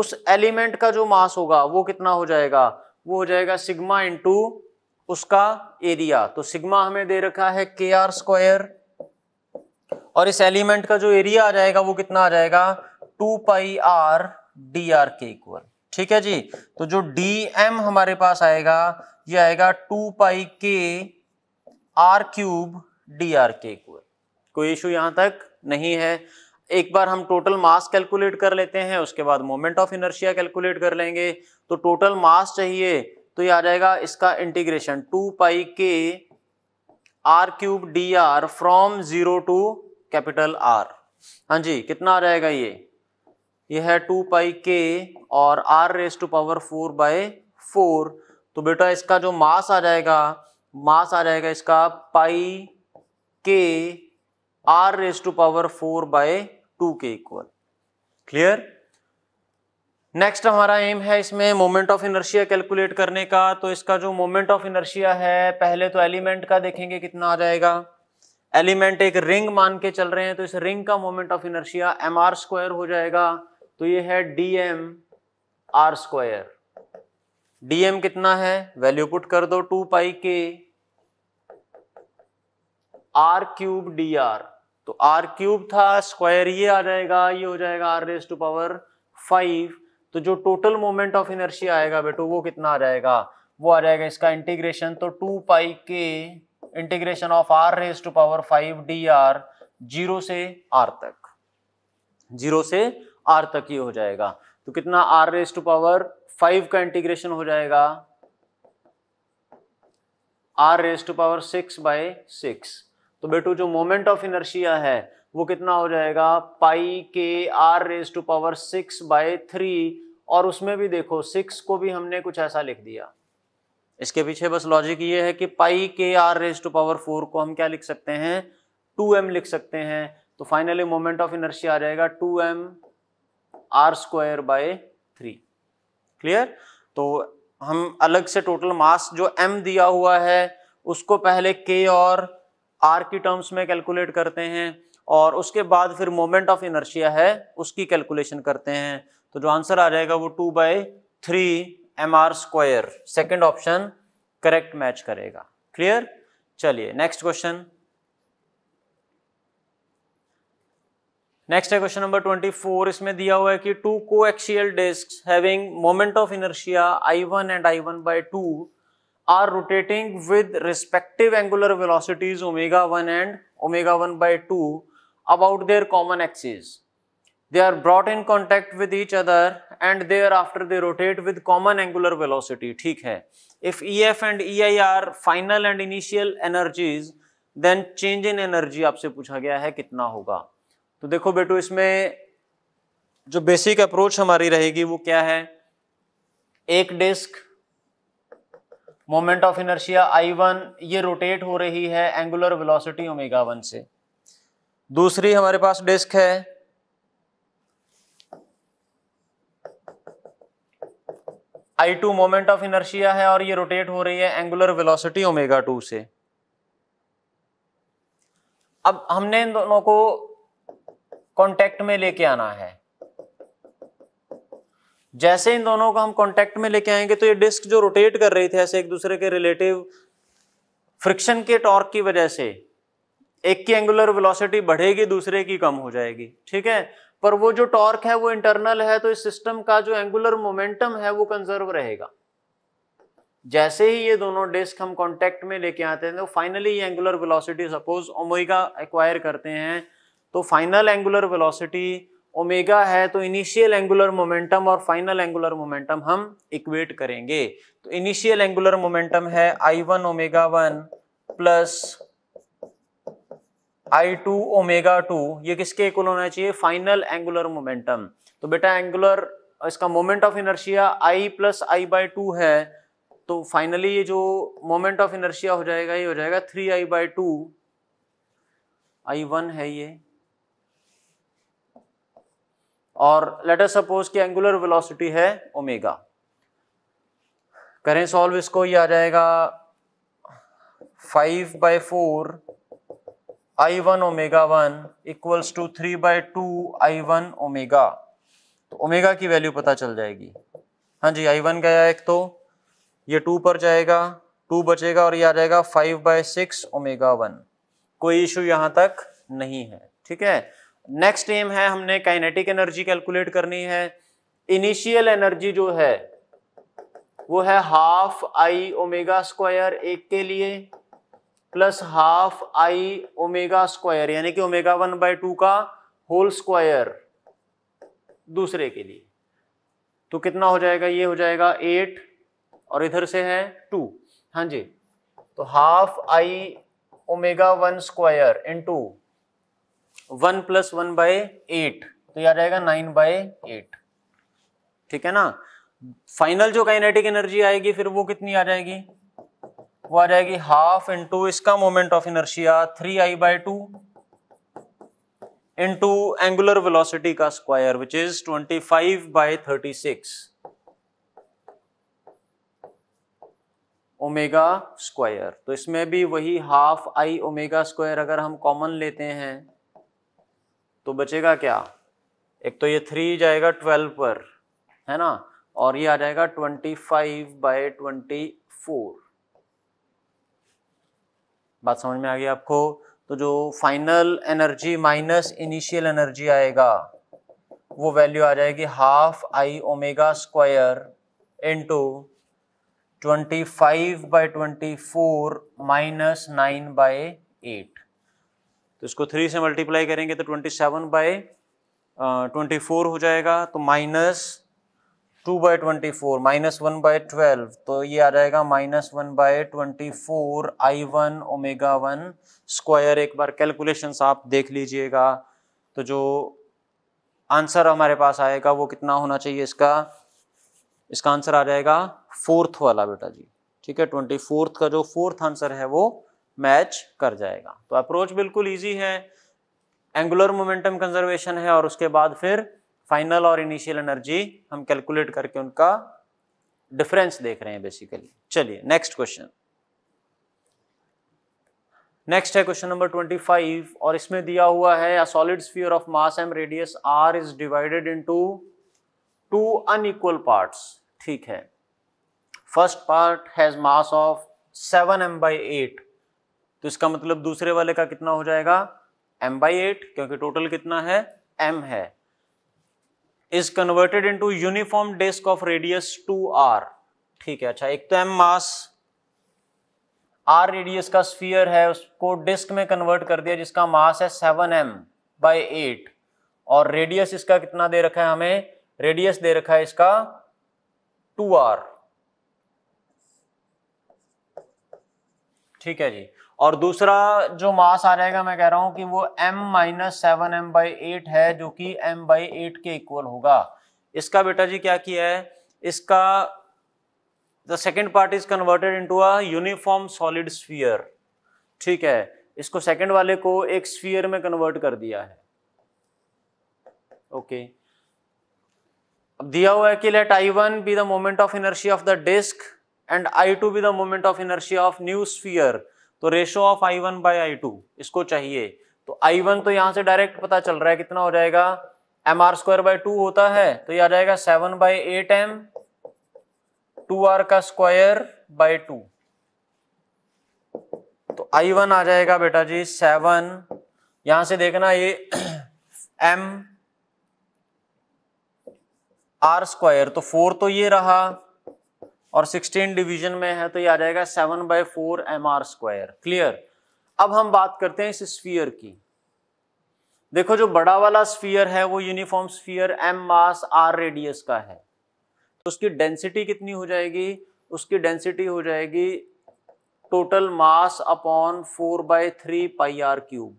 उस एलिमेंट का जो मास होगा वो कितना हो जाएगा वो हो जाएगा सिग्मा इंटू उसका एरिया तो सिग्मा हमें दे रखा है के आर स्क्वायर और इस एलिमेंट का जो एरिया आ जाएगा वो कितना आ जाएगा two pi R D R के इक्वल ठीक है जी तो जो डी एम हमारे पास आएगा ये आएगा two pi K R cube D are के इक्वल कोई इशू यहां तक नहीं है एक बार हम टोटल मास कैलकुलेट कर लेते हैं उसके बाद मोमेंट ऑफ इनर्शिया कैलकुलेट कर लेंगे तो टोटल मास चाहिए तो ये आ जाएगा इसका integration two pi K R cube D R from zero to capital R हाँ जी कितना आ जाएगा ये ये है टू पाई के और R raise to power four by four तो बेटा इसका जो मास आ जाएगा मास आ जाएगा इसका pi K R raise to power four by two के इक्वल क्लियर नेक्स्ट हमारा एम है इसमें मोमेंट ऑफ इनर्शिया कैलकुलेट करने का तो इसका जो मोमेंट ऑफ इनर्शिया है पहले तो एलिमेंट का देखेंगे कितना आ जाएगा एलिमेंट एक रिंग मान के चल रहे हैं तो इस रिंग का moment of inertia M R square हो जाएगा तो ये है D M R square D M कितना है वैल्यू पुट कर दो two pi K R cube D are तो आर क्यूब था स्क्वायर ये आ जाएगा ये हो जाएगा R raise to power five तो जो टोटल मोमेंट ऑफ इनर्शी आएगा बेटो वो कितना आ जाएगा वो आ जाएगा इसका इंटीग्रेशन तो two pi K integration of R raise to power five D R zero से आर तक जीरो से आर तक ये हो जाएगा तो कितना R raise to power five का इंटीग्रेशन हो जाएगा R raise to power six by six तो बेटो जो मोमेंट ऑफ इनर्शिया है वो कितना हो जाएगा pi K R raise to power six by three और उसमें भी देखो सिक्स को भी हमने कुछ ऐसा लिख दिया इसके पीछे बस लॉजिक ये है कि pi K R raise to power four को हम क्या लिख सकते हैं टू एम लिख सकते हैं तो फाइनली मोमेंट ऑफ इनर्शिया आ जाएगा two M R square by three clear तो हम अलग से टोटल मास जो एम दिया हुआ है उसको पहले के और आर की टर्म्स में कैलकुलेट करते हैं और उसके बाद फिर मोमेंट ऑफ इनर्शिया है उसकी कैलकुलेशन करते हैं तो जो आंसर आ जाएगा वो two by three M R square second option correct match करेगा क्लियर चलिए नेक्स्ट क्वेश्चन नेक्स्ट है क्वेश्चन नंबर ट्वेंटी फोर इसमें दिया हुआ है कि two coaxial disc having moment of inertia I one and I one by two are rotating with respective angular velocities omega one and omega one by two about their common axis they are brought in contact with each other and thereafter they rotate with common angular velocity ठीक है if E F and E I are final and initial energies then change in energy आपसे पूछा गया है कितना होगा तो देखो बेटो इसमें जो बेसिक अप्रोच हमारी रहेगी वो क्या है एक disc moment of inertia I one ये रोटेट हो रही है एंगुलर वेलोसिटी ओमेगा वन से दूसरी हमारे पास डिस्क है I two moment of inertia है और ये रोटेट हो रही है एंगुलर वेलोसिटी ओमेगा टू से अब हमने इन दोनों को कांटेक्ट में लेके आना है जैसे इन दोनों को हम कॉन्टेक्ट में लेके आएंगे तो ये डिस्क जो रोटेट कर रही थी ऐसे एक दूसरे के रिलेटिव फ्रिक्शन के टॉर्क की वजह से एक की एंगुलर वेलोसिटी बढ़ेगी दूसरे की कम हो जाएगी ठीक है पर वो जो टॉर्क है वो इंटरनल है तो इस सिस्टम का जो एंगुलर मोमेंटम है वो कंजर्व रहेगा जैसे ही ये दोनों डिस्क हम कांटेक्ट में लेके आते हैं तो फाइनली ये angular velocity suppose omega acquire करते हैं तो फाइनल एंगुलर वेलोसिटी ओमेगा है तो इनिशियल एंगुलर मोमेंटम और फाइनल एंगुलर मोमेंटम हम इक्वेट करेंगे तो इनिशियल एंगुलर मोमेंटम है I one omega one plus I two omega two ये किसके इक्वल होना चाहिए फाइनल एंगुलर मोमेंटम तो बेटा एंगुलर इसका moment of inertia I plus I by two है तो फाइनली ये जो मोमेंट ऑफ इनर्शिया हो जाएगा ये हो जाएगा three I by two I one है ये और लेटर सपोज की एंगुलर वेलोसिटी है ओमेगा करें सॉल्व इसको ये आ जाएगा five by four I one omega one equals to three by two I one omega तो ओमेगा की वैल्यू पता चल जाएगी हाँ जी आई वन गया एक तो ये टू पर जाएगा टू बचेगा और ये आ जाएगा five by six omega one कोई इशू यहाँ तक नहीं है ठीक है नेक्स्ट एम है हमने काइनेटिक एनर्जी कैलकुलेट करनी है इनिशियल एनर्जी जो है वो है हाफ आई ओमेगा स्क्वायर एक के लिए plus half I omega square यानी कि ओमेगा वन बाई टू का होल स्क्वायर दूसरे के लिए तो कितना हो जाएगा ये हो जाएगा एट और इधर से है टू हाँ जी तो half I omega one square into one plus one by eight तो यह रहेगा नाइन बाय एट ठीक है ना फाइनल जो काइनेटिक एनर्जी आएगी फिर वो कितनी आ जाएगी वो आ जाएगी हाफ इंटू इसका moment of inertia three I by two into angular velocity का square which is twenty five by thirty six omega square तो इसमें भी वही हाफ आई ओमेगा स्क्वायर अगर हम कॉमन लेते हैं तो बचेगा क्या एक तो ये थ्री जाएगा ट्वेल्व पर है ना और ये आ जाएगा twenty five by twenty four बात समझ में आ गई आपको तो जो final energy minus initial energy आएगा वो वैल्यू आ जाएगी half I omega square into twenty five by twenty four minus nine by eight तो इसको थ्री से मल्टीप्लाई करेंगे तो twenty seven by twenty four हो जाएगा तो minus two by twenty four minus one by twelve तो ये आ जाएगा minus one by twenty four I one omega one square एक बार कैलकुलेशन आप देख लीजिएगा तो जो आंसर हमारे पास आएगा वो कितना होना चाहिए इसका इसका आंसर आ जाएगा फोर्थ वाला बेटा जी ठीक है ट्वेंटी फोर्थ का जो फोर्थ आंसर है वो मैच कर जाएगा तो अप्रोच बिल्कुल ईजी है एंगुलर मोमेंटम कंजर्वेशन है और उसके बाद फिर फाइनल और इनिशियल एनर्जी हम कैलकुलेट करके उनका डिफरेंस देख रहे हैं बेसिकली चलिए नेक्स्ट क्वेश्चन नेक्स्ट है क्वेश्चन नंबर 25 और इसमें दिया हुआ है solid sphere of mass M radius R is divided into two unequal parts ठीक है first part has mass of 7m M by eight तो इसका मतलब दूसरे वाले का कितना हो जाएगा एम बाई एट क्योंकि टोटल कितना है एम है is converted into uniform disc of radius two R ठीक है अच्छा एक तो एम मास आर रेडियस का स्फीयर है उसको डिस्क में कन्वर्ट कर दिया जिसका मास है सेवन एम बाई एट और रेडियस इसका कितना दे रखा है हमें रेडियस दे रखा है इसका टू आर ठीक है जी और दूसरा जो मास आ जाएगा मैं कह रहा हूं कि वो m minus seven M by eight है जो कि m बाई एट के इक्वल होगा इसका बेटा जी क्या किया है इसका the second part is converted into a uniform solid sphere ठीक है इसको सेकेंड वाले को एक स्फीयर में कन्वर्ट कर दिया है ओके okay. अब दिया हुआ है कि let I one be the moment of inertia of the disc and I two be the moment of inertia of new sphere तो ratio of I one by I two इसको चाहिए तो I one तो यहाँ से direct पता चल रहा है कितना हो जाएगा M R square by two होता है तो ये आ जाएगा seven by eight M two R का स्क्वायर बाय टू तो आई वन आ जाएगा बेटा जी सेवन यहां से देखना ये एम आर स्क्वायर तो फोर तो ये रहा और 16 डिवीजन में है तो ये आ जाएगा 7 by four M R square clear अब हम बात करते हैं इस स्फीयर की देखो जो बड़ा वाला स्फीयर है वो uniform sphere M mass R radius का है तो उसकी डेंसिटी कितनी हो जाएगी उसकी डेंसिटी हो जाएगी total mass upon four by three pi are cube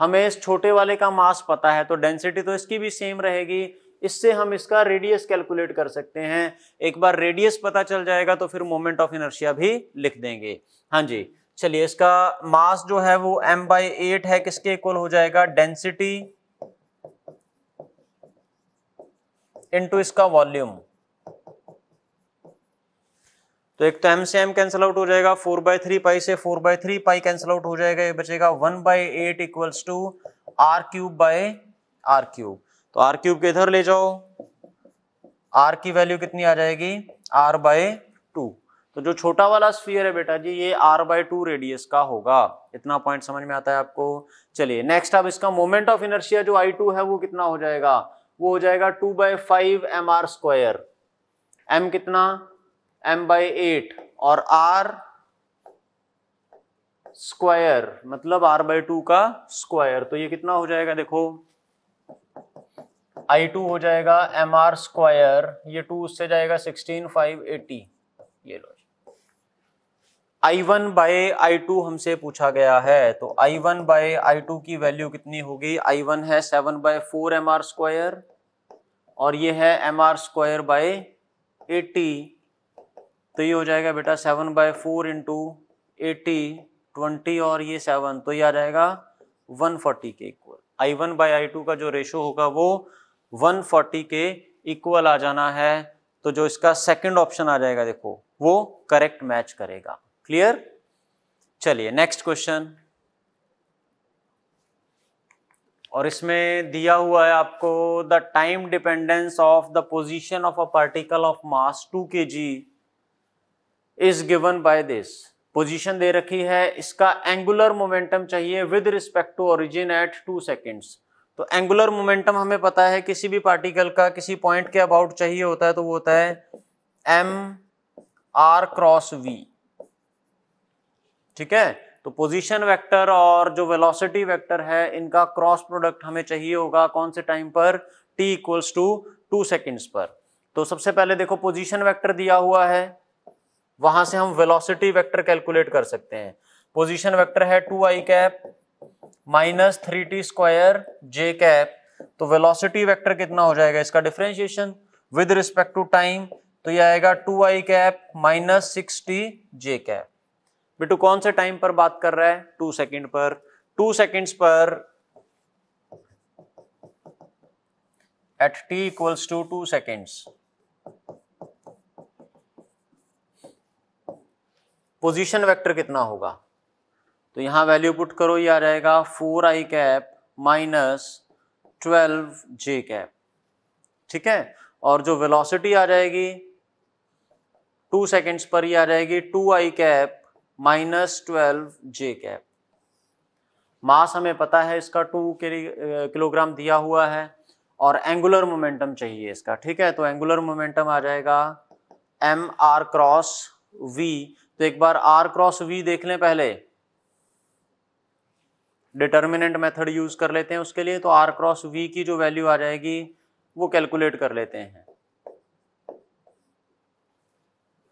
हमें इस छोटे वाले का मास पता है तो डेंसिटी तो इसकी भी सेम रहेगी इससे हम इसका रेडियस कैलकुलेट कर सकते हैं एक बार रेडियस पता चल जाएगा तो फिर मोमेंट ऑफ इनर्शिया भी लिख देंगे हाँ जी चलिए इसका मास जो है वो एम बाई एट है किसके इक्वल हो जाएगा डेंसिटी इनटू इसका वॉल्यूम तो एक तो एम से एम कैंसिल आउट हो जाएगा फोर बाय थ्री पाई से four by three pi cancel out हो जाएगा ये बचेगा one by eight equals to R cube by R cube तो आर क्यूब के इधर ले जाओ आर की वैल्यू कितनी आ जाएगी आर बाय टू तो जो छोटा वाला स्फीयर है बेटा जी ये आर बाय टू रेडियस का होगा इतना पॉइंट समझ में आता है आपको चलिए नेक्स्ट अब इसका मोमेंट ऑफ इनर्शिया जो आई टू है वो कितना हो जाएगा वो हो जाएगा two by five M R square M कितना एम बाई एट और आर स्क्वायर मतलब आर बाय टू का स्क्वायर तो ये कितना हो जाएगा देखो आई टू हो जाएगा एम आर स्क्वायर ये टू उससे जाएगा सिक्सटीन फाइव एटी ये लो I one by I two हमसे पूछा गया है तो I one by I two की वैल्यू कितनी होगी आई वन है seven by four M R square और ये है M R square by eighty तो ये हो जाएगा बेटा seven by four into eighty twenty और ये सेवन तो ये आ जाएगा वन फोर्टी के equal I one by I two का जो रेशो होगा वो 140 के इक्वल आ जाना है तो जो इसका सेकंड ऑप्शन आ जाएगा देखो वो करेक्ट मैच करेगा क्लियर चलिए नेक्स्ट क्वेश्चन और इसमें दिया हुआ है आपको the time dependence of the position of a particle of mass two K ji is given by this position दे रखी है इसका एंगुलर मोमेंटम चाहिए with respect to origin at two seconds तो एंगुलर मोमेंटम हमें पता है किसी भी पार्टिकल का किसी पॉइंट के अबाउट चाहिए होता है तो वो होता है एम आर क्रॉस वी ठीक है तो पोजीशन वेक्टर और जो वेलोसिटी वेक्टर है इनका क्रॉस प्रोडक्ट हमें चाहिए होगा कौन से टाइम पर T equals to two seconds पर तो सबसे पहले देखो पोजीशन वेक्टर दिया हुआ है वहां से हम वेलोसिटी वेक्टर कैलकुलेट कर सकते हैं पोजीशन वेक्टर है टू आई cap minus three T square J cap तो वेलोसिटी वेक्टर कितना हो जाएगा इसका differentiation with respect to time तो ये आएगा टू आई cap minus six T J cap बिटू कौन से टाइम पर बात कर रहा है टू सेकेंड पर टू सेकेंड पर at T equals to two seconds position vector कितना होगा तो यहाँ वैल्यू पुट करो ये आ जाएगा four I cap minus twelve J cap ठीक है और जो वेलोसिटी आ जाएगी टू सेकेंड्स पर ही आ जाएगी टू आई cap minus twelve J cap mass हमें पता है इसका टू किलोग्राम दिया हुआ है और एंगुलर मोमेंटम चाहिए इसका ठीक है तो एंगुलर मोमेंटम आ जाएगा एम आर क्रॉस वी तो एक बार आर क्रॉस वी देख लें पहले डिटर्मिनेंट मेथड यूज़ कर लेते हैं उसके लिए तो आर क्रॉस वी की जो वैल्यू आ जाएगी वो कैलकुलेट कर लेते हैं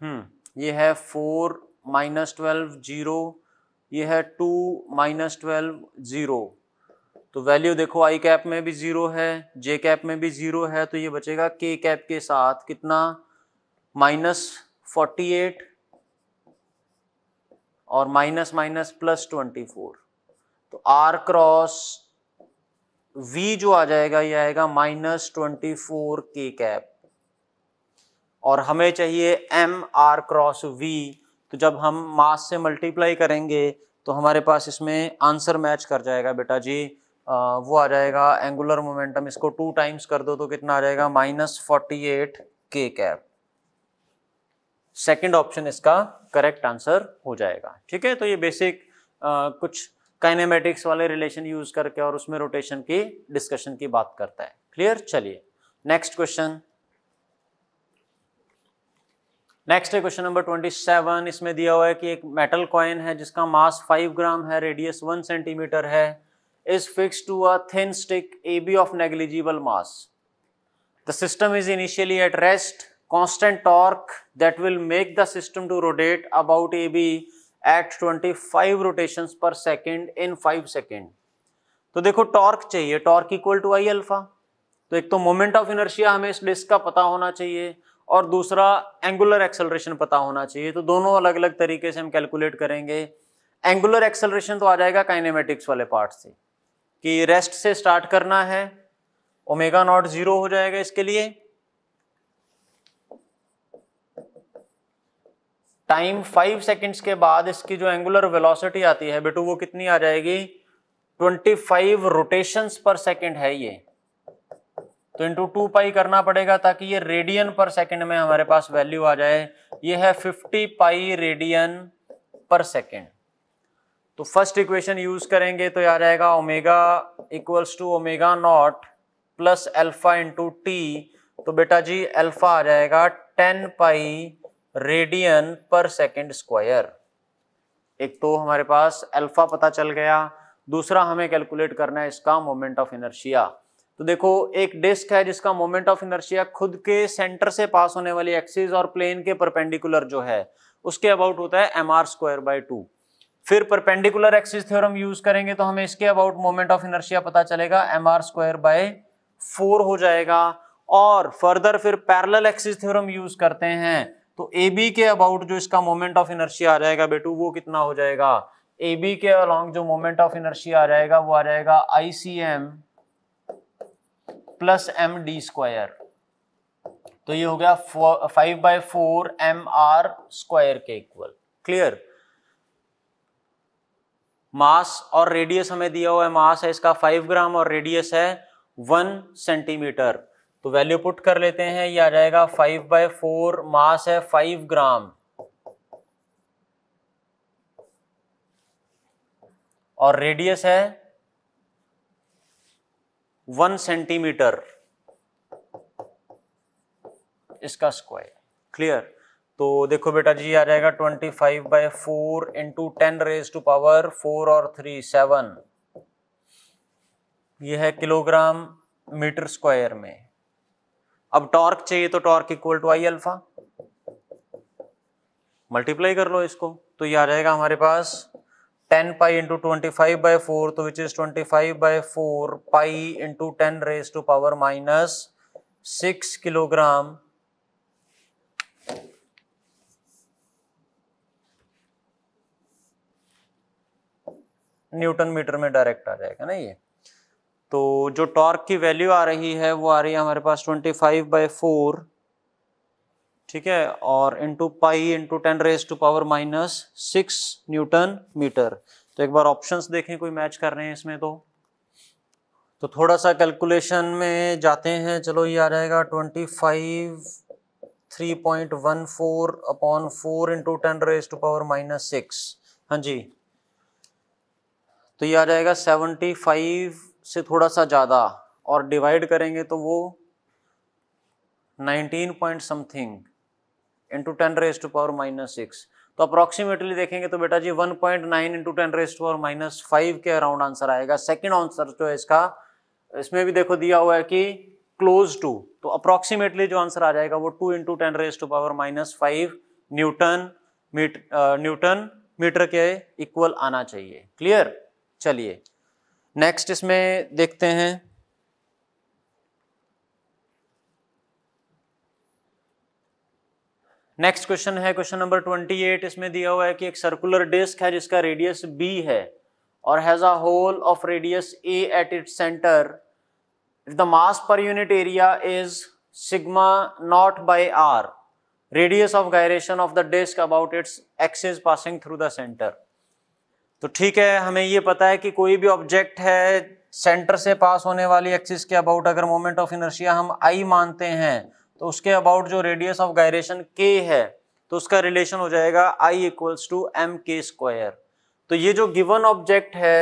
हम्म ये है फोर माइनस ट्वेल्व जीरो ये है टू माइनस ट्वेल्व जीरो तो वैल्यू देखो आई कैप में भी जीरो है जे कैप में भी जीरो है तो ये बचेगा के कैप के साथ कितना माइनस फोर्टी एट और minus minus plus twenty four तो आर क्रॉस वी जो आ जाएगा ये आएगा minus twenty four K cap और हमें चाहिए M R क्रॉस V तो जब हम मास से मल्टीप्लाई करेंगे तो हमारे पास इसमें आंसर मैच कर जाएगा बेटा जी आ, वो आ जाएगा एंगुलर मोमेंटम इसको टू टाइम्स कर दो तो कितना आ जाएगा minus forty eight K cap second option इसका करेक्ट आंसर हो जाएगा ठीक है तो ये बेसिक कुछ काइनेमेटिक्स वाले रिलेशन यूज करके और उसमें रोटेशन की डिस्कशन की बात करता है क्लियर चलिए नेक्स्ट क्वेश्चन नेक्स्ट है क्वेश्चन नंबर ट्वेंटी सेवन इसमें दिया हुआ है कि एक मेटल कॉइन है जिसका मास फाइव ग्राम है रेडियस वन सेंटीमीटर है is fix to a thin stick A B of negligible mass the system is initially at rest torque that will make the system to rotate about A B at twenty five rotation per second in five second तो देखो torque चाहिए torque equal to I alpha तो एक तो moment of inertia हमें इस disc का पता होना चाहिए और दूसरा एंगुलर एक्सेलरेशन पता होना चाहिए तो दोनों अलग अलग तरीके से हम कैलकुलेट करेंगे एंगुलर एक्सेलरेशन तो आ जाएगा काइनेमेटिक्स वाले पार्ट से कि रेस्ट से स्टार्ट करना है ओमेगा नॉट जीरो हो जाएगा इसके लिए टाइम फाइव सेकेंड्स के बाद इसकी जो एंगुलर वेलोसिटी आती है बेटू वो कितनी आ जाएगी 25 रोटेशंस पर सेकेंड है ये तो इंटू टू पाई करना पड़ेगा ताकि ये रेडियन पर सेकेंड में हमारे पास वैल्यू आ जाए ये है 50 पाई रेडियन पर सेकेंड तो फर्स्ट इक्वेशन यूज करेंगे तो आ जाएगा omega equals to omega naught plus alpha into T तो बेटा जी एल्फा आ जाएगा 10 pi radian per second square एक तो हमारे पास अल्फा पता चल गया दूसरा हमें कैलकुलेट करना है इसका मोमेंट ऑफ इनर्शिया तो देखो एक डिस्क है जिसका मोमेंट ऑफ इनर्शिया खुद के सेंटर से पास होने वाली एक्सिस और प्लेन के परपेंडिकुलर जो है उसके अबाउट होता है M R square by two फिर परपेंडिकुलर एक्सिस थ्योरम यूज करेंगे तो हमें इसके अबाउट मोमेंट ऑफ इनर्शिया पता चलेगा M are square by four हो जाएगा और फर्दर फिर पैरेलल एक्सिस थ्योरम यूज करते हैं तो ए बी के अबाउट जो इसका मोमेंट ऑफ इनर्शिया आ जाएगा बेटू वो कितना हो जाएगा ए बी के अलॉन्ग जो मोमेंट ऑफ इनर्शिया आ जाएगा वो आ जाएगा I C M plus M D square तो ये हो गया five by four M R square के इक्वल क्लियर मास और रेडियस हमें दिया हुआ है मास है इसका फाइव ग्राम और रेडियस है वन सेंटीमीटर तो वैल्यू पुट कर लेते हैं ये आ जाएगा फाइव बाय फोर मास है फाइव ग्राम और रेडियस है वन सेंटीमीटर इसका स्क्वायर क्लियर तो देखो बेटा जी आ जाएगा twenty five by four into ten raise to power four और थ्री सेवन यह है किलोग्राम मीटर स्क्वायर में अब टॉर्क चाहिए तो torque equal to I alpha multiply कर लो इसको तो ये आ जाएगा हमारे पास ten pi into twenty five by four तो which is twenty five by four pi into ten raise to power minus six kilogram newton metre में डायरेक्ट आ जाएगा ना ये तो जो टॉर्क की वैल्यू आ रही है वो आ रही है हमारे पास ट्वेंटी फाइव बाई फोर ठीक है और into pi into ten raise to power minus six newton metre तो एक बार ऑप्शंस देखें कोई मैच कर रहे हैं इसमें तो तो थोड़ा सा कैलकुलेशन में जाते हैं चलो ये आ जाएगा twenty five three point one four upon four into ten raise to power minus six हाँ जी तो ये आ जाएगा सेवेंटी फाइव से थोड़ा सा ज़्यादा और डिवाइड करेंगे तो वो 19 point something into ten raise to power minus six तो अप्रॉक्सीमेटली देखेंगे तो बेटा जी 1.9 point nine into ten raise to power minus five के अराउंड आंसर आएगा सेकेंड आंसर जो है इसका इसमें भी देखो दिया हुआ है कि क्लोज टू तो अप्रॉक्सीमेटली जो आंसर आ जाएगा वो two into ten raise to power minus five newton meet newton metre के इक्वल आना चाहिए क्लियर चलिए नेक्स्ट इसमें देखते हैं नेक्स्ट क्वेश्चन है क्वेश्चन नंबर ट्वेंटी एट इसमें दिया हुआ है कि एक सर्कुलर डिस्क है जिसका रेडियस बी है और has a hole of radius A at its centre if the mass per unit area is sigma naught by are radius of gyration of the disc about its axis passing through the centre तो ठीक है हमें ये पता है कि कोई भी ऑब्जेक्ट है सेंटर से पास होने वाली एक्सिस के अबाउट अगर मोमेंट ऑफ इनर्शिया हम आई मानते हैं तो उसके अबाउट जो रेडियस ऑफ गायरेशन के है तो उसका रिलेशन हो जाएगा आई इक्वल्स टू एम के स्क्वायर तो ये जो गिवन ऑब्जेक्ट है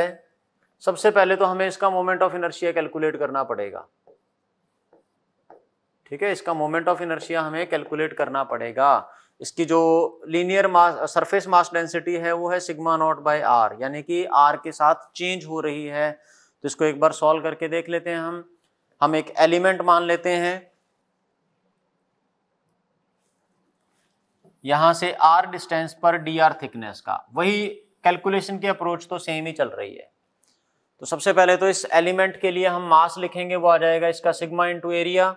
सबसे पहले तो हमें इसका मोमेंट ऑफ इनर्शिया कैलकुलेट करना पड़ेगा ठीक है इसका मोमेंट ऑफ इनर्शिया हमें कैलकुलेट करना पड़ेगा इसकी जो linear mass surface mass density है वो है सिग्मा नॉट बाय आर यानी कि आर के साथ चेंज हो रही है तो इसको एक बार सॉल्व करके देख लेते हैं हम हम एक एलिमेंट मान लेते हैं यहां से आर डिस्टेंस पर डी आर थिकनेस का वही कैलकुलेशन की अप्रोच तो सेम ही चल रही है तो सबसे पहले तो इस एलिमेंट के लिए हम मास लिखेंगे वो आ जाएगा इसका सिग्मा इंटू एरिया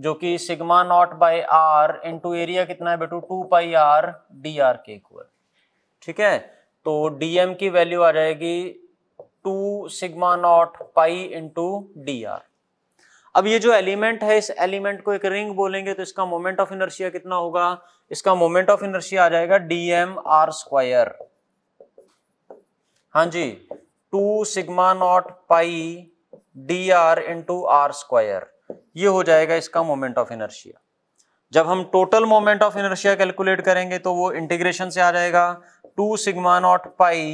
जो कि sigma naught by r into area कितना है बेटू two pi R D R के इक्वल ठीक है तो डीएम की वैल्यू आ जाएगी two sigma naught pi into d r अब ये जो एलिमेंट है इस एलिमेंट को एक रिंग बोलेंगे तो इसका मोमेंट ऑफ इनर्शिया कितना होगा इसका मोमेंट ऑफ इनर्शिया आ जाएगा डीएम आर स्क्वायर हाँ जी two sigma naught pi d r into are square ये हो जाएगा इसका मोमेंट ऑफ इनर्शिया जब हम total moment of inertia calculate करेंगे तो वो इंटीग्रेशन से आ जाएगा two sigma naught pi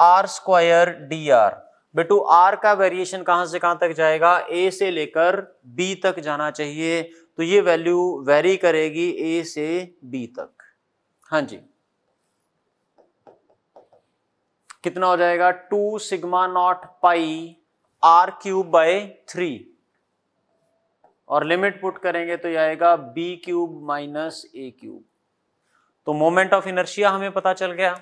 are square D r बेटू आर का वेरिएशन कहां से कहां तक जाएगा ए से लेकर बी तक जाना चाहिए तो ये वैल्यू वेरी करेगी ए से बी तक हाँ जी कितना हो जाएगा two sigma naught pi are cube by three और लिमिट पुट करेंगे तो यह आएगा b cube minus a cube तो मोमेंट ऑफ इनर्शिया हमें पता चल गया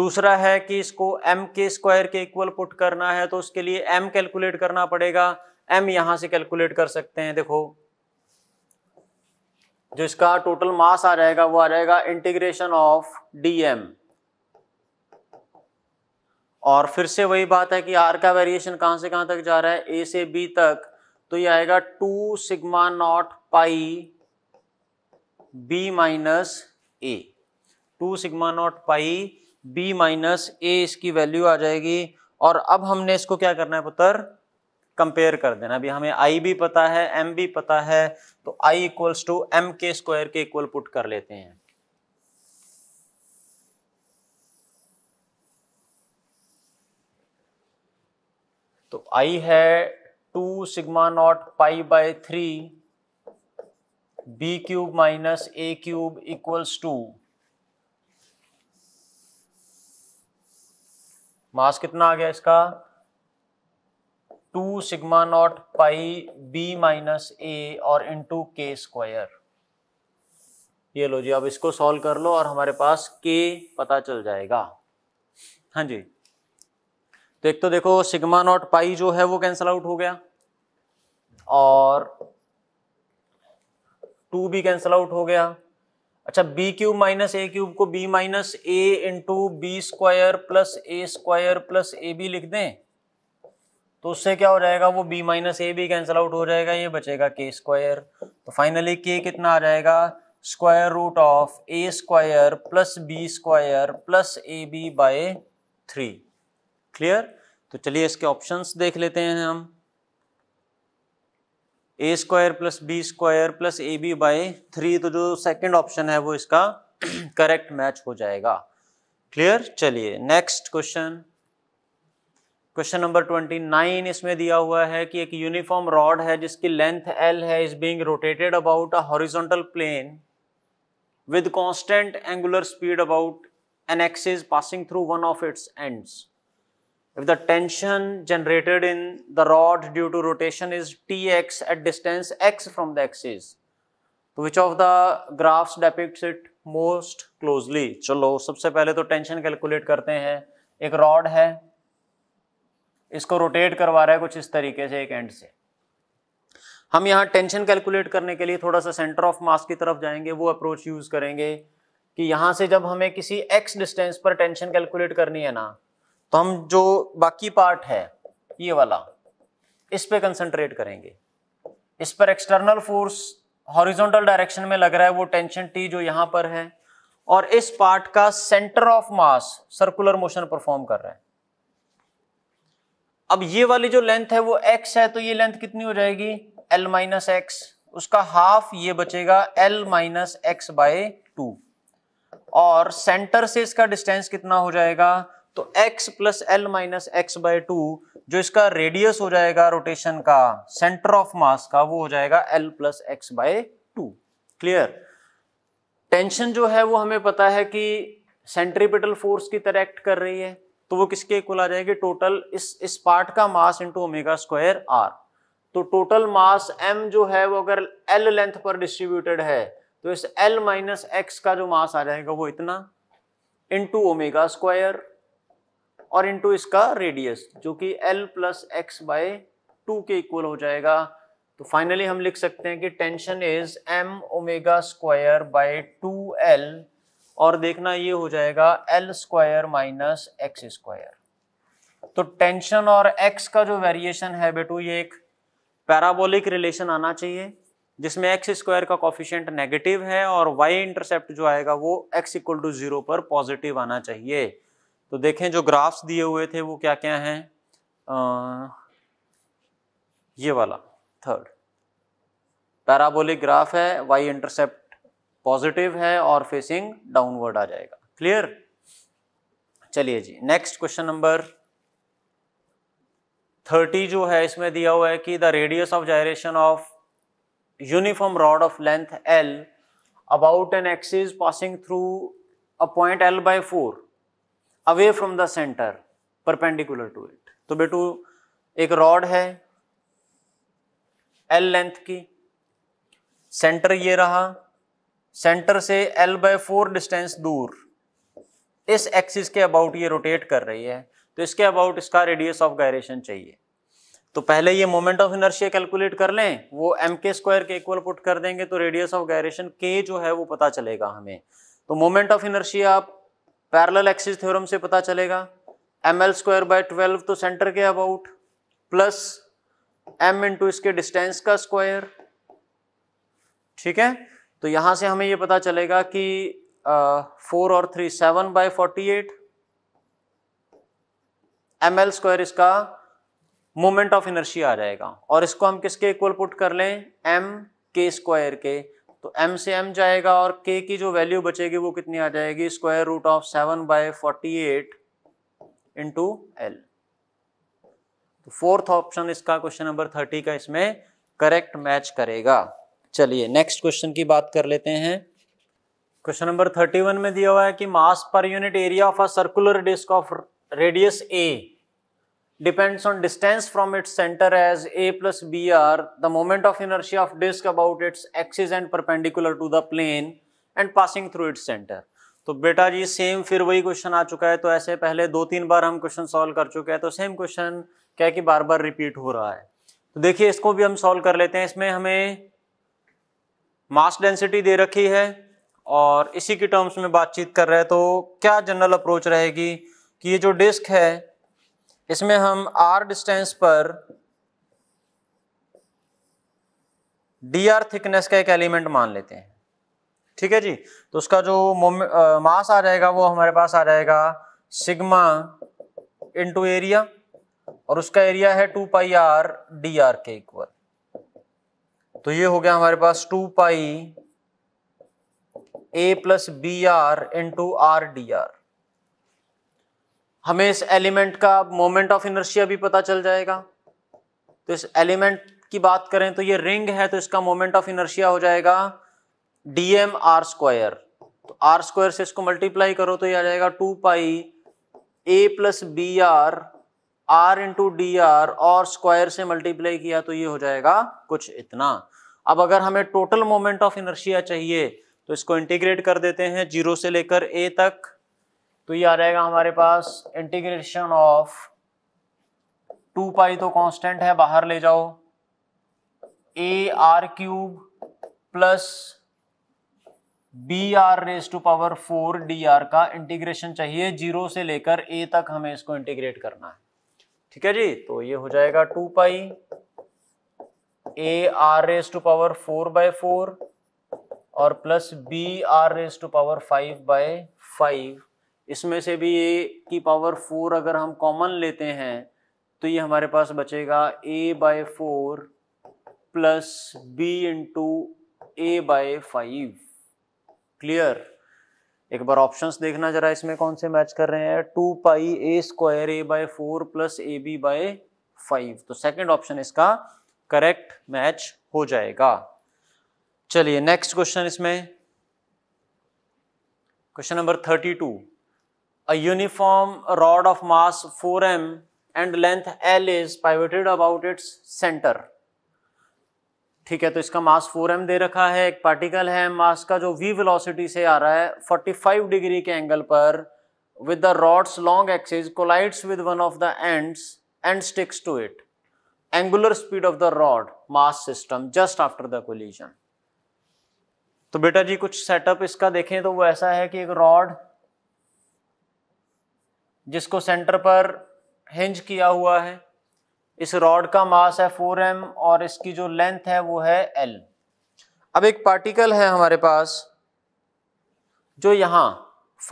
दूसरा है कि इसको एम के स्क्वायर के इक्वल पुट करना है तो उसके लिए एम कैलकुलेट करना पड़ेगा एम यहां से कैलकुलेट कर सकते हैं देखो जो इसका टोटल मास आ जाएगा वो आ जाएगा इंटीग्रेशन ऑफ एम और फिर से वही बात है कि आर का वेरिएशन कहां से कहां तक जा रहा है ए से बी तक तो ये आएगा two sigma naught pi b minus a two sigma naught pi b minus a इसकी वैल्यू आ जाएगी और अब हमने इसको क्या करना है पुत्र कंपेयर कर देना अभी हमें आई भी पता है एम भी पता है तो आई इक्वल्स टू एम के स्क्वायर के इक्वल पुट कर लेते हैं तो आई है two sigma naught pi by three b cube minus a cube equals to mass कितना आ गया इसका two sigma naught pi b minus a और इंटू के स्क्वायर ये लो जी अब इसको सॉल्व कर लो और हमारे पास के पता चल जाएगा हाँ जी तो एक तो देखो सिग्मा नॉट पाई जो है वो कैंसिल आउट हो गया और टू भी कैंसल आउट हो गया अच्छा b cube minus a cube को b minus a into b square plus a square plus a b लिख दें तो उससे क्या हो जाएगा वो बी माइनस ए भी कैंसिल आउट हो जाएगा ये बचेगा के स्क्वायर तो फाइनली के कितना आ जाएगा square root of a square plus b square plus a b by three clear तो चलिए इसके ऑप्शंस देख लेते हैं हम a square plus b square plus a b by three तो जो सेकंड ऑप्शन है वो इसका करेक्ट मैच हो जाएगा क्लियर चलिए next question question number twenty nine इसमें दिया हुआ है कि एक यूनिफॉर्म रॉड है जिसकी लेंथ एल है is being rotated about a horizontal plane with constant angular speed about an axis passing through one of its ends if the tension generated in the rod due to rotation is tx at distance x from the axis which of the graphs depicts it most closely chalo sabse pehle to tension calculate karte hain ek rod hai इसको rotate करवा रहा है कुछ इस तरीके से एक and से हम यहाँ टेंशन कैलकुलेट करने के लिए थोड़ा सा सेंटर ऑफ मास की तरफ जाएंगे वो अप्रोच यूज करेंगे कि यहाँ से जब हमें किसी एक्स डिस्टेंस पर टेंशन कैलकुलेट करनी है ना तो हम जो बाकी पार्ट है ये वाला इस पे कंसंट्रेट करेंगे इस पर एक्सटर्नल फोर्स हॉरिजॉन्टल डायरेक्शन में लग रहा है वो टेंशन टी जो यहां पर है और इस पार्ट का centre of mass circular motion perform कर रहा है अब ये वाली जो लेंथ है वो एक्स है तो ये लेंथ कितनी हो जाएगी एल माइनस एक्स उसका हाफ ये बचेगा l minus x by two और सेंटर से इसका डिस्टेंस कितना हो जाएगा तो x plus l minus x by two जो इसका रेडियस हो जाएगा रोटेशन का सेंटर ऑफ मास का वो हो जाएगा l plus x by two clear tension जो है वो हमें पता है कि सेंट्रीपिटल फोर्स की तरह एक्ट कर रही है तो वो किसके इक्वल आ जाएगी टोटल इस इस पार्ट का mass into omega square r तो टोटल मास m जो है वो अगर l लेंथ पर डिस्ट्रीब्यूटेड है तो इस l माइनस एक्स का जो मास आ जाएगा वो इतना इंटू ओमेगा स्क्वायर और इनटू इसका रेडियस जो कि l plus x by two के इक्वल हो जाएगा तो फाइनली हम लिख सकते हैं कि tension is m omega square by two l और देखना ये हो जाएगा l square minus x square तो टेंशन और एक्स का जो वेरिएशन है बेटू ये एक पैराबोलिक रिलेशन आना चाहिए जिसमें एक्स स्क्वायर का कॉफिशेंट नेगेटिव है और वाई इंटरसेप्ट जो आएगा वो एक्स इक्वल टू जीरो पर पॉजिटिव आना चाहिए तो देखें जो ग्राफ्स दिए हुए थे वो क्या क्या हैं ये वाला थर्ड पैराबोलिक ग्राफ है वाई इंटरसेप्ट पॉजिटिव है और फेसिंग डाउनवर्ड आ जाएगा क्लियर चलिए जी नेक्स्ट क्वेश्चन नंबर थर्टी जो है इसमें दिया हुआ है कि the radius of gyration of uniform rod of length l about an axis passing through a point l by four away from the centre perpendicular to it तो बेटू एक रॉड है एल लेंथ की सेंटर ये रहा centre से L by four distance दूर इस एक्सिस के अबाउट ये रोटेट कर रही है तो इसके अबाउट इसका रेडियस ऑफ गायरेशन चाहिए तो पहले ये मोमेंट ऑफ इनर्शिया कैलकुलेट कर लें वो एम के स्क्वायर के इक्वल पुट कर देंगे तो रेडियस ऑफ गायरेशन के जो है वो पता चलेगा हमें तो मोमेंट ऑफ इनर्शिया आप पैरल एक्सिस थ्योरम से पता चलेगा m L square by twelve तो सेंटर के अबाउट प्लस एम इंटू इसके डिस्टेंस का स्क्वायर ठीक है तो यहां से हमें ये पता चलेगा कि फोर और three seven by forty eight m L square इसका मोमेंट ऑफ इनर्शिया आ जाएगा और इसको हम किसके इक्वल पुट कर लें एम के स्क्वायर के तो m से m जाएगा और k की जो वैल्यू बचेगी वो कितनी आ जाएगी square root of seven by forty eight into l तो फोर्थ ऑप्शन इसका क्वेश्चन नंबर थर्टी का इसमें करेक्ट मैच करेगा चलिए नेक्स्ट क्वेश्चन की बात कर लेते हैं क्वेश्चन नंबर थर्टी वन में दिया हुआ है कि mass per unit area of a circular disc of radius a depends on distance from its center as a plus b r, the moment of inertia of disk about its axis and perpendicular to the plane and passing through its center. तो बेटा जी same फिर वही question आ चुका है तो ऐसे पहले दो तीन बार हम क्वेश्चन सॉल्व कर चुके हैं तो सेम क्वेश्चन क्या कि बार बार रिपीट हो रहा है तो देखिए इसको भी हम सॉल्व कर लेते हैं इसमें हमें मास डेंसिटी दे रखी है और इसी के टर्म्स में बातचीत कर रहे हैं तो क्या जनरल अप्रोच रहेगी कि ये जो डिस्क है इसमें हम आर डिस्टेंस पर डी आर थिकनेस का एक एलिमेंट मान लेते हैं ठीक है जी तो उसका जो मास आ जाएगा वो हमारे पास आ जाएगा सिग्मा इनटू एरिया और उसका एरिया है two pi R D R के इक्वल तो ये हो गया हमारे पास two pi a plus b r into r D r हमें इस एलिमेंट का मोमेंट ऑफ इनर्शिया भी पता चल जाएगा तो इस एलिमेंट की बात करें तो ये रिंग है तो इसका मोमेंट ऑफ इनर्शिया हो जाएगा डी एम आर स्क्वायर तो आर स्क्वायर से इसको मल्टीप्लाई करो तो ये आ जाएगा two pi a plus b r r into d are और स्क्वायर से मल्टीप्लाई किया तो ये हो जाएगा कुछ इतना अब अगर हमें टोटल मोमेंट ऑफ इनर्शिया चाहिए तो इसको इंटीग्रेट कर देते हैं जीरो से लेकर ए तक तो ये आ जाएगा हमारे पास इंटीग्रेशन ऑफ टू पाई तो कांस्टेंट है बाहर ले जाओ a r cube plus b r raise to power four d r का इंटीग्रेशन चाहिए जीरो से लेकर ए तक हमें इसको इंटीग्रेट करना है ठीक है जी तो ये हो जाएगा two pi a r raise to power four by four और plus b r raise to power five by five इसमें से भी ए की पावर फोर अगर हम कॉमन लेते हैं तो ये हमारे पास बचेगा a by four plus b into a by five clear एक बार ऑप्शंस देखना जरा इसमें कौन से मैच कर रहे हैं two pi a square a by four plus a b by five तो सेकंड ऑप्शन इसका करेक्ट मैच हो जाएगा चलिए नेक्स्ट क्वेश्चन इसमें question number thirty two A uniform rod of mass 4m and length L is pivoted about its center. ठीक है तो इसका मास 4m दे रखा है एक पार्टिकल है मास का जो v वेलोसिटी से आ रहा है 45 डिग्री के एंगल पर with the rod's long axis collides with one of the ends and sticks to it angular speed of the rod mass system just after the collision तो बेटा जी कुछ सेटअप इसका देखें तो वो ऐसा है कि एक रॉड जिसको सेंटर पर हिंज किया हुआ है इस रॉड का मास है 4m और इसकी जो लेंथ है वो है l अब एक पार्टिकल है हमारे पास जो यहाँ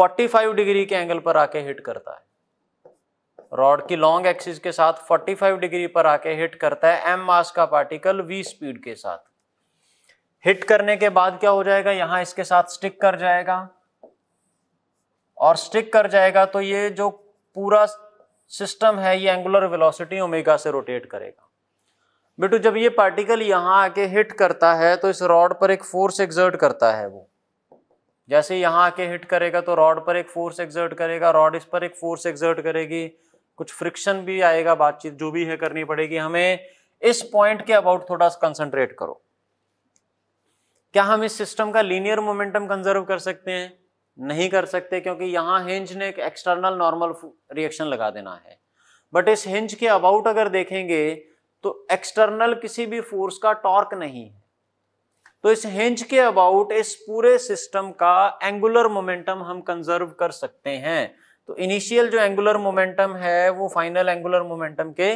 45 डिग्री के एंगल पर आके हिट करता है रॉड की लॉन्ग एक्सिस के साथ 45 डिग्री पर आके हिट करता है m मास का पार्टिकल v स्पीड के साथ हिट करने के बाद क्या हो जाएगा यहाँ इसके साथ स्टिक कर जाएगा और स्टिक कर जाएगा तो ये जो पूरा सिस्टम है ये एंगुलर वेलोसिटी ओमेगा से रोटेट करेगा बेटू जब ये पार्टिकल यहाँ आके हिट करता है तो इस रॉड पर एक फोर्स एग्जर्ट करता है वो जैसे यहाँ आके हिट करेगा तो रॉड पर एक फोर्स एग्जर्ट करेगा रॉड इस पर एक फोर्स एग्जर्ट करेगी कुछ फ्रिक्शन भी आएगा बातचीत जो भी है करनी पड़ेगी हमें इस पॉइंट के अबाउट थोड़ा कंसंट्रेट करो क्या हम इस सिस्टम का लीनियर मोमेंटम कंजर्व कर सकते हैं नहीं कर सकते क्योंकि यहाँ हिंज ने एक एक्सटर्नल नॉर्मल रिएक्शन लगा देना है बट इस हिंज के अबाउट अगर देखेंगे तो एक्सटर्नल किसी भी फोर्स का टॉर्क नहीं है तो इस हिंज के अबाउट इस पूरे सिस्टम का एंगुलर मोमेंटम हम कंजर्व कर सकते हैं तो इनिशियल जो एंगुलर मोमेंटम है वो फाइनल एंगुलर मोमेंटम के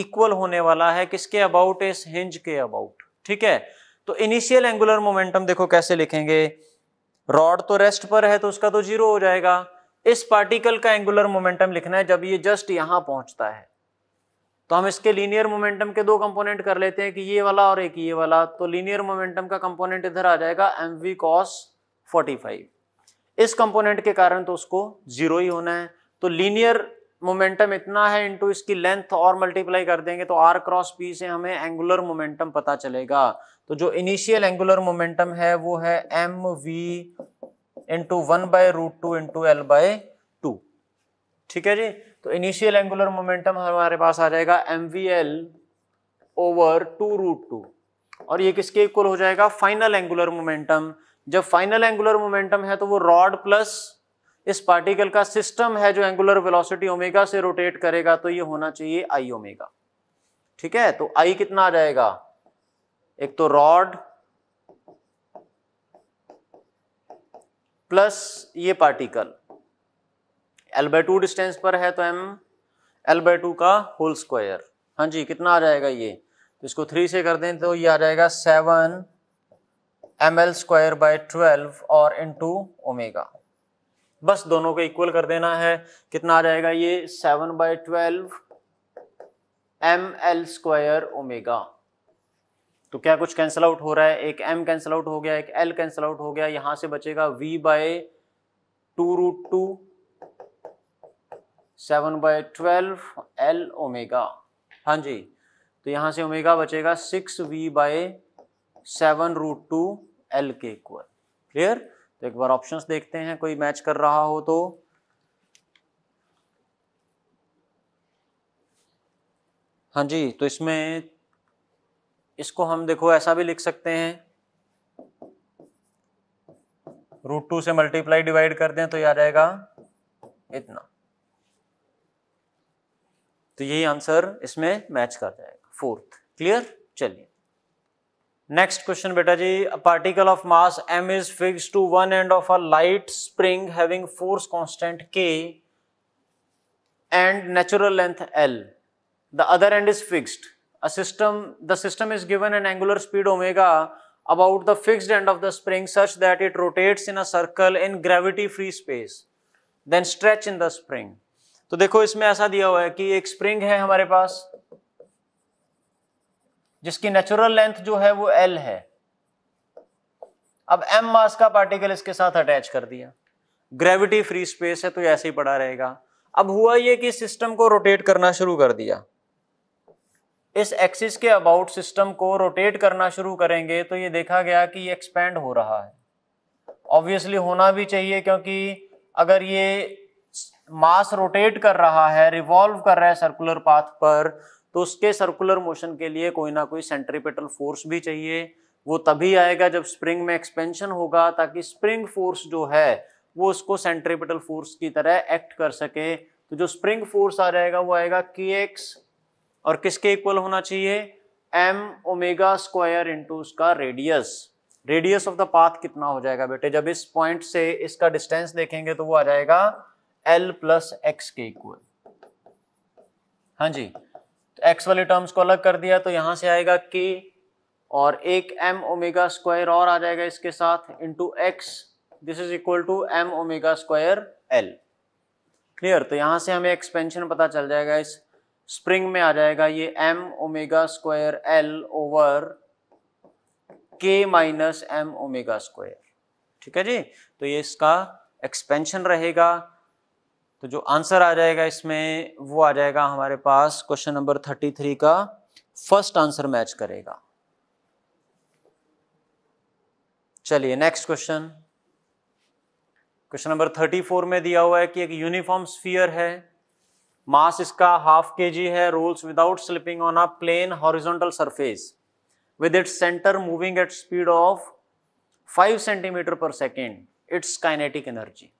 इक्वल होने वाला है किसके अबाउट इस हिंज के अबाउट ठीक है तो इनिशियल एंगुलर मोमेंटम देखो कैसे लिखेंगे रॉड तो रेस्ट पर है तो उसका तो जीरो हो जाएगा इस पार्टिकल का एंगुलर मोमेंटम लिखना है जब ये जस्ट यहां पहुंचता है तो हम इसके लीनियर मोमेंटम के दो कंपोनेंट कर लेते हैं कि ये वाला और एक ये वाला तो लीनियर मोमेंटम का कंपोनेंट इधर आ जाएगा m v cos forty five इस कंपोनेंट के कारण तो उसको जीरो ही होना है तो लीनियर मोमेंटम इतना है इंटू इसकी लेंथ और मल्टीप्लाई कर देंगे तो आर क्रॉस पी से हमें एंगुलर मोमेंटम पता चलेगा तो जो इनिशियल एंगुलर मोमेंटम है वो है m v into one by root two into l by two ठीक है जी तो इनिशियल एंगुलर मोमेंटम हमारे पास आ जाएगा m v l over two root two और ये किसके इक्वल हो जाएगा फाइनल एंगुलर मोमेंटम जब फाइनल एंगुलर मोमेंटम है तो वो रॉड प्लस इस पार्टिकल का सिस्टम है जो एंगुलर वेलोसिटी ओमेगा से रोटेट करेगा तो ये होना चाहिए आई ओमेगा ठीक है तो आई कितना आ जाएगा एक तो रॉड प्लस ये particle l by two distance पर है तो एम एल बाय टू का होल स्क्वायर हाँ जी कितना आ जाएगा ये तो इसको थ्री से कर दें तो ये आ जाएगा seven m L square by twelve और टू ओमेगा बस दोनों को इक्वल कर देना है कितना आ जाएगा ये seven by twelve m L square omega तो क्या कुछ कैंसिल आउट हो रहा है एक एम कैंसिल आउट हो गया एक एल कैंसिल आउट हो गया यहां से बचेगा v by two root two seven by twelve l omega हाँ जी तो यहां से ओमेगा बचेगा six v by seven root two l के इक्वल क्लियर तो एक बार ऑप्शंस देखते हैं कोई मैच कर रहा हो तो हाँ जी तो इसमें इसको हम देखो ऐसा भी लिख सकते हैं रूट टू से मल्टीप्लाई डिवाइड कर दें तो यह आ जाएगा इतना तो यही आंसर इसमें मैच कर जाएगा फोर्थ क्लियर चलिए नेक्स्ट क्वेश्चन बेटा जी a particle of mass M is fix to one end of a light spring having force constant k and natural length l the other end is fixed a system the system is given an angular speed omega about the fixed end of the spring such that it rotates in a circle in gravity free space then stretch in the spring to dekho isme aisa diya hua hai ki ek spring hai hamare paas jiski natural length jo hai wo l hai अब m mass का particle इसके साथ attach कर दिया gravity free space है तो ऐसे ही पड़ा रहेगा अब हुआ ये कि सिस्टम को रोटेट करना शुरू कर दिया इस एक्सिस के अबाउट सिस्टम को रोटेट करना शुरू करेंगे तो ये देखा गया कि ये एक्सपैंड हो रहा है ऑब्वियसली होना भी चाहिए क्योंकि अगर ये मास रोटेट कर रहा है रिवॉल्व कर रहा है सर्कुलर पाथ पर तो उसके सर्कुलर मोशन के लिए कोई ना कोई सेंट्रीपेटल फोर्स भी चाहिए वो तभी आएगा जब स्प्रिंग में एक्सपेंशन होगा ताकि स्प्रिंग फोर्स जो है वो उसको सेंट्रीपेटल फोर्स की तरह एक्ट कर सके तो जो स्प्रिंग फोर्स आ जाएगा वो आएगा के एक्स और किसके इक्वल होना चाहिए एम ओमेगा स्क्वायर इंटू उसका radius radius of the path कितना हो जाएगा बेटे जब इस पॉइंट से इसका डिस्टेंस देखेंगे तो वो आ जाएगा एल प्लस एक्स के इक्वल हाँ जी तो एक्स वाले टर्म्स को अलग कर दिया तो यहां से आएगा के और एक एम ओमेगा स्क्वायर और आ जाएगा इसके साथ into x this is equal to m omega square l clear तो यहां से हमें एक्सपेंशन पता चल जाएगा इस स्प्रिंग में आ जाएगा ये m omega square l over k minus m omega square ठीक है जी तो ये इसका एक्सपेंशन रहेगा तो जो आंसर आ जाएगा इसमें वो आ जाएगा हमारे पास क्वेश्चन नंबर थर्टी थ्री का फर्स्ट आंसर मैच करेगा चलिए next question question number thirty four में दिया हुआ है कि एक यूनिफॉर्म स्फीयर है मास इसका हाफ के जी है rolls without slipping on a plane horizontal surface with its centre moving at speed of 5 centimetre per second its kinetic energy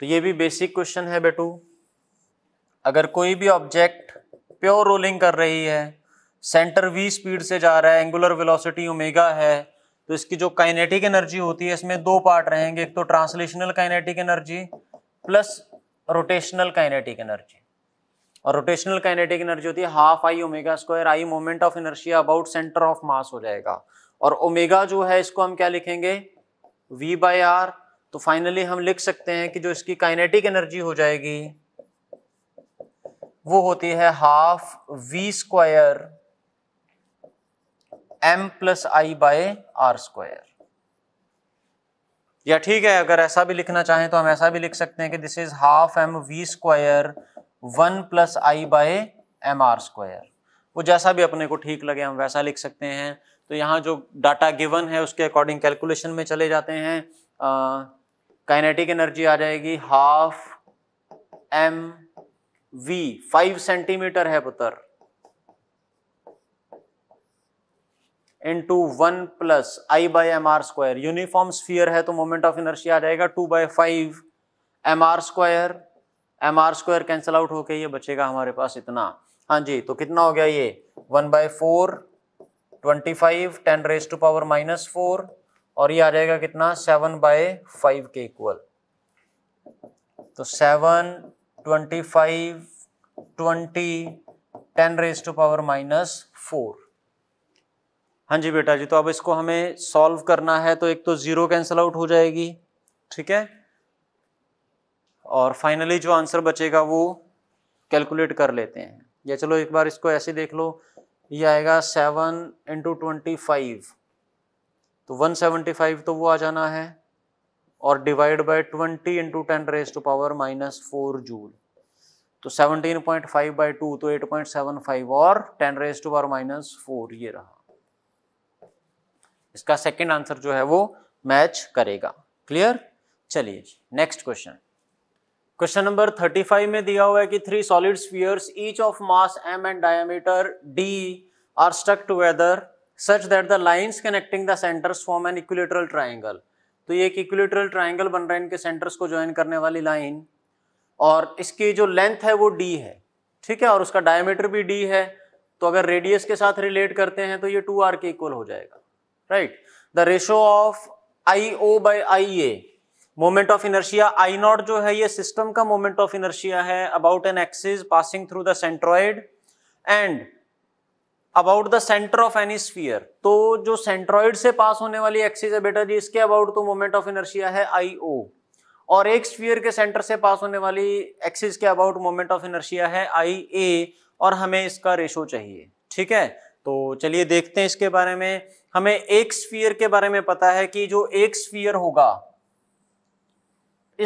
तो ये भी बेसिक क्वेश्चन है बेटू अगर कोई भी ऑब्जेक्ट प्योर रोलिंग कर रही है सेंटर वी स्पीड से जा रहा है एंगुलर वेलोसिटी ओमेगा है तो इसकी जो काइनेटिक एनर्जी होती है इसमें दो पार्ट रहेंगे एक तो translational kinetic energy plus rotational kinetic energy और रोटेशनल काइनेटिक एनर्जी होती है half I omega square I moment of inertia about centre of mass हो जाएगा और ओमेगा जो है इसको हम क्या लिखेंगे वी बाय आर तो फाइनली हम लिख सकते हैं कि जो इसकी काइनेटिक एनर्जी हो जाएगी वो होती है half V square M plus I by are square या ठीक है अगर ऐसा भी लिखना चाहें तो हम ऐसा भी लिख सकते हैं कि this is half M we square one plus I by M R square वो जैसा भी अपने को ठीक लगे हम वैसा लिख सकते हैं तो यहाँ जो डाटा गिवन है उसके अकॉर्डिंग कैलकुलेशन में चले जाते हैं काइनेटिक एनर्जी आ जाएगी half M V five centimetre है पुत्र into one plus I by M R square uniform sphere है तो मोमेंट ऑफ इनर्शिया आ जाएगा two by five M R square M are square cancel out होके ये बचेगा हमारे पास इतना हाँ जी तो कितना हो गया ये one by four twenty five ten raise to power minus four और ये आ जाएगा कितना सेवन बाय फाइव के इक्वल तो seven twenty five twenty ten raise to power minus four हाँ जी बेटा जी तो अब इसको हमें सॉल्व करना है तो एक तो ज़ीरो कैंसिल आउट हो जाएगी ठीक है और फाइनली जो आंसर बचेगा वो कैलकुलेट कर लेते हैं या चलो एक बार इसको ऐसे देख लो ये आएगा सेवन इंटू ट्वेंटी फाइव तो वन सेवेंटी फाइव तो वो आ जाना है और divide by twenty into ten raise to power minus four joule तो seventeen point five by two तो एट पॉइंट सेवन फाइव और ten raise to power minus four ये रहा इसका सेकेंड आंसर जो है वो मैच करेगा क्लियर चलिए नेक्स्ट क्वेश्चन क्वेश्चन नंबर 35 में दिया हुआ है कि three solid spheres each of mass M and diameter D are stuck together such that the lines connecting the centres form an equilateral triangle तो ये एक इक्विलेटरल ट्राइंगल बन रहा है इनके सेंटर्स को ज्वाइन करने वाली लाइन और इसकी जो लेंथ है वो डी है ठीक है और उसका डायमीटर भी डी है तो अगर रेडियस के साथ रिलेट करते हैं तो ये टू आर के इक्वल हो जाएगा right the ratio of io by ia moment of inertia I naught जो है ये सिस्टम का मोमेंट ऑफ इनर्शिया है about an axis passing through the centroid and about the centre of any sphere तो जो centroid से पास होने वाली एक्सिस है बेटा जी इसके अबाउट तो मोमेंट ऑफ इनर्शिया है आई ओ और एक स्फीयर के सेंटर से पास होने वाली एक्सिस के अबाउट मोमेंट ऑफ इनर्शिया है आई ए और हमें इसका रेशो चाहिए ठीक है तो चलिए देखते हैं इसके बारे में हमें एक स्फीयर के बारे में पता है कि जो एक स्फीयर होगा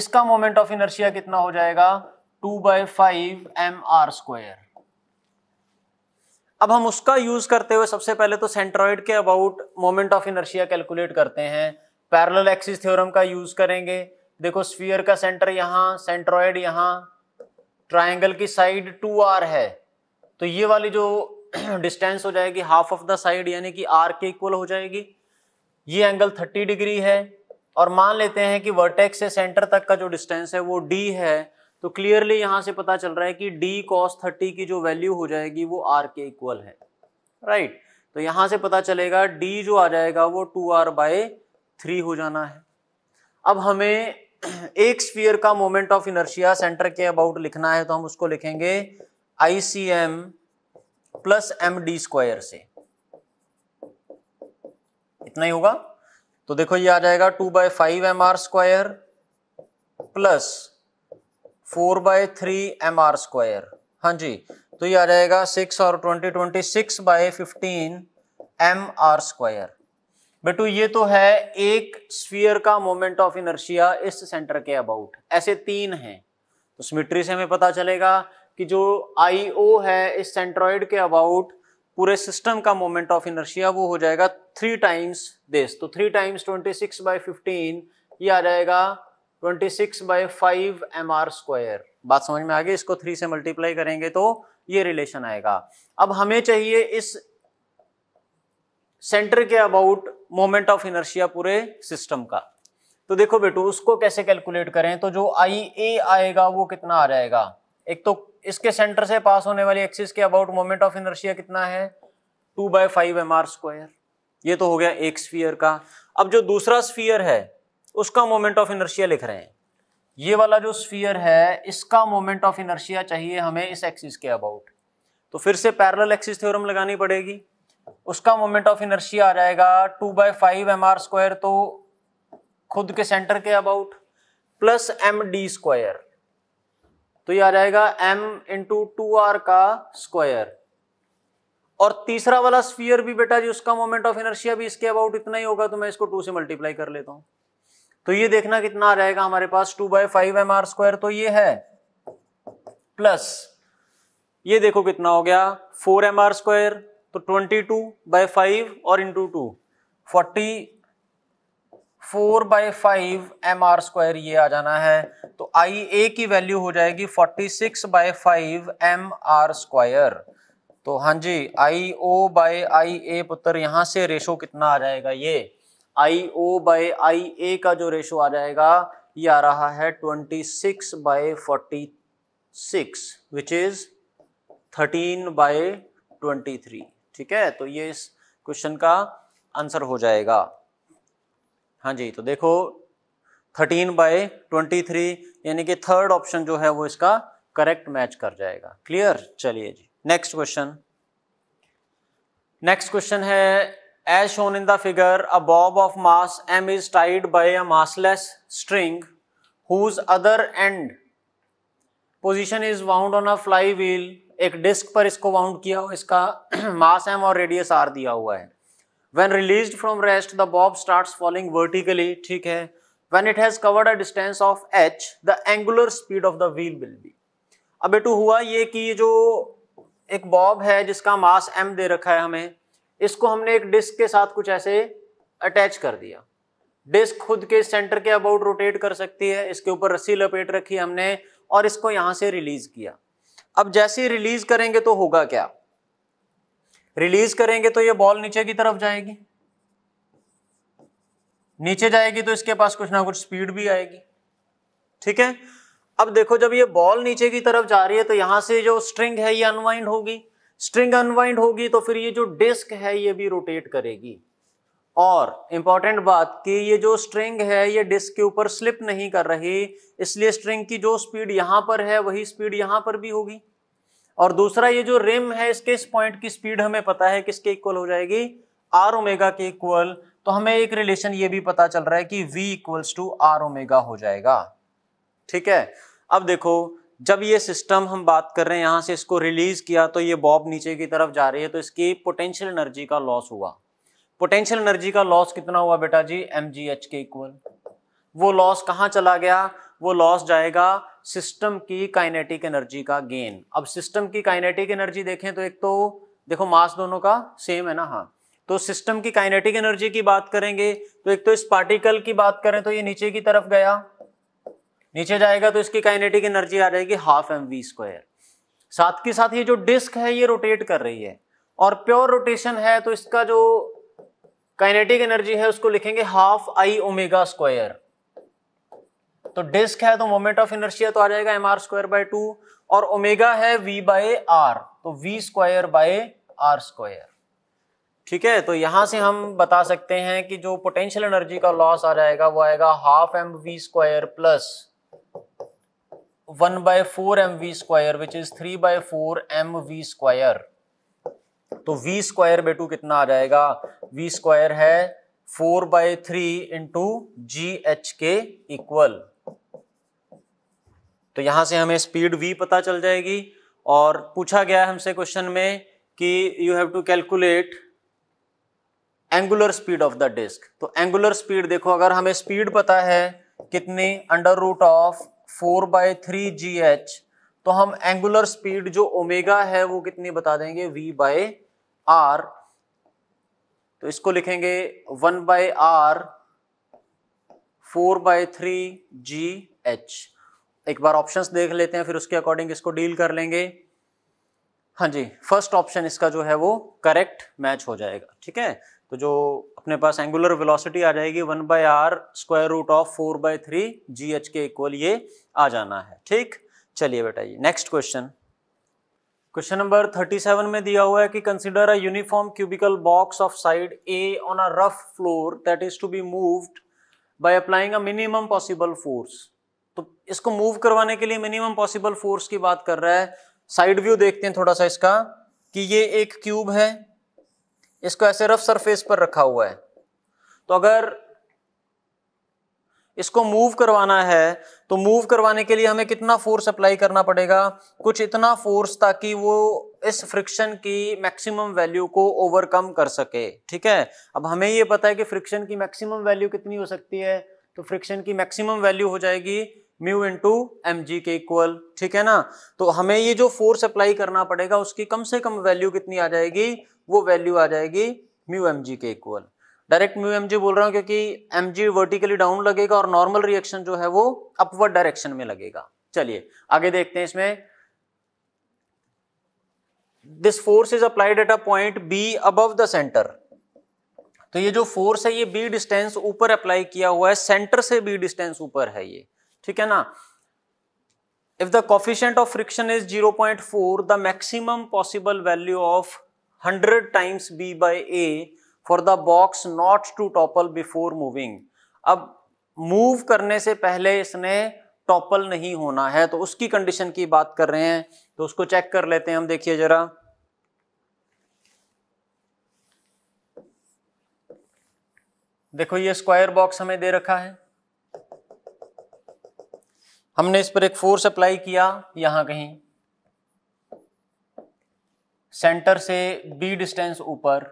इसका मोमेंट ऑफ इनर्शिया कितना हो जाएगा two by five M R square अब हम उसका यूज करते हुए सबसे पहले तो सेंट्रॉइड के about moment of inertia calculate करते हैं पैरेलल एक्सिस थ्योरम का यूज करेंगे देखो स्फीयर का सेंटर यहां सेंट्रॉयड यहां ट्राइंगल की साइड टू आर है तो ये वाली जो डिस्टेंस हो जाएगी हाफ ऑफ द साइड यानी कि आर के इक्वल हो जाएगी ये एंगल 30 डिग्री है और मान लेते हैं कि वर्टेक्स से सेंटर तक का जो डिस्टेंस है वो डी है तो क्लियरली यहां से पता चल रहा है कि डी कॉस थर्टी की जो वैल्यू हो जाएगी वो आर के इक्वल है राइट right. तो यहां से पता चलेगा डी जो आ जाएगा वो टू आर बाय थ्री हो जाना है अब हमें एक स्फीयर का मोमेंट ऑफ इनर्शिया सेंटर के अबाउट लिखना है तो हम उसको लिखेंगे I C M plus M D square से इतना ही होगा तो देखो ये आ जाएगा two by five M R square plus four by three M R square हाँ जी तो ये आ जाएगा सिक्स और twenty twenty six by fifteen M R square बेटू ये तो है एक स्फीयर का मोमेंट ऑफ इनर्शिया इस सेंटर के अबाउट ऐसे तीन हैं तो सिमिट्री से हमें पता चलेगा कि जो आई ओ है इस सेंट्रॉइड के अबाउट पूरे सिस्टम का मोमेंट ऑफ इनर्शिया वो हो जाएगा थ्री टाइम्स दिस तो three times twenty six by fifteen ये आ जाएगा twenty six by five M R square बात समझ में आ गई इसको थ्री से मल्टीप्लाई करेंगे तो ये रिलेशन आएगा अब हमें चाहिए इस सेंटर के अबाउट मोमेंट ऑफ इनर्शिया पूरे सिस्टम का तो देखो बेटू उसको कैसे कैलकुलेट करें तो जो आई ए आएगा वो कितना आ जाएगा एक तो इसके सेंटर से पास होने वाली एक्सिस के अबाउट मोमेंट ऑफ इनर्शिया कितना है two by five M R square ये तो हो गया एक स्फीयर का अब जो दूसरा स्फीयर है उसका मोमेंट ऑफ इनर्शिया लिख रहे हैं ये वाला जो स्फीयर है इसका मोमेंट ऑफ इनर्शिया चाहिए हमें इस एक्सिस के अबाउट तो फिर से पैरल एक्सिस थ्योरम लगानी पड़ेगी उसका मोमेंट ऑफ इनर्शिया आ जाएगा two by five M R square तो खुद के सेंटर के about plus M D square तो ये आ जाएगा m इंटू टू आर का स्क्वायर और तीसरा वाला स्फीयर भी बेटा जी उसका मोमेंट ऑफ इनर्शिया भी इसके अबाउट इतना ही होगा तो मैं इसको टू से मल्टीप्लाई कर लेता हूं तो ये देखना कितना आ जाएगा हमारे पास two by five M R square तो ये है प्लस ये देखो कितना हो गया फोर एम आर स्क्वायर तो ट्वेंटी टू बाय फाइव और into two forty four by five M R square ये आ जाना है तो आई ए की वैल्यू हो जाएगी forty six by five M R square तो हाँ जी आई ओ बाय आई ए पुत्र यहाँ से रेशो कितना आ जाएगा ये आई ओ बाय आई ए का जो रेशो आ जाएगा ये आ रहा है twenty six by forty six which is thirteen by twenty three ठीक है तो ये इस क्वेश्चन का आंसर हो जाएगा हाँ जी तो देखो थर्टीन बाय ट्वेंटी थ्री यानी कि थर्ड ऑप्शन जो है वो इसका करेक्ट मैच कर जाएगा क्लियर चलिए जी नेक्स्ट क्वेश्चन नेक्स्ट क्वेश्चन है as shown in the figure a bob of mass M is tied by a massless string whose other end position is wound on a flywheel एक disc पर इसको wound किया हो इसका mass M और radius R दिया हुआ है When release from rest the bob start falling vertically ठीक है. When it has covered a distance of H the angular speed of the wheel will be अब बेटू हुआ ये कि जो एक बॉब है जिसका मास एम दे रखा है हमें इसको हमने एक डिस्क के साथ कुछ ऐसे अटैच कर दिया डिस्क खुद के सेंटर के अबाउट रोटेट कर सकती है इसके ऊपर रस्सी लपेट रखी हमने और इसको यहां से रिलीज किया अब जैसे रिलीज करेंगे तो होगा क्या रिलीज करेंगे तो ये बॉल नीचे की तरफ जाएगी नीचे जाएगी तो इसके पास कुछ ना कुछ स्पीड भी आएगी ठीक है अब देखो जब ये बॉल नीचे की तरफ जा रही है तो यहां से जो स्ट्रिंग है ये अनवाइंड होगी स्ट्रिंग अनवाइंड होगी तो फिर ये जो डिस्क है ये भी रोटेट करेगी और इंपॉर्टेंट बात कि ये जो स्ट्रिंग है ये डिस्क के ऊपर स्लिप नहीं कर रही इसलिए स्ट्रिंग की जो स्पीड यहां पर है वही स्पीड यहां पर भी होगी और दूसरा ये जो रिम है इसके इस पॉइंट की स्पीड हमें पता है किसके इक्वल हो जाएगी आर ओमेगा के इक्वल तो हमें एक रिलेशन ये भी पता चल रहा है कि v equals to R omega हो जाएगा ठीक है अब देखो जब ये सिस्टम हम बात कर रहे हैं यहां से इसको रिलीज किया तो ये बॉब नीचे की तरफ जा रही है तो इसकी पोटेंशियल एनर्जी का लॉस हुआ पोटेंशियल एनर्जी का लॉस कितना हुआ बेटा जी एम के इक्वल वो लॉस कहाँ चला गया वो लॉस जाएगा सिस्टम की काइनेटिक एनर्जी का गेन अब सिस्टम की काइनेटिक एनर्जी देखें तो एक तो देखो मास दोनों का सेम है ना हाँ तो सिस्टम की काइनेटिक एनर्जी की बात करेंगे तो एक तो इस पार्टिकल की बात करें तो ये नीचे की तरफ गया नीचे जाएगा तो इसकी काइनेटिक एनर्जी आ जाएगी हाफ एम वी स्क्वायर साथ के साथ ये जो डिस्क है ये रोटेट कर रही है और प्योर रोटेशन है तो इसका जो काइनेटिक एनर्जी है उसको लिखेंगे हाफ आई ओमेगा स्क्वायर तो डिस्क है तो मोमेंट ऑफ इनर्शिया तो आ जाएगा M R square by two और ओमेगा है वी बाय आर तो V square by are square ठीक है तो यहां से हम बता सकते हैं कि जो पोटेंशियल एनर्जी का लॉस आ जाएगा वो आएगा half M we square plus one by four M we square which is three by four M we square तो वी स्क्वायर बाय टू कितना आ जाएगा वी स्क्वायर है four by three into G H के equal तो यहाँ से हमें स्पीड वी पता चल जाएगी और पूछा गया हमसे क्वेश्चन में कि you have to calculate angular speed of the disc तो एंगुलर स्पीड देखो अगर हमें स्पीड पता है कितनी under root of four by three G H तो हम एंगुलर स्पीड जो ओमेगा है वो कितनी बता देंगे वी बाय आर तो इसको लिखेंगे one by R four by three G H एक बार ऑप्शंस देख लेते हैं फिर उसके अकॉर्डिंग इसको डील कर लेंगे हाँ जी फर्स्ट ऑप्शन इसका जो है वो करेक्ट मैच हो जाएगा ठीक है तो जो अपने पास एंगुलर वेलोसिटी आ जाएगी one by are square root of four by three G H के इक्वल ये आ जाना है ठीक चलिए बेटा ये next question question number thirty seven में दिया हुआ है कि consider a uniform cubical box of side A on a rough floor that is to be moved by applying a minimum possible force तो इसको मूव करवाने के लिए मिनिमम पॉसिबल फोर्स की बात कर रहा है साइड व्यू देखते हैं थोड़ा सा इसका कि ये एक क्यूब है इसको ऐसे रफ सरफेस पर रखा हुआ है तो अगर इसको मूव करवाना है तो मूव करवाने के लिए हमें कितना फोर्स अप्लाई करना पड़ेगा कुछ इतना फोर्स ताकि वो इस फ्रिक्शन की मैक्सिमम वैल्यू को ओवरकम कर सके ठीक है अब हमें ये पता है कि फ्रिक्शन की मैक्सिमम वैल्यू कितनी हो सकती है तो फ्रिक्शन की मैक्सिमम वैल्यू हो जाएगी म्यू इंटू एम जी के इक्वल ठीक है ना तो हमें ये जो फोर्स अप्लाई करना पड़ेगा उसकी कम से कम वैल्यू कितनी आ जाएगी वो वैल्यू आ जाएगी म्यू एम जी के equal direct mu M G बोल रहा हूँ क्योंकि एम जी वर्टिकली डाउन लगेगा और नॉर्मल रिएक्शन जो है वो अपवर्ड डायरेक्शन में लगेगा चलिए आगे देखते हैं इसमें this force is applied at a point B above the centre तो ये जो फोर्स है ये बी डिस्टेंस ऊपर अप्लाई किया हुआ है सेंटर से बी डिस्टेंस ऊपर है ये ठीक है ना if the coefficient of friction is zero point four the maximum possible value of hundred times B by A for the box not to topple before moving अब मूव करने से पहले इसने टॉपल नहीं होना है तो उसकी कंडीशन की बात कर रहे हैं तो उसको चेक कर लेते हैं हम देखिए जरा देखो ये स्क्वायर बॉक्स हमें दे रखा है हमने इस पर एक फोर्स अप्लाई किया यहां कहीं सेंटर से बी डिस्टेंस ऊपर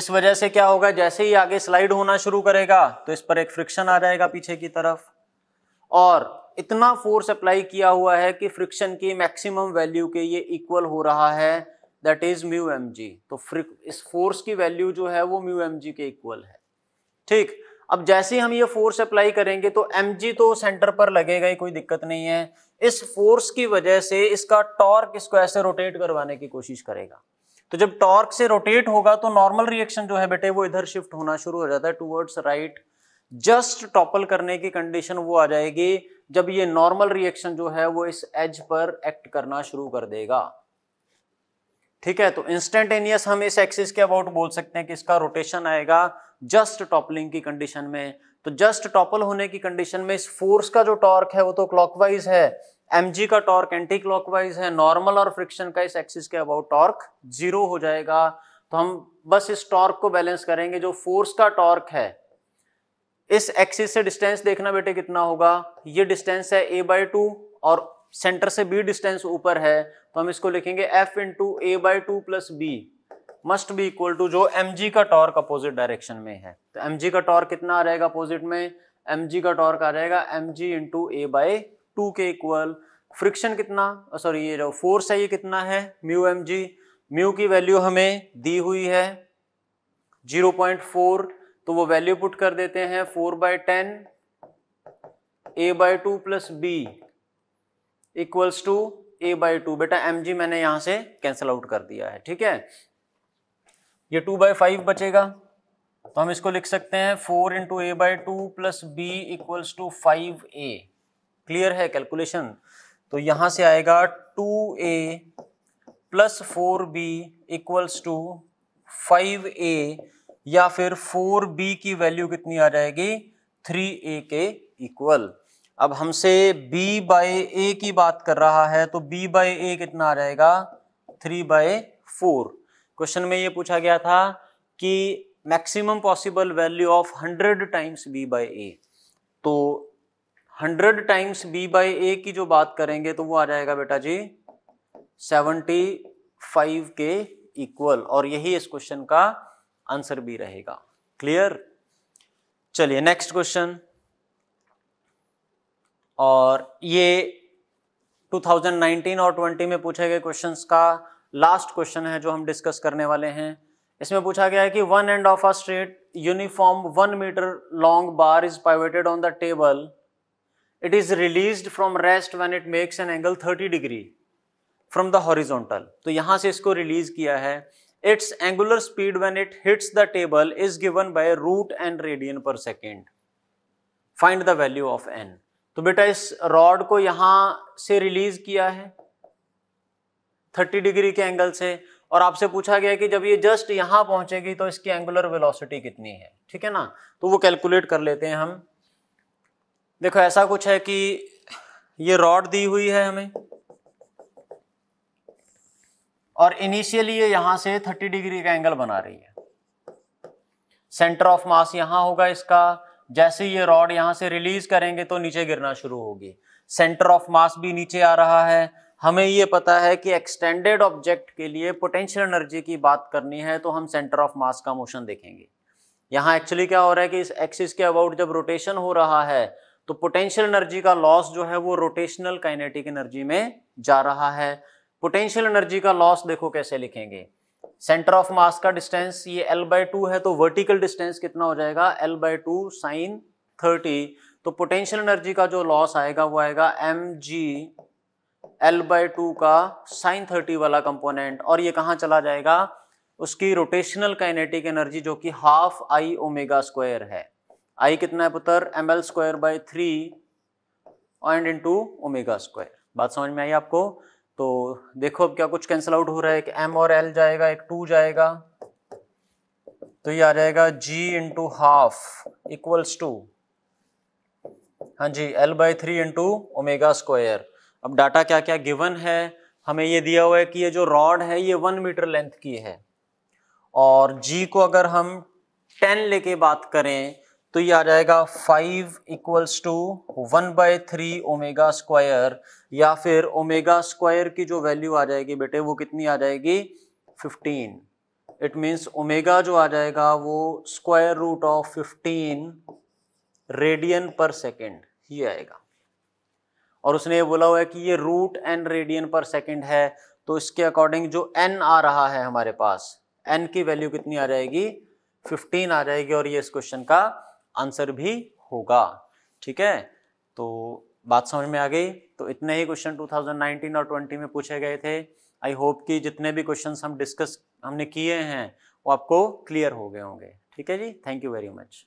इस वजह से क्या होगा जैसे ही आगे स्लाइड होना शुरू करेगा तो इस पर एक फ्रिक्शन आ जाएगा पीछे की तरफ और इतना फोर्स अप्लाई किया हुआ है कि फ्रिक्शन की मैक्सिमम वैल्यू के ये इक्वल हो रहा है that is mu M G तो इस फोर्स की वैल्यू जो है वो म्यू एम जी के इक्वल है ठीक अब जैसे ही हम ये फोर्स अप्लाई करेंगे तो एम तो सेंटर पर लगेगा ही कोई दिक्कत नहीं है इस फोर्स की वजह से इसका टॉर्क इसको ऐसे रोटेट करवाने की कोशिश करेगा तो जब टॉर्क से रोटेट होगा तो नॉर्मल रिएक्शन जो है बेटे वो इधर शिफ्ट होना शुरू हो जाता है टूवर्ड्स राइट जस्ट टॉपल करने की कंडीशन वो आ जाएगी जब ये नॉर्मल रिएक्शन जो है वो इस एज पर एक्ट करना शुरू कर देगा ठीक है तो इंस्टेंटेनियस हम इस एक्सिस के अबाउट बोल सकते हैं कि इसका रोटेशन आएगा जस्ट टॉपलिंग की कंडीशन में तो जस्ट टॉपल होने की कंडीशन में इस फोर्स का जो टॉर्क है वो तो क्लॉकवाइज है एम का टॉर्क एंटी क्लॉकवाइज है नॉर्मल और फ्रिक्शन का इस एक्सिस के अबाउट टॉर्क जीरो हो जाएगा तो हम बस इस टॉर्क को बैलेंस करेंगे जो फोर्स का टॉर्क है इस एक्सिस से डिस्टेंस देखना बेटे कितना होगा ये डिस्टेंस है ए बाई टू और सेंटर से बी डिस्टेंस ऊपर है तो हम इसको लिखेंगे F into A by two plus B must be equal to जो एम का टॉर्क अपोजिट डायरेक्शन में है तो एम का टॉर्क कितना आ रहेगा अपोजिट में एम का टॉर्क आ रहेगा M ji into A by two के इक्वल फ्रिक्शन कितना सॉरी ये जो फोर्स है ये कितना है म्यू एम जी म्यू की वैल्यू हमें दी हुई है 0.4 तो वो वैल्यू पुट कर देते हैं 4 by ten A by two plus B equals to A by two बेटा एम जी मैंने यहां से कैंसिल आउट कर दिया है ठीक है ये टू बाई फाइव बचेगा तो हम इसको लिख सकते हैं four into A by two plus B equals to five A clear है कैलकुलेशन तो यहाँ से आएगा two A plus four B equals to five A या फिर फोर बी की वैल्यू कितनी आ जाएगी थ्री ए के इक्वल अब हमसे b बाय ए की बात कर रहा है तो b बाय ए कितना आ जाएगा थ्री बाय फोर क्वेश्चन में ये पूछा गया था कि maximum possible value of hundred times B by A तो hundred times B by A की जो बात करेंगे तो वो आ जाएगा बेटा जी सेवेंटी फाइव के इक्वल और यही इस क्वेश्चन का आंसर भी रहेगा क्लियर चलिए नेक्स्ट क्वेश्चन और ये 2019 और 20 में पूछे गए क्वेश्चंस का लास्ट क्वेश्चन है जो हम डिस्कस करने वाले हैं इसमें पूछा गया है कि one end of a straight uniform one metre long bar is pivoted on the table it is release from rest when it makes an angle thirty degree from the horizontal तो यहां से इसको रिलीज किया है its angular speed when it hits the table is given by root n radian per second find the value of n तो बेटा इस rod को यहां से रिलीज किया है 30 डिग्री के एंगल से और आपसे पूछा गया कि जब ये जस्ट यहाँ पहुंचेगी तो इसकी एंगुलर वेलोसिटी कितनी है ठीक है ना तो वो कैलकुलेट कर लेते हैं हम देखो ऐसा कुछ है कि ये रॉड दी हुई है हमें और इनिशियली ये यहां से 30 डिग्री का एंगल बना रही है सेंटर ऑफ मास यहां होगा इसका जैसे ये रॉड यहां से रिलीज करेंगे तो नीचे गिरना शुरू होगी सेंटर ऑफ मास भी नीचे आ रहा है हमें ये पता है कि एक्सटेंडेड ऑब्जेक्ट के लिए पोटेंशियल एनर्जी की बात करनी है तो हम सेंटर ऑफ मास का मोशन देखेंगे यहाँ एक्चुअली क्या हो रहा है कि इस एक्सिस के अबाउट जब रोटेशन हो रहा है तो पोटेंशियल एनर्जी का लॉस जो है वो रोटेशनल काइनेटिक एनर्जी में जा रहा है पोटेंशियल एनर्जी का लॉस देखो कैसे लिखेंगे सेंटर ऑफ मास का डिस्टेंस ये एल बाय टू है तो वर्टिकल डिस्टेंस कितना हो जाएगा L by two sine thirty तो पोटेंशियल एनर्जी का जो लॉस आएगा वो आएगा M G l by two का साइन थर्टी वाला कंपोनेंट और ये कहाँ चला जाएगा उसकी रोटेशनल काइनेटिक एनर्जी जो कि हाफ आई ओमेगा स्क्वायर है आई कितना है पुत्र m L square by three and two omega square बात समझ में आई आपको तो देखो अब क्या कुछ कैंसिल आउट हो रहा है कि एम और एल जाएगा एक टू जाएगा तो ये आ जाएगा g into half equals to हाँ g l by three into omega square अब डाटा क्या क्या गिवन है हमें ये दिया हुआ है कि ये जो रॉड है ये वन मीटर लेंथ की है और जी को अगर हम टेन लेके बात करें तो ये आ जाएगा five equals to one by three omega square या फिर ओमेगा स्क्वायर की जो वैल्यू आ जाएगी बेटे वो कितनी आ जाएगी फिफ्टीन इट मीन्स ओमेगा जो आ जाएगा वो square root of fifteen radian per second ये आएगा और उसने ये बोला हुआ है कि ये root n radian per second है तो इसके अकॉर्डिंग जो एन आ रहा है हमारे पास एन की वैल्यू कितनी आ जाएगी फिफ्टीन आ जाएगी और ये इस क्वेश्चन का आंसर भी होगा ठीक है तो बात समझ में आ गई तो इतने ही क्वेश्चन 2019 और 20 में पूछे गए थे आई होप कि जितने भी क्वेश्चन हम डिस्कस हमने किए हैं वो आपको क्लियर हो गए होंगे ठीक है जी थैंक यू वेरी मच